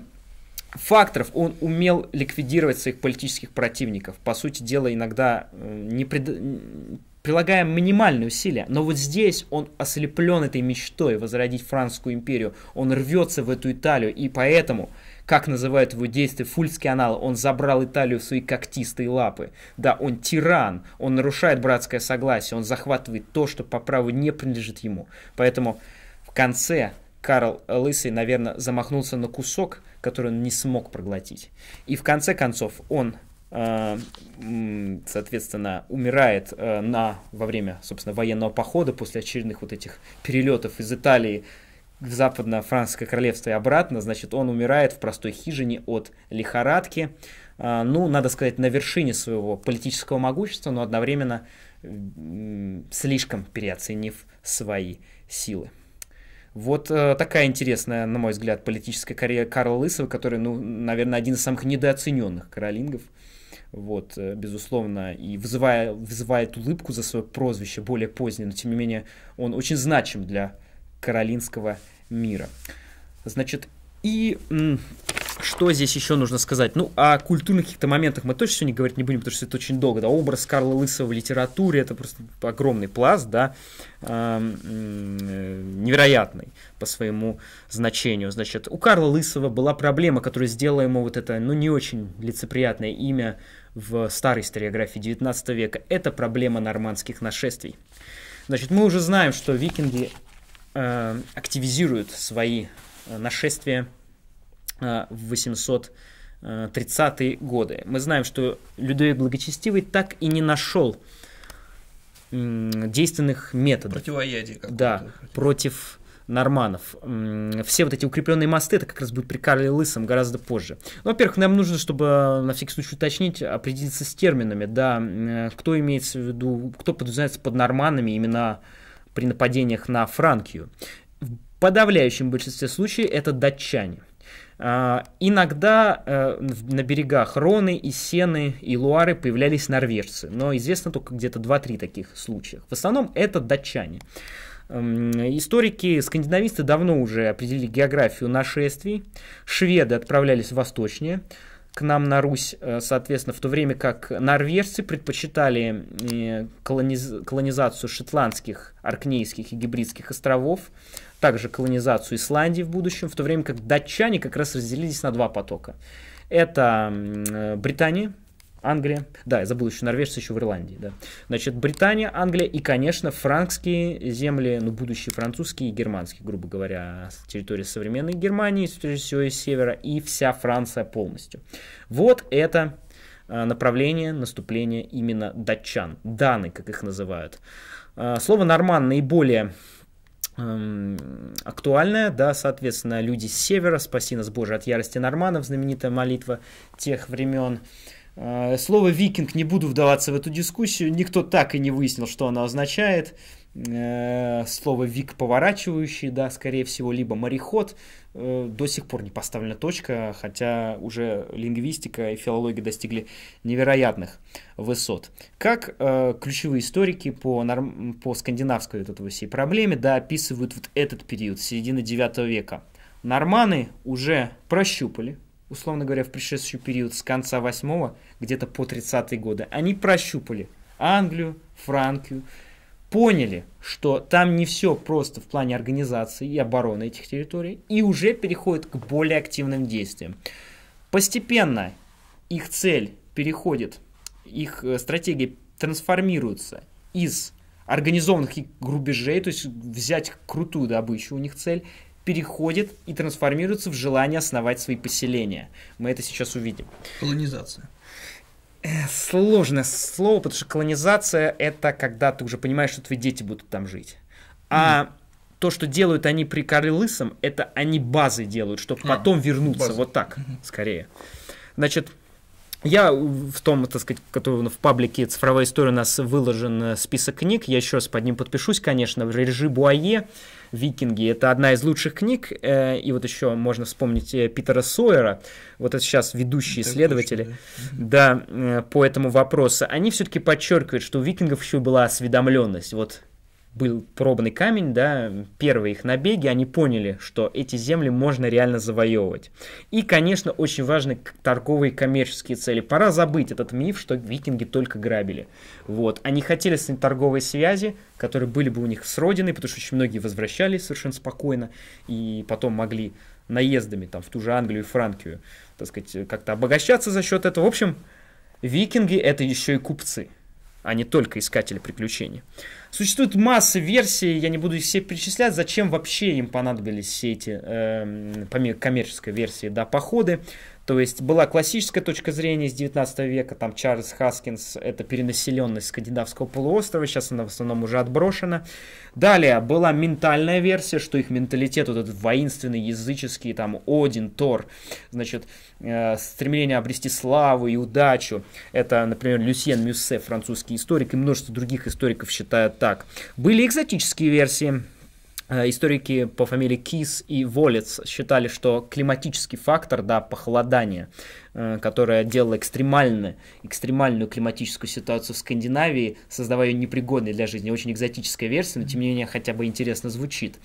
факторов, он умел ликвидировать своих политических противников. По сути дела, иногда э, не пред прилагаем минимальные усилия, но вот здесь он ослеплен этой мечтой возродить Франкскую империю, он рвется в эту Италию, и поэтому, как называют его действия Фульский анал, он забрал Италию в свои когтистые лапы. Да, он тиран, он нарушает братское согласие, он захватывает то, что по праву не принадлежит ему. Поэтому в конце Карл Лысый, наверное, замахнулся на кусок, который он не смог проглотить. И в конце концов он а, соответственно, умирает э, на, во время, собственно, военного похода после очередных вот этих перелетов из Италии в западно-французское королевство и обратно, значит, он умирает в простой хижине от лихорадки, а, ну, надо сказать, на вершине своего политического могущества, но одновременно слишком переоценив свои силы. Вот э, такая интересная, на мой взгляд, политическая карьера Карла Лысого, который, ну, наверное, один из самых недооцененных королингов вот, э, безусловно, и вызывая, вызывает улыбку за свое прозвище, более позднее, но тем не менее он очень значим для каролинского мира. Значит, и что здесь еще нужно сказать? Ну, о культурных каких-то моментах мы точно сегодня говорить не будем, потому что это очень долго. Да, образ Карла Лысого в литературе это просто огромный пласт, да, а, э, невероятный по своему значению. Значит, у Карла Лысого была проблема, которая сделала ему вот это, ну, не очень лицеприятное имя в старой историографии 19 века, это проблема нормандских нашествий. Значит, мы уже знаем, что викинги э, активизируют свои э, нашествия э, в 830 е годы. Мы знаем, что Людовик Благочестивый так и не нашел действенных методов. Противоядие Да, против норманов. Все вот эти укрепленные мосты, это как раз будет при Карле Лысом гораздо позже. Ну, во-первых, нам нужно, чтобы э, на всякий случай уточнить, определиться с терминами, да, э, кто имеется в виду, кто подразумевается под норманами именно при нападениях на Франкию. В подавляющем большинстве случаев это датчане. А, иногда э, на берегах Роны и Сены и Луары появлялись норвежцы, но известно только где-то 2-3 таких случаев. В основном это датчане. Эм, историки, скандинависты давно уже определили географию нашествий. Шведы отправлялись восточнее к нам на Русь, э, соответственно, в то время как норвежцы предпочитали э, колониз... колонизацию шотландских, аркнейских и гибридских островов, также колонизацию Исландии в будущем, в то время как датчане как раз разделились на два потока. Это э, Британия, Англия. Да, я забыл еще норвежцы, еще в Ирландии. Да. Значит, Британия, Англия и, конечно, франкские земли, ну, будущие французские и германские, грубо говоря, территории современной Германии, прежде всего, из севера, и вся Франция полностью. Вот это а, направление наступления именно датчан, даны, как их называют. А, слово «норман» наиболее эм, актуальная, да, соответственно, люди с севера, спаси нас, Боже, от ярости норманов, знаменитая молитва тех времен, Э, слово «викинг» не буду вдаваться в эту дискуссию. Никто так и не выяснил, что оно означает. Э, слово «вик» поворачивающий, да, скорее всего, либо «мореход». Э, до сих пор не поставлена точка, хотя уже лингвистика и филология достигли невероятных высот. Как ключевые историки по, норм... по скандинавской вот этой всей проблеме да, описывают вот этот период, середины 9 века. Норманы уже прощупали условно говоря, в предшествующий период с конца 8 где-то по 30-е годы, они прощупали Англию, Франкию, поняли, что там не все просто в плане организации и обороны этих территорий, и уже переходят к более активным действиям. Постепенно их цель переходит, их э, стратегия трансформируется из организованных грубежей, то есть взять крутую добычу у них цель, переходит и трансформируется в желание основать свои поселения. Мы это сейчас увидим. Колонизация. Э, сложное слово, потому что колонизация это когда ты уже понимаешь, что твои дети будут там жить. А mm. то, что делают они при Карлысом, это они базы делают, чтобы а, потом вернуться. Базы. Вот так, скорее. Значит, я в том, так сказать, который в паблике «Цифровая история» у нас выложен список книг. Я еще раз под ним подпишусь, конечно. в режиме Буае «Викинги». Это одна из лучших книг, э, и вот еще можно вспомнить э, Питера Сойера, вот это сейчас ведущие исследователи, да, да э, по этому вопросу. Они все-таки подчеркивают, что у викингов еще была осведомленность, вот был пробный камень, да, первые их набеги, они поняли, что эти земли можно реально завоевывать. И, конечно, очень важны торговые и коммерческие цели. Пора забыть этот миф, что викинги только грабили. Вот. Они хотели с ним торговые связи, которые были бы у них с родиной, потому что очень многие возвращались совершенно спокойно и потом могли наездами там в ту же Англию и Франкию, так сказать, как-то обогащаться за счет этого. В общем, викинги это еще и купцы а не только искатели приключений. Существует масса версий, я не буду их все перечислять, зачем вообще им понадобились все эти, э, эм, помимо коммерческой версии, да, походы. То есть была классическая точка зрения из 19 века, там Чарльз Хаскинс – это перенаселенность скандинавского полуострова, сейчас она в основном уже отброшена. Далее была ментальная версия, что их менталитет, вот этот воинственный, языческий, там, Один, Тор, значит, э, стремление обрести славу и удачу. Это, например, Люсьен Мюссе, французский историк, и множество других историков считают так. Были экзотические версии – Э, историки по фамилии Кис и Волец считали, что климатический фактор, да, похолодание, э, которое делало экстремально, экстремальную климатическую ситуацию в Скандинавии, создавая ее непригодной для жизни, очень экзотическая версия, но тем не менее хотя бы интересно звучит.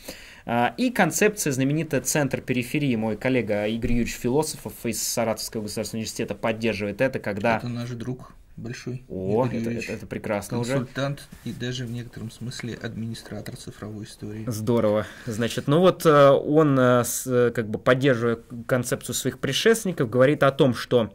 Э, и концепция знаменитая «Центр периферии». Мой коллега Игорь Юрьевич Философов из Саратовского государственного университета поддерживает это, когда... Это наш друг большой. О, это, это, это прекрасно консультант уже. и даже в некотором смысле администратор цифровой истории. Здорово. Значит, ну вот э, он, э, э, как бы поддерживая концепцию своих предшественников, говорит о том, что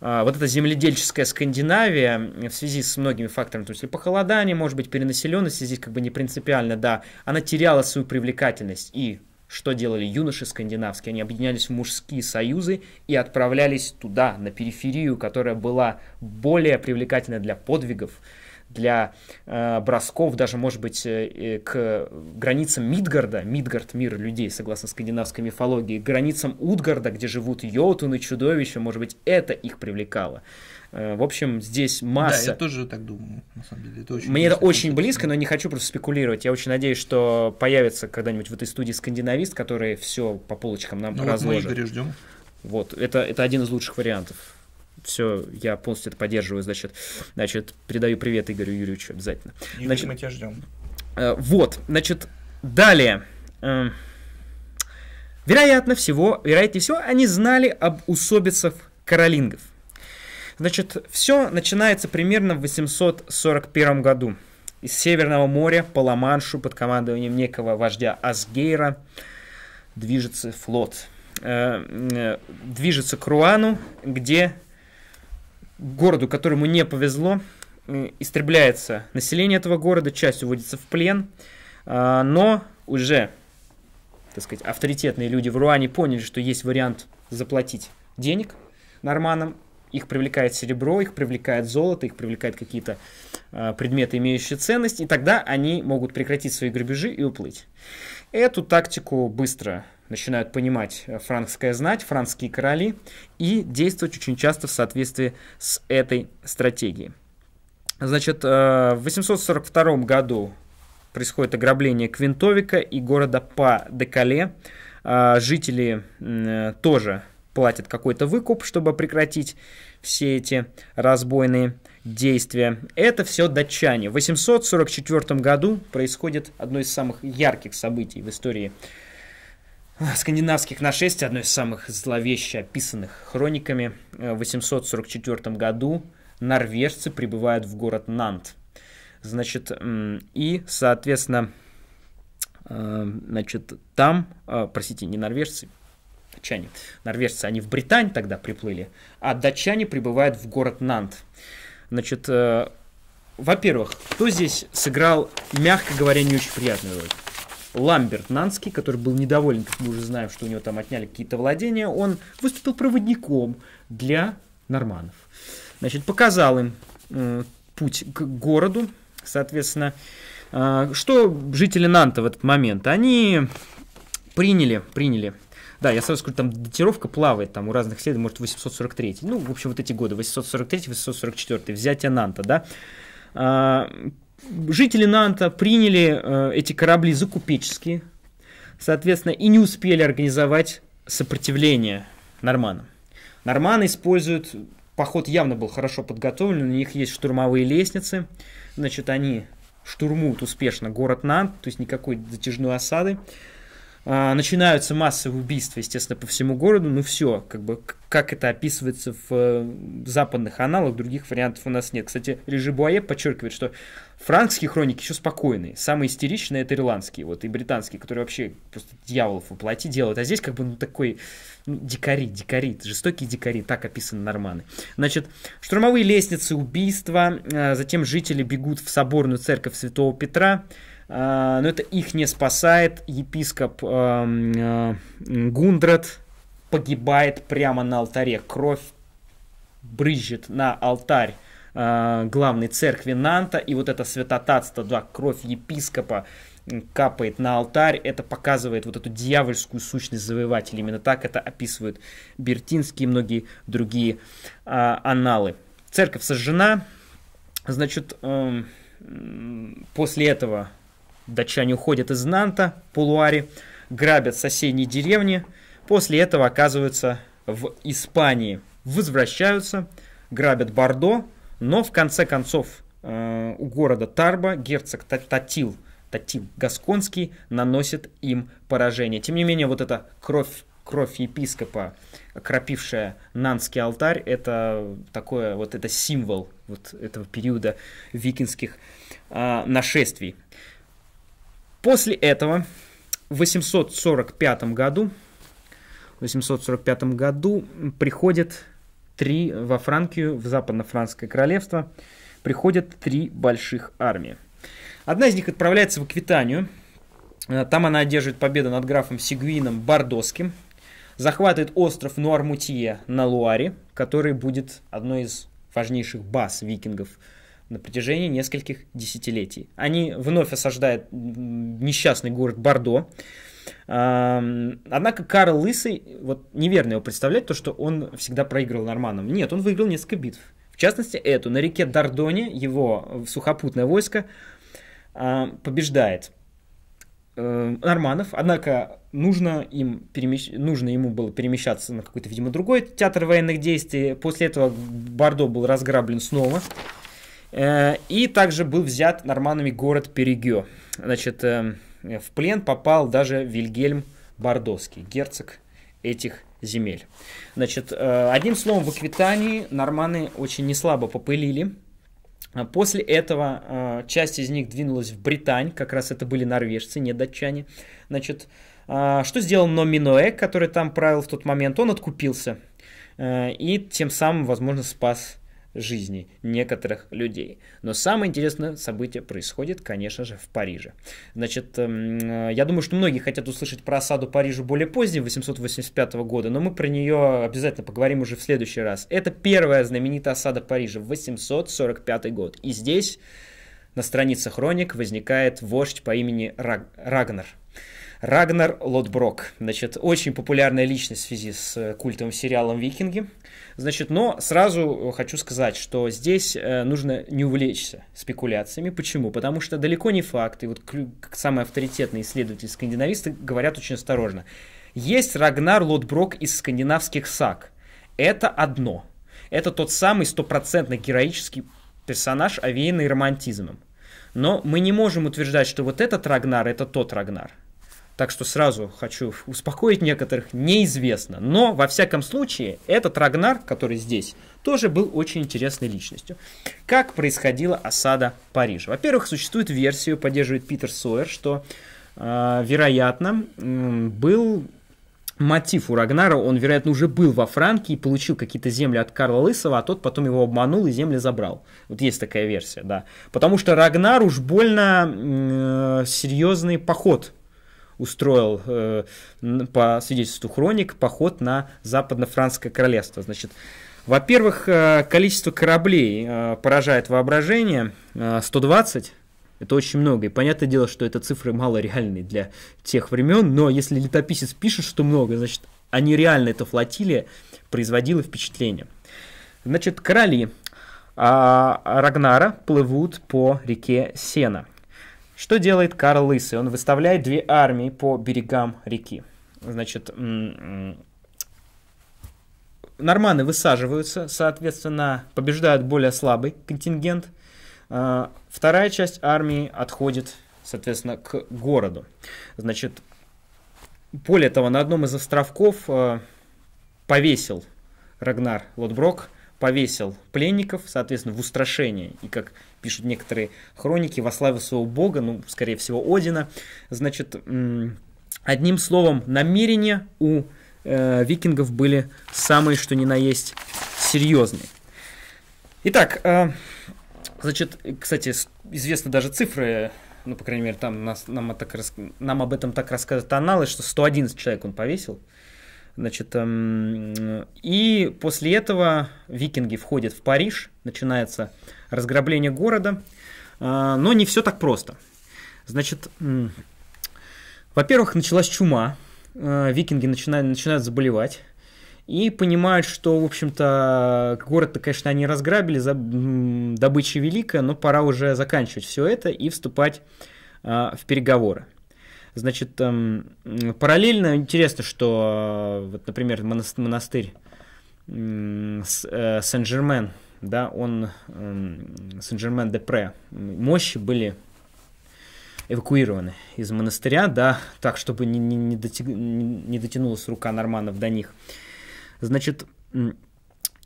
вот эта земледельческая Скандинавия в связи с многими факторами, то есть и похолодание, может быть, перенаселенность, здесь как бы не принципиально, да, она теряла свою привлекательность и что делали юноши скандинавские? Они объединялись в мужские союзы и отправлялись туда, на периферию, которая была более привлекательна для подвигов, для э, бросков, даже, может быть, э, э к границам Мидгарда, Мидгард – мир людей, согласно скандинавской мифологии, к границам Утгарда, где живут йотуны, чудовища, может быть, это их привлекало. Э, в общем, здесь масса... Да, я тоже так думаю, на самом деле. Это очень Мне это очень близко, но не хочу просто спекулировать. Я очень надеюсь, что появится когда-нибудь в этой студии скандинавист, который все по полочкам нам ну, разложит. Вот мы ждем. Вот, это, это один из лучших вариантов. Все, я полностью это поддерживаю, значит, значит, передаю привет Игорю Юрьевичу обязательно. Юрий, значит, мы тебя ждем. Э, вот, значит, далее. Э, вероятно всего, вероятнее всего, они знали об усобицах каролингов. Значит, все начинается примерно в 841 году. Из Северного моря по Ла-Маншу под командованием некого вождя Асгейра движется флот. Э, э, движется к Руану, где городу, которому не повезло, э, истребляется население этого города, часть уводится в плен, а, но уже, так сказать, авторитетные люди в Руане поняли, что есть вариант заплатить денег норманам их привлекает серебро, их привлекает золото, их привлекает какие-то э, предметы, имеющие ценность, и тогда они могут прекратить свои грабежи и уплыть. Эту тактику быстро начинают понимать э, франкская знать, франкские короли, и действовать очень часто в соответствии с этой стратегией. Значит, э, в 842 году происходит ограбление Квинтовика и города Па-де-Кале. А, жители э, тоже платят какой-то выкуп, чтобы прекратить все эти разбойные действия. Это все датчане. В 844 году происходит одно из самых ярких событий в истории а, скандинавских нашествий, одно из самых зловеще описанных хрониками. Э, в 844 году норвежцы прибывают в город Нант. Значит, и, соответственно, э, значит, там, э, простите, не норвежцы, датчане. Норвежцы, они в Британь тогда приплыли, а датчане прибывают в город Нант. Значит, э, во-первых, кто здесь сыграл, мягко говоря, не очень приятную роль? Ламберт Нанский, который был недоволен, как мы уже знаем, что у него там отняли какие-то владения, он выступил проводником для норманов. Значит, показал им э, путь к городу, соответственно, э, что жители Нанта в этот момент? Они приняли, приняли да, я сразу скажу, там датировка плавает, там у разных следов, может, 843. Ну, в общем, вот эти годы, 843, 844, взятие Нанта, да. А, жители Нанта приняли а, эти корабли за купеческие, соответственно, и не успели организовать сопротивление норманам. Норманы используют, поход явно был хорошо подготовлен, у них есть штурмовые лестницы, значит, они штурмуют успешно город Нант, то есть никакой затяжной осады. А, начинаются массовые убийства, естественно, по всему городу, ну все, как бы, как это описывается в э, западных аналогах, других вариантов у нас нет. Кстати, Режи Буае подчеркивает, что франкские хроники еще спокойные, самые истеричные это ирландские, вот, и британские, которые вообще просто дьяволов воплоти делают, а здесь как бы, ну, такой, ну, дикари, дикари, жестокие дикари, так описаны норманы. Значит, штурмовые лестницы, убийства, а затем жители бегут в соборную церковь Святого Петра, а, но это их не спасает. Епископ эм, э, Гундрат погибает прямо на алтаре. Кровь брызжет на алтарь э, главной церкви Нанта, и вот это святотатство, да, кровь епископа капает на алтарь, это показывает вот эту дьявольскую сущность завоевателя. Именно так это описывают Бертинские и многие другие а, аналы. Церковь сожжена, значит, э, после этого Датчане уходят из Нанта, Пулуари, грабят соседние деревни, после этого оказываются в Испании, возвращаются, грабят Бордо, но в конце концов э, у города Тарба герцог Татил, Татил Гасконский наносит им поражение. Тем не менее, вот эта кровь кровь епископа, кропившая Нанский алтарь, это такое, вот это символ вот этого периода викинских а, нашествий. После этого в 845 году, в 845 году приходят три во Франкию, в западно-франкское королевство, приходят три больших армии. Одна из них отправляется в Аквитанию. Э, там она одерживает победу над графом Сигвином Бардоским. Захватывает остров Нуармутье на Луаре, который будет одной из важнейших баз викингов – на протяжении нескольких десятилетий. Они вновь осаждают несчастный город Бордо. Однако Карл Лысый, вот неверно его представлять, то, что он всегда проигрывал норманам. Нет, он выиграл несколько битв. В частности, эту. На реке Дардоне его э, сухопутное войско а, побеждает э, норманов, однако нужно, им перемещ... нужно ему было перемещаться на какой-то, видимо, другой театр военных действий. После этого Бордо был разграблен снова. Э, и также был взят норманами город Перегё. Значит, э, в плен попал даже Вильгельм Бордовский, герцог этих земель. Значит, э, одним словом, в Аквитании норманы очень неслабо попылили. А после этого часть из них двинулась в Британь, как раз это были норвежцы, не датчане. Значит, что сделал Номиноэ, который там правил в тот момент? Он откупился и тем самым, возможно, спас жизни некоторых людей. Но самое интересное событие происходит, конечно же, в Париже. Значит, эм, э, я думаю, что многие хотят услышать про осаду Парижа более позднего, 885 года, но мы про нее обязательно поговорим уже в следующий раз. Это первая знаменитая осада Парижа, 845 год. И здесь на странице хроник возникает вождь по имени Раг... Рагнар – Рагнар Лотброк. Значит, очень популярная личность в связи с э, культовым сериалом «Викинги». Значит, но сразу хочу сказать, что здесь э, нужно не увлечься спекуляциями. Почему? Потому что далеко не факт, и вот самые авторитетные исследователи скандинависты говорят очень осторожно. Есть Рагнар Лотброк из скандинавских саг. Это одно. Это тот самый стопроцентно героический персонаж, овеянный романтизмом. Но мы не можем утверждать, что вот этот Рагнар – это тот Рагнар. Так что сразу хочу успокоить некоторых, неизвестно. Но, во всяком случае, этот Рагнар, который здесь, тоже был очень интересной личностью. Как происходила осада Парижа? Во-первых, существует версию, поддерживает Питер Сойер, что, э, вероятно, э, был мотив у Рагнара, он, вероятно, уже был во Франке и получил какие-то земли от Карла Лысого, а тот потом его обманул и земли забрал. Вот есть такая версия, да. Потому что Рагнар уж больно э, серьезный поход устроил э, по свидетельству хроник поход на западно-французское королевство. Значит, во-первых, э, количество кораблей э, поражает воображение. 120 э, это очень много. И понятное дело, что это цифры мало реальные для тех времен, но если летописец пишет, что много, значит, они реально, эта флотилия производила впечатление. Значит, короли а, Рагнара плывут по реке Сена. Что делает Карл Лысый? Он выставляет две армии по берегам реки. Значит, норманы высаживаются, соответственно, побеждают более слабый контингент. А, вторая часть армии отходит, соответственно, к городу. Значит, более того, на одном из островков а, повесил Рагнар Лотброк, повесил пленников, соответственно, в устрашение. И как пишут некоторые хроники, во славе своего бога, ну, скорее всего, Одина. Значит, одним словом, намерения у э, викингов были самые, что ни на есть, серьезные. Итак, э, значит, кстати, известны даже цифры ну, по крайней мере, там нас, нам, так, нам об этом так рассказывают аналы, что 111 человек он повесил. Значит, эм, и после этого викинги входят в Париж, начинается разграбление города. А, но не все так просто. Значит, во-первых, началась чума, а, викинги начинают, начинают заболевать. И понимают, что, в общем-то, город-то, конечно, они разграбили, за... добыча великая, но пора уже заканчивать все это и вступать э, в переговоры. Значит, э, параллельно интересно, что, э, вот, например, монастырь э, Сен-Жермен да, он, эм, Сен-Жермен-де-Пре, мощи были эвакуированы из монастыря, да, так, чтобы не, не, не, дотя... не дотянулась рука норманов до них. Значит,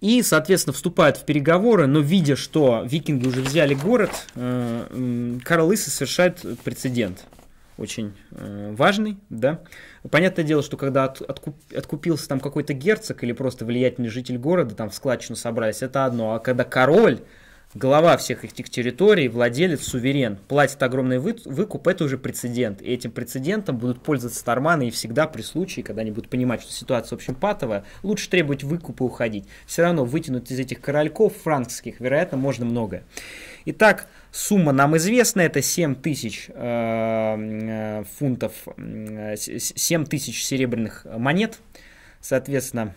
и, соответственно, вступают в переговоры, но видя, что викинги уже взяли город, э, Карл Лысый совершает прецедент очень э, важный, да. Понятное дело, что когда от, откуп, откупился там какой-то герцог или просто влиятельный житель города, там в складчину собрались, это одно. А когда король, глава всех этих территорий, владелец, суверен, платит огромный вы, выкуп, это уже прецедент. И этим прецедентом будут пользоваться тарманы и всегда при случае, когда они будут понимать, что ситуация, в общем, патовая, лучше требовать выкупа и уходить. Все равно вытянуть из этих корольков франкских, вероятно, можно многое. Итак, сумма нам известна, это 7 тысяч э, э фунтов, 7 э, тысяч серебряных монет, соответственно,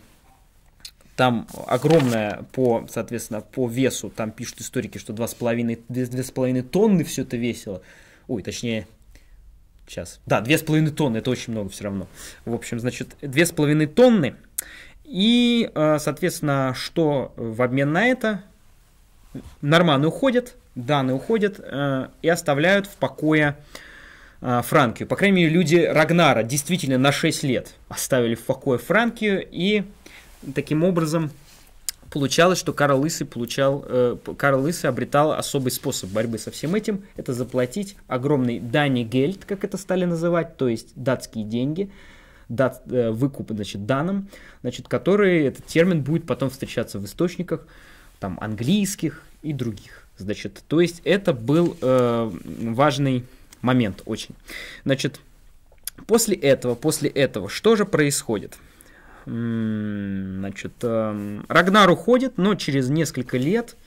там огромная по, соответственно, по весу, там пишут историки, что 2,5, 2,5 тонны все это весило. Ой, точнее, сейчас. Да, 2,5 тонны, это очень много все равно. В общем, значит, 2,5 тонны. И, э, соответственно, что в обмен на это норманы уходят, даны уходят э, и оставляют в покое э, Франкию. По крайней мере, люди Рагнара действительно на 6 лет оставили в покое Франкию, и таким образом получалось, что Карл Лысый, получал, э, Карл Лысый обретал особый способ борьбы со всем этим. Это заплатить огромный дани гельд, как это стали называть, то есть датские деньги, дат, э, выкуп, значит, данным, значит, которые, этот термин будет потом встречаться в источниках, там, английских и других. Значит, то есть это был э, важный момент очень. Значит, после этого, после этого, что же происходит? Значит, э, Рагнар уходит, но через несколько лет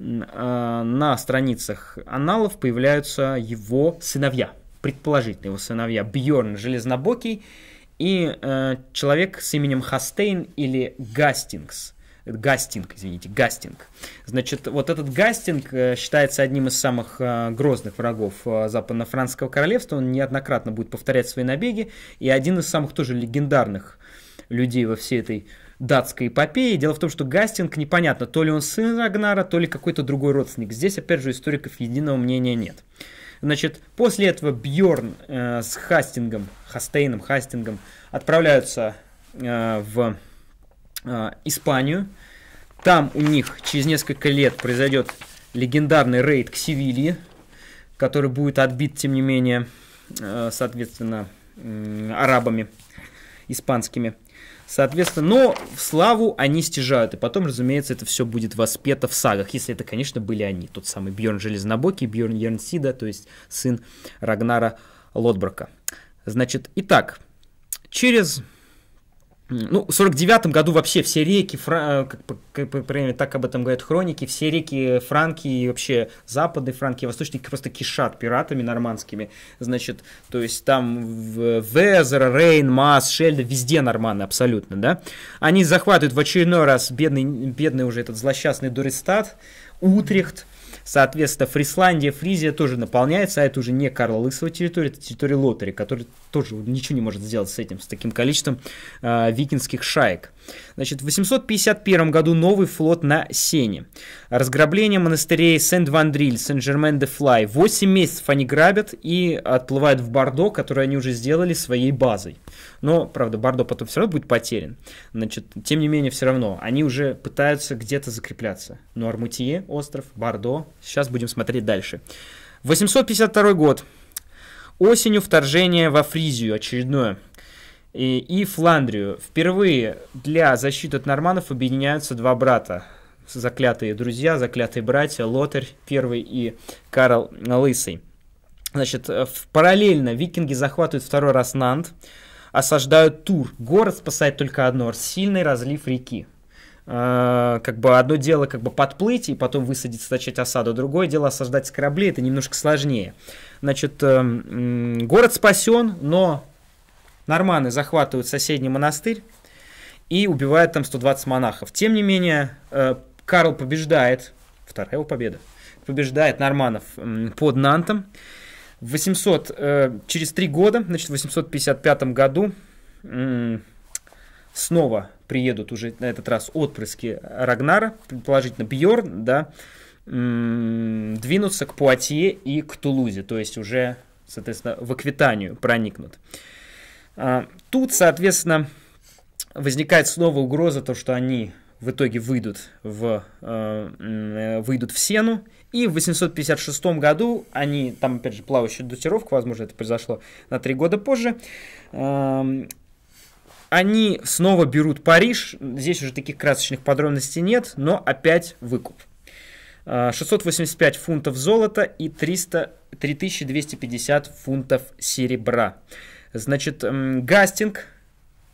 э, на страницах аналов появляются его сыновья, предположительно его сыновья Бьорн Железнобокий и э, человек с именем Хастейн или Гастингс – гастинг, извините, гастинг. Значит, вот этот гастинг э, считается одним из самых э, грозных врагов э, западно-французского королевства. Он неоднократно будет повторять свои набеги. И один из самых тоже легендарных людей во всей этой датской эпопеи. Дело в том, что Гастинг непонятно, то ли он сын Рагнара, то ли какой-то другой родственник. Здесь, опять же, историков единого мнения нет. Значит, после этого Бьорн э, с Хастингом, Хастейном, Хастингом отправляются э, в а, Испанию. Там у них через несколько лет произойдет легендарный рейд к Севилье, который будет отбит, тем не менее, а, соответственно, арабами испанскими. Соответственно, но в славу они стяжают, и потом, разумеется, это все будет воспето в сагах, если это, конечно, были они, тот самый Бьорн Железнобокий, Бьорн Ернсида, то есть сын Рагнара Лодброка. Значит, итак, через ну, в 49 году вообще все реки, фра... Э, так об этом говорят хроники, все реки Франки и вообще западные Франки и восточные просто кишат пиратами нормандскими. Значит, то есть там Везер, Рейн, Мас, Шельда, везде норманы абсолютно, да. Они захватывают в очередной раз бедный, бедный уже этот злосчастный Дуристат, Утрехт, Соответственно, Фрисландия, Фризия тоже наполняется, а это уже не Карла Лысого территория, это территория Лотари, который тоже ничего не может сделать с этим, с таким количеством э, а, викинских шаек. Значит, в 851 году новый флот на Сене. Разграбление монастырей Сент-Ван-Дриль, Сен-Жермен-де-Флай. Восемь месяцев они грабят и отплывают в Бордо, который они уже сделали своей базой. Но, правда, Бордо потом все равно будет потерян. Значит, тем не менее, все равно. Они уже пытаются где-то закрепляться. Но Армутье, остров, Бордо. Сейчас будем смотреть дальше. 852 год. Осенью вторжение во Фризию очередное и, и Фландрию. Впервые для защиты от норманов объединяются два брата. Заклятые друзья, заклятые братья, Лотер первый и Карл Лысый. Значит, э, параллельно викинги захватывают второй раз Нант, осаждают Тур. Город спасает только одно – сильный разлив реки. Э, как бы одно дело как бы подплыть и потом высадиться, начать осаду. Другое дело осаждать с кораблей, это немножко сложнее. Значит, э, город спасен, но норманы захватывают соседний монастырь и убивают там 120 монахов. Тем не менее, э, Карл побеждает, вторая его победа, побеждает норманов под Нантом. 800, э, через три года, значит, в 855 году снова приедут уже на этот раз отпрыски Рагнара, предположительно Бьорн, да, двинутся к Пуатье и к Тулузе, то есть уже, соответственно, в Аквитанию проникнут. А, тут, соответственно, возникает снова угроза, то, что они в итоге выйдут в, э, выйдут в Сену. И в 856 году они, там опять же плавающая дотировка, возможно, это произошло на три года позже, они снова берут Париж. Здесь уже таких красочных подробностей нет, но опять выкуп. 685 а, фунтов золота и 300, 3250 фунтов серебра. Значит, Гастинг,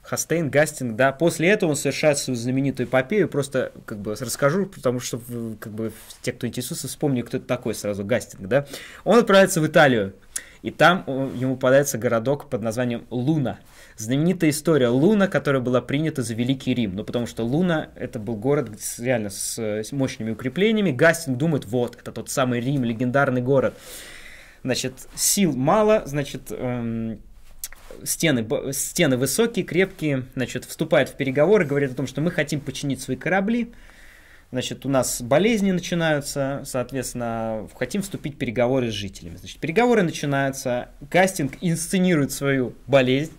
Хастейн, Гастинг, да. После этого он совершает свою знаменитую эпопею. Просто как бы расскажу, потому что как бы те, кто интересуется, вспомню, кто это такой сразу, Гастинг, да. Он отправляется в Италию, и там ему попадается городок под названием Луна. Знаменитая история Луна, которая была принята за Великий Рим. Ну, потому что Луна — это был город с, реально с, с мощными укреплениями. Гастинг думает, вот, это тот самый Рим, легендарный город. Значит, сил мало, значит, эм, стены, стены высокие, крепкие, значит, вступают в переговоры, говорят о том, что мы хотим починить свои корабли, значит, у нас болезни начинаются, соответственно, хотим вступить в переговоры с жителями. Значит, переговоры начинаются, кастинг инсценирует свою болезнь,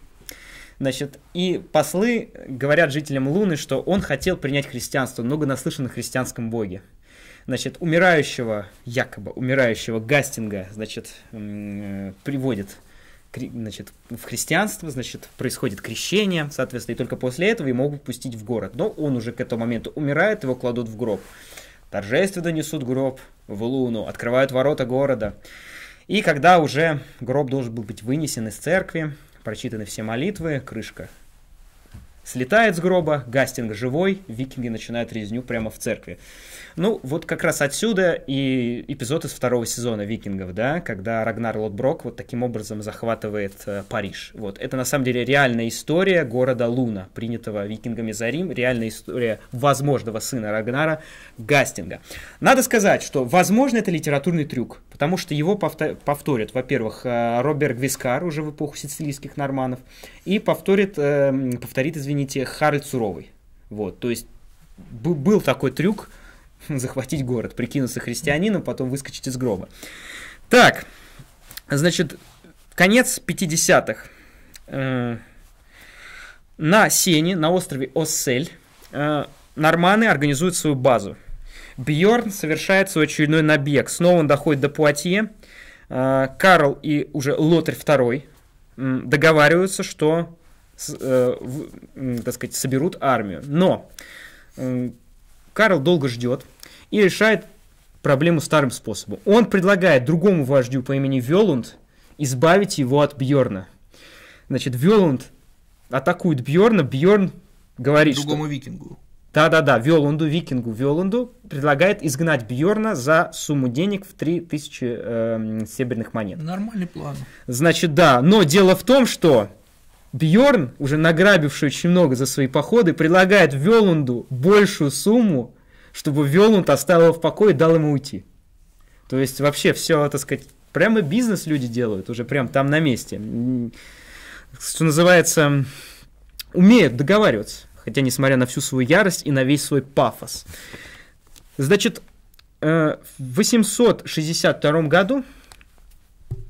Значит, и послы говорят жителям Луны, что он хотел принять христианство, много наслышан о христианском боге. Значит, умирающего, якобы умирающего Гастинга, значит, э, приводит значит, в христианство, значит, происходит крещение, соответственно, и только после этого его могут пустить в город. Но он уже к этому моменту умирает, его кладут в гроб. Торжественно несут гроб в луну, открывают ворота города. И когда уже гроб должен был быть вынесен из церкви, прочитаны все молитвы, крышка слетает с гроба, Гастинг живой, викинги начинают резню прямо в церкви. Ну, вот как раз отсюда и эпизод из второго сезона «Викингов», да, когда Рагнар Лотброк вот таким образом захватывает э, Париж. Вот, это на самом деле реальная история города Луна, принятого викингами за Рим, реальная история возможного сына Рагнара Гастинга. Надо сказать, что, возможно, это литературный трюк, потому что его повторят, во-первых, э, Роберт Гвискар уже в эпоху сицилийских норманов, и повторит, э, повторит, извините, Харальд Суровый, Вот, то есть был такой трюк (laughs) захватить город, прикинуться христианином, потом выскочить из гроба. Так, значит, конец 50-х. Э, на Сене, на острове Оссель, э, норманы организуют свою базу. Бьорн совершает свой очередной набег. Снова он доходит до Пуатье. Э, Карл и уже Лотарь II договариваются, что, э, так сказать, соберут армию. Но Карл долго ждет и решает проблему старым способом. Он предлагает другому вождю по имени Велунд избавить его от Бьорна. Значит, Велунд атакует Бьорна, Бьорн говорит, другому что... Другому викингу. Да-да-да, Виоланду, Викингу Виоланду предлагает изгнать Бьорна за сумму денег в 3000 э, эм, серебряных монет. Нормальный план. Значит, да, но дело в том, что Бьорн, уже награбивший очень много за свои походы, предлагает Виоланду большую сумму, чтобы Виоланд оставил его в покое и дал ему уйти. То есть вообще все, так сказать, прямо бизнес люди делают уже прям там на месте. Что называется, умеют договариваться хотя несмотря на всю свою ярость и на весь свой пафос. Значит, э, в 862 году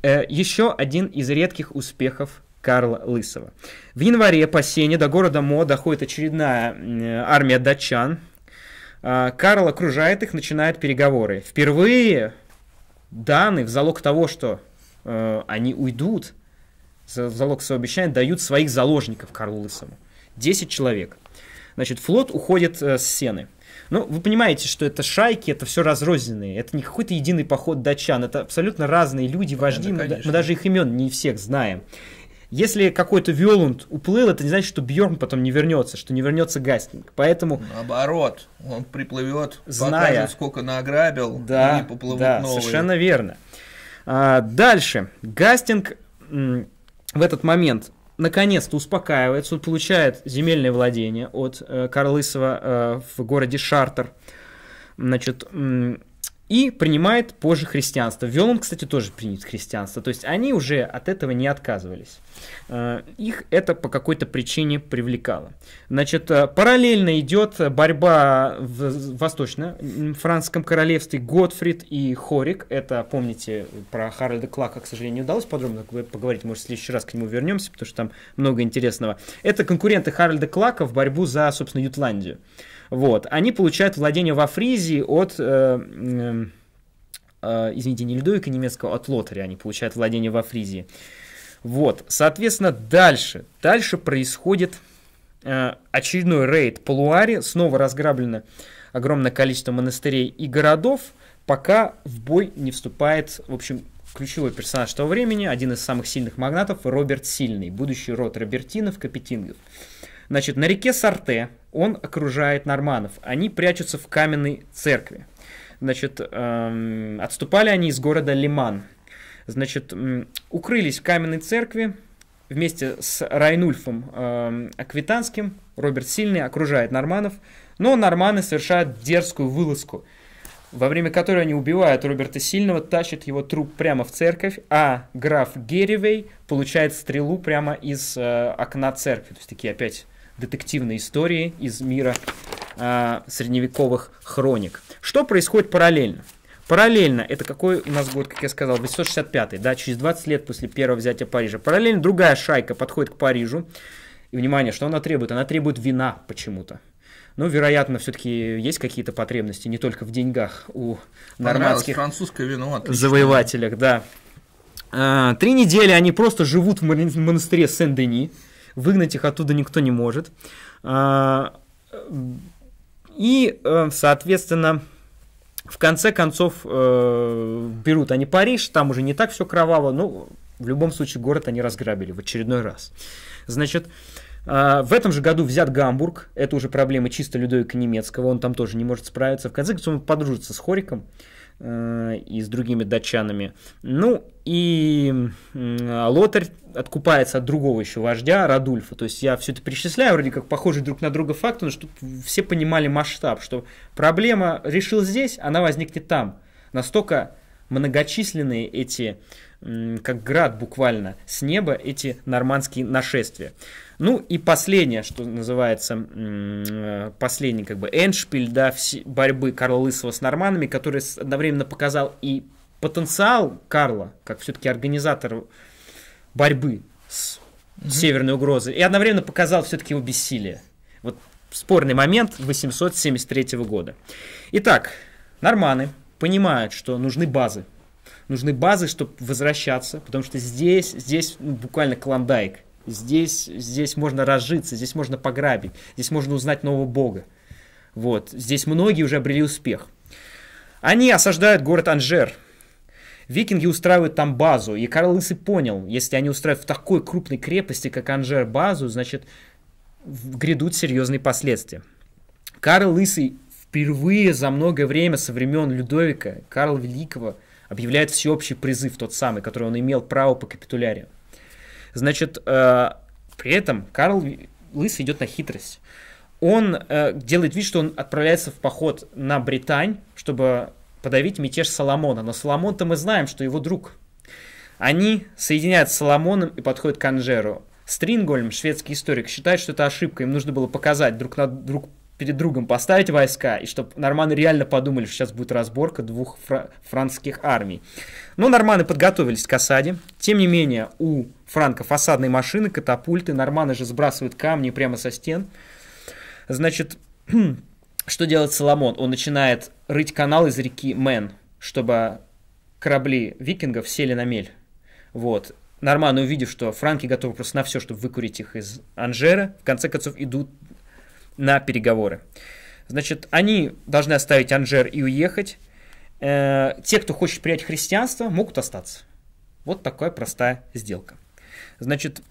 э, еще один из редких успехов Карла Лысого. В январе по Сене до города Мо доходит очередная э, армия датчан. Карл окружает их, начинает переговоры. Впервые даны в залог того, что они уйдут, в залог своего обещания, дают своих заложников Карлу Лысому. 10 человек – Значит, флот уходит э, с Сены. Ну, вы понимаете, что это шайки, это все разрозненные. Это не какой-то единый поход датчан. Это абсолютно разные люди, вожди. Понятно, мы, мы даже их имен не всех знаем. Если какой-то Виоланд уплыл, это не значит, что Бьорн потом не вернется, что не вернется Гастинг. Поэтому... Наоборот, он приплывет, зная, покажет, сколько награбил, да, и поплывут да, новые. совершенно верно. А, дальше. Гастинг в этот момент наконец-то успокаивается, он получает земельное владение от э, Карлысова э, в городе Шартер. Значит, и принимает позже христианство. Вел он, кстати, тоже принят христианство. То есть они уже от этого не отказывались. Э, их это по какой-то причине привлекало. Значит, э, параллельно идет борьба в Восточно-Франском королевстве Готфрид и Хорик. Это, помните, про Харальда Клака, к сожалению, не удалось подробно поговорить. Может, в следующий раз к нему вернемся, потому что там много интересного. Это конкуренты Харальда Клака в борьбу за, собственно, Ютландию. Вот. Они получают владение во Фризии от... Э, э, э, извините, не Людовика немецкого, от Лотаря они получают владение во Фризии. Вот, соответственно, дальше. Дальше происходит очередной рейд по Луаре. Снова разграблено огромное количество монастырей и городов, пока в бой не вступает, в общем, ключевой персонаж того времени, один из самых сильных магнатов, Роберт Сильный, будущий род Робертинов, Капетингов. Значит, на реке Сарте он окружает норманов. Они прячутся в каменной церкви. Значит, эм, отступали они из города Лиман. Значит, эм, укрылись в каменной церкви вместе с Райнульфом эм, Аквитанским. Роберт Сильный окружает норманов, но норманы совершают дерзкую вылазку, во время которой они убивают Роберта Сильного, тащат его труп прямо в церковь, а граф Герривей получает стрелу прямо из э, окна церкви. То есть такие опять детективной истории из мира э, средневековых хроник. Что происходит параллельно? Параллельно, это какой у нас год, как я сказал, 865 да, через 20 лет после первого взятия Парижа. Параллельно другая шайка подходит к Парижу. И, внимание, что она требует? Она требует вина почему-то. Ну, вероятно, все-таки есть какие-то потребности не только в деньгах у нормандских французское вино, отлично. завоевателях, да. А, три недели они просто живут в монастыре Сен-Дени выгнать их оттуда никто не может. А, и, э, соответственно, в конце концов э, берут они Париж, там уже не так все кроваво, но в любом случае город они разграбили в очередной раз. Значит, а, в этом же году взят Гамбург, это уже проблема чисто Людовика Немецкого, он там тоже не может справиться. В конце концов, он подружится с Хориком, Э, и с другими датчанами. Ну и Лотарь откупается от другого еще вождя, Радульфа. То есть я все это перечисляю, вроде как похожие друг на друга факты, но чтобы все понимали масштаб, что проблема решилась здесь, она возникнет там. Настолько многочисленные эти э, как град буквально с неба эти нормандские нашествия. Ну и последнее, что называется, э, последний как бы эншпиль да, борьбы Карла Лысого с норманами, который одновременно показал и потенциал Карла, как все-таки организатор борьбы с угу. северной угрозой, и одновременно показал все-таки его бессилие. Вот спорный момент 873 года. Итак, норманы понимают, что нужны базы нужны базы, чтобы возвращаться, потому что здесь, здесь ну, буквально клондайк. Здесь, здесь можно разжиться, здесь можно пограбить, здесь можно узнать нового бога. Вот, здесь многие уже обрели успех. Они осаждают город Анжер. Викинги устраивают там базу, и Карл Лысый понял, если они устраивают в такой крупной крепости, как Анжер, базу, значит, грядут серьезные последствия. Карл Лысый впервые за многое время со времен Людовика, Карла Великого – объявляет всеобщий призыв, тот самый, который он имел право по капитулярию. Значит, э, при этом Карл Лыс идет на хитрость. Он э, делает вид, что он отправляется в поход на Британь, чтобы подавить мятеж Соломона. Но Соломон-то мы знаем, что его друг. Они соединяют с Соломоном и подходят к Анжеру. Стрингольм, шведский историк, считает, что это ошибка. Им нужно было показать друг, на, друг перед другом поставить войска, и чтобы норманы реально подумали, что сейчас будет разборка двух фра- французских армий. Но норманы подготовились к осаде. Тем не менее, у франков осадные машины, катапульты, норманы же сбрасывают камни прямо со стен. Значит, (clears throat) что делает Соломон? Он начинает рыть канал из реки Мэн, чтобы корабли викингов сели на мель. Вот. Норманы, увидев, что франки готовы просто на все, чтобы выкурить их из Анжера, в конце концов идут на переговоры. Значит, они должны оставить Анжер и уехать. Э, те, кто хочет принять христианство, могут остаться. Вот такая простая сделка. Значит,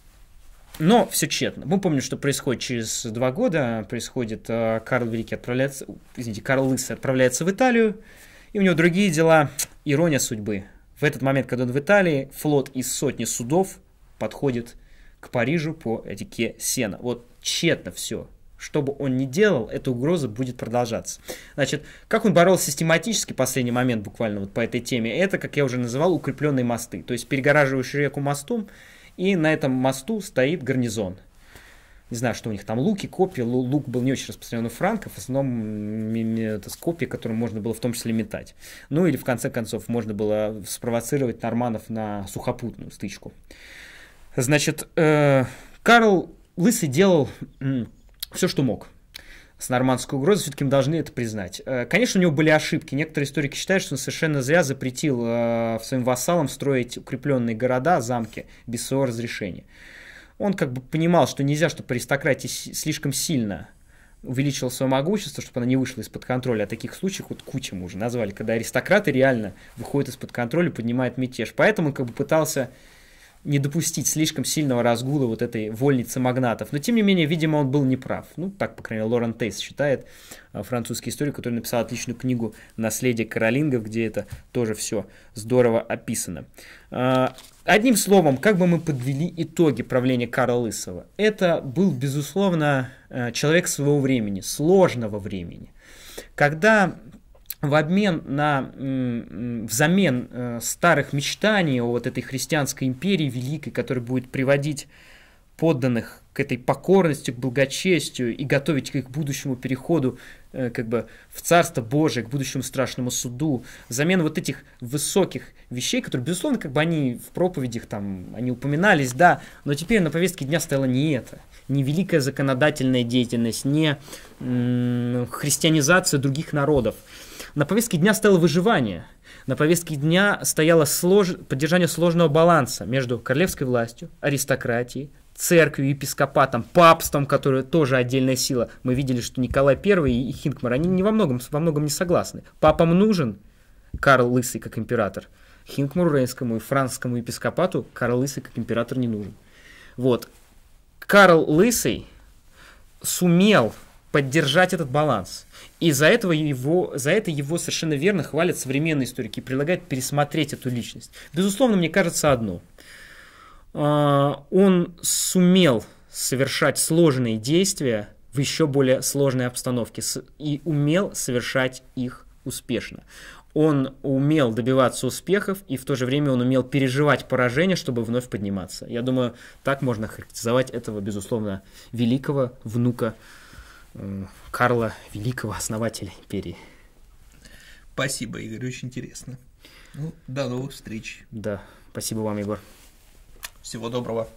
но все тщетно. Мы помним, что происходит через два года. Происходит, э, Карл Великий отправляется, извините, Карл Лысый отправляется в Италию, и у него другие дела. Ирония судьбы. В этот момент, когда он в Италии, флот из сотни судов подходит к Парижу по реке Сена. Вот тщетно все что бы он ни делал, эта угроза будет продолжаться. Значит, как он боролся систематически, последний момент буквально вот по этой теме, это, как я уже называл, укрепленные мосты. То есть перегораживаешь реку мостом, и на этом мосту стоит гарнизон. Не знаю, что у них там, луки, копья. Лук был не очень распространен у франков, в основном это с копий, которым можно было в том числе метать. Ну или в конце концов можно было спровоцировать норманов на сухопутную стычку. Значит, э, Карл Лысый делал все, что мог с нормандской угрозой, все-таки мы должны это признать. Э, конечно, у него были ошибки. Некоторые историки считают, что он совершенно зря запретил э, своим вассалам строить укрепленные города, замки без своего разрешения. Он как бы понимал, что нельзя, чтобы аристократия слишком сильно увеличила свое могущество, чтобы она не вышла из-под контроля. А таких случаев вот куча мы уже назвали, когда аристократы реально выходят из-под контроля, поднимают мятеж. Поэтому он как бы пытался не допустить слишком сильного разгула вот этой вольницы магнатов. Но, тем не менее, видимо, он был неправ. Ну, так, по крайней мере, Лорен Тейс считает, э, французский историк, который написал отличную книгу «Наследие каролингов», где это тоже все здорово описано. А, одним словом, как бы мы подвели итоги правления Карла Лысого? Это был, безусловно, э, человек своего времени, сложного времени. Когда в обмен на, взамен э, старых мечтаний о вот этой христианской империи великой, которая будет приводить подданных к этой покорности, к благочестию и готовить к их будущему переходу э, как бы в Царство Божие, к будущему страшному суду, взамен вот этих высоких вещей, которые, безусловно, как бы они в проповедях там, они упоминались, да, но теперь на повестке дня стояло не это, не великая законодательная деятельность, не м- христианизация других народов, на повестке дня стояло выживание. На повестке дня стояло слож... поддержание сложного баланса между королевской властью, аристократией, церковью, епископатом, папством, которое тоже отдельная сила. Мы видели, что Николай I и Хинкмар, они не во многом, во многом не согласны. Папам нужен Карл Лысый как император. Хинкмару Рейнскому и французскому епископату Карл Лысый как император не нужен. Вот. Карл Лысый сумел поддержать этот баланс. И за, этого его, за это его совершенно верно хвалят современные историки и предлагают пересмотреть эту личность. Безусловно, мне кажется одно. А, он сумел совершать сложные действия в еще более сложной обстановке и умел совершать их успешно. Он умел добиваться успехов, и в то же время он умел переживать поражение, чтобы вновь подниматься. Я думаю, так можно характеризовать этого, безусловно, великого внука Карла Великого, основателя империи. Спасибо, Игорь, очень интересно. Ну, до новых встреч. Да, спасибо вам, Егор. Всего доброго.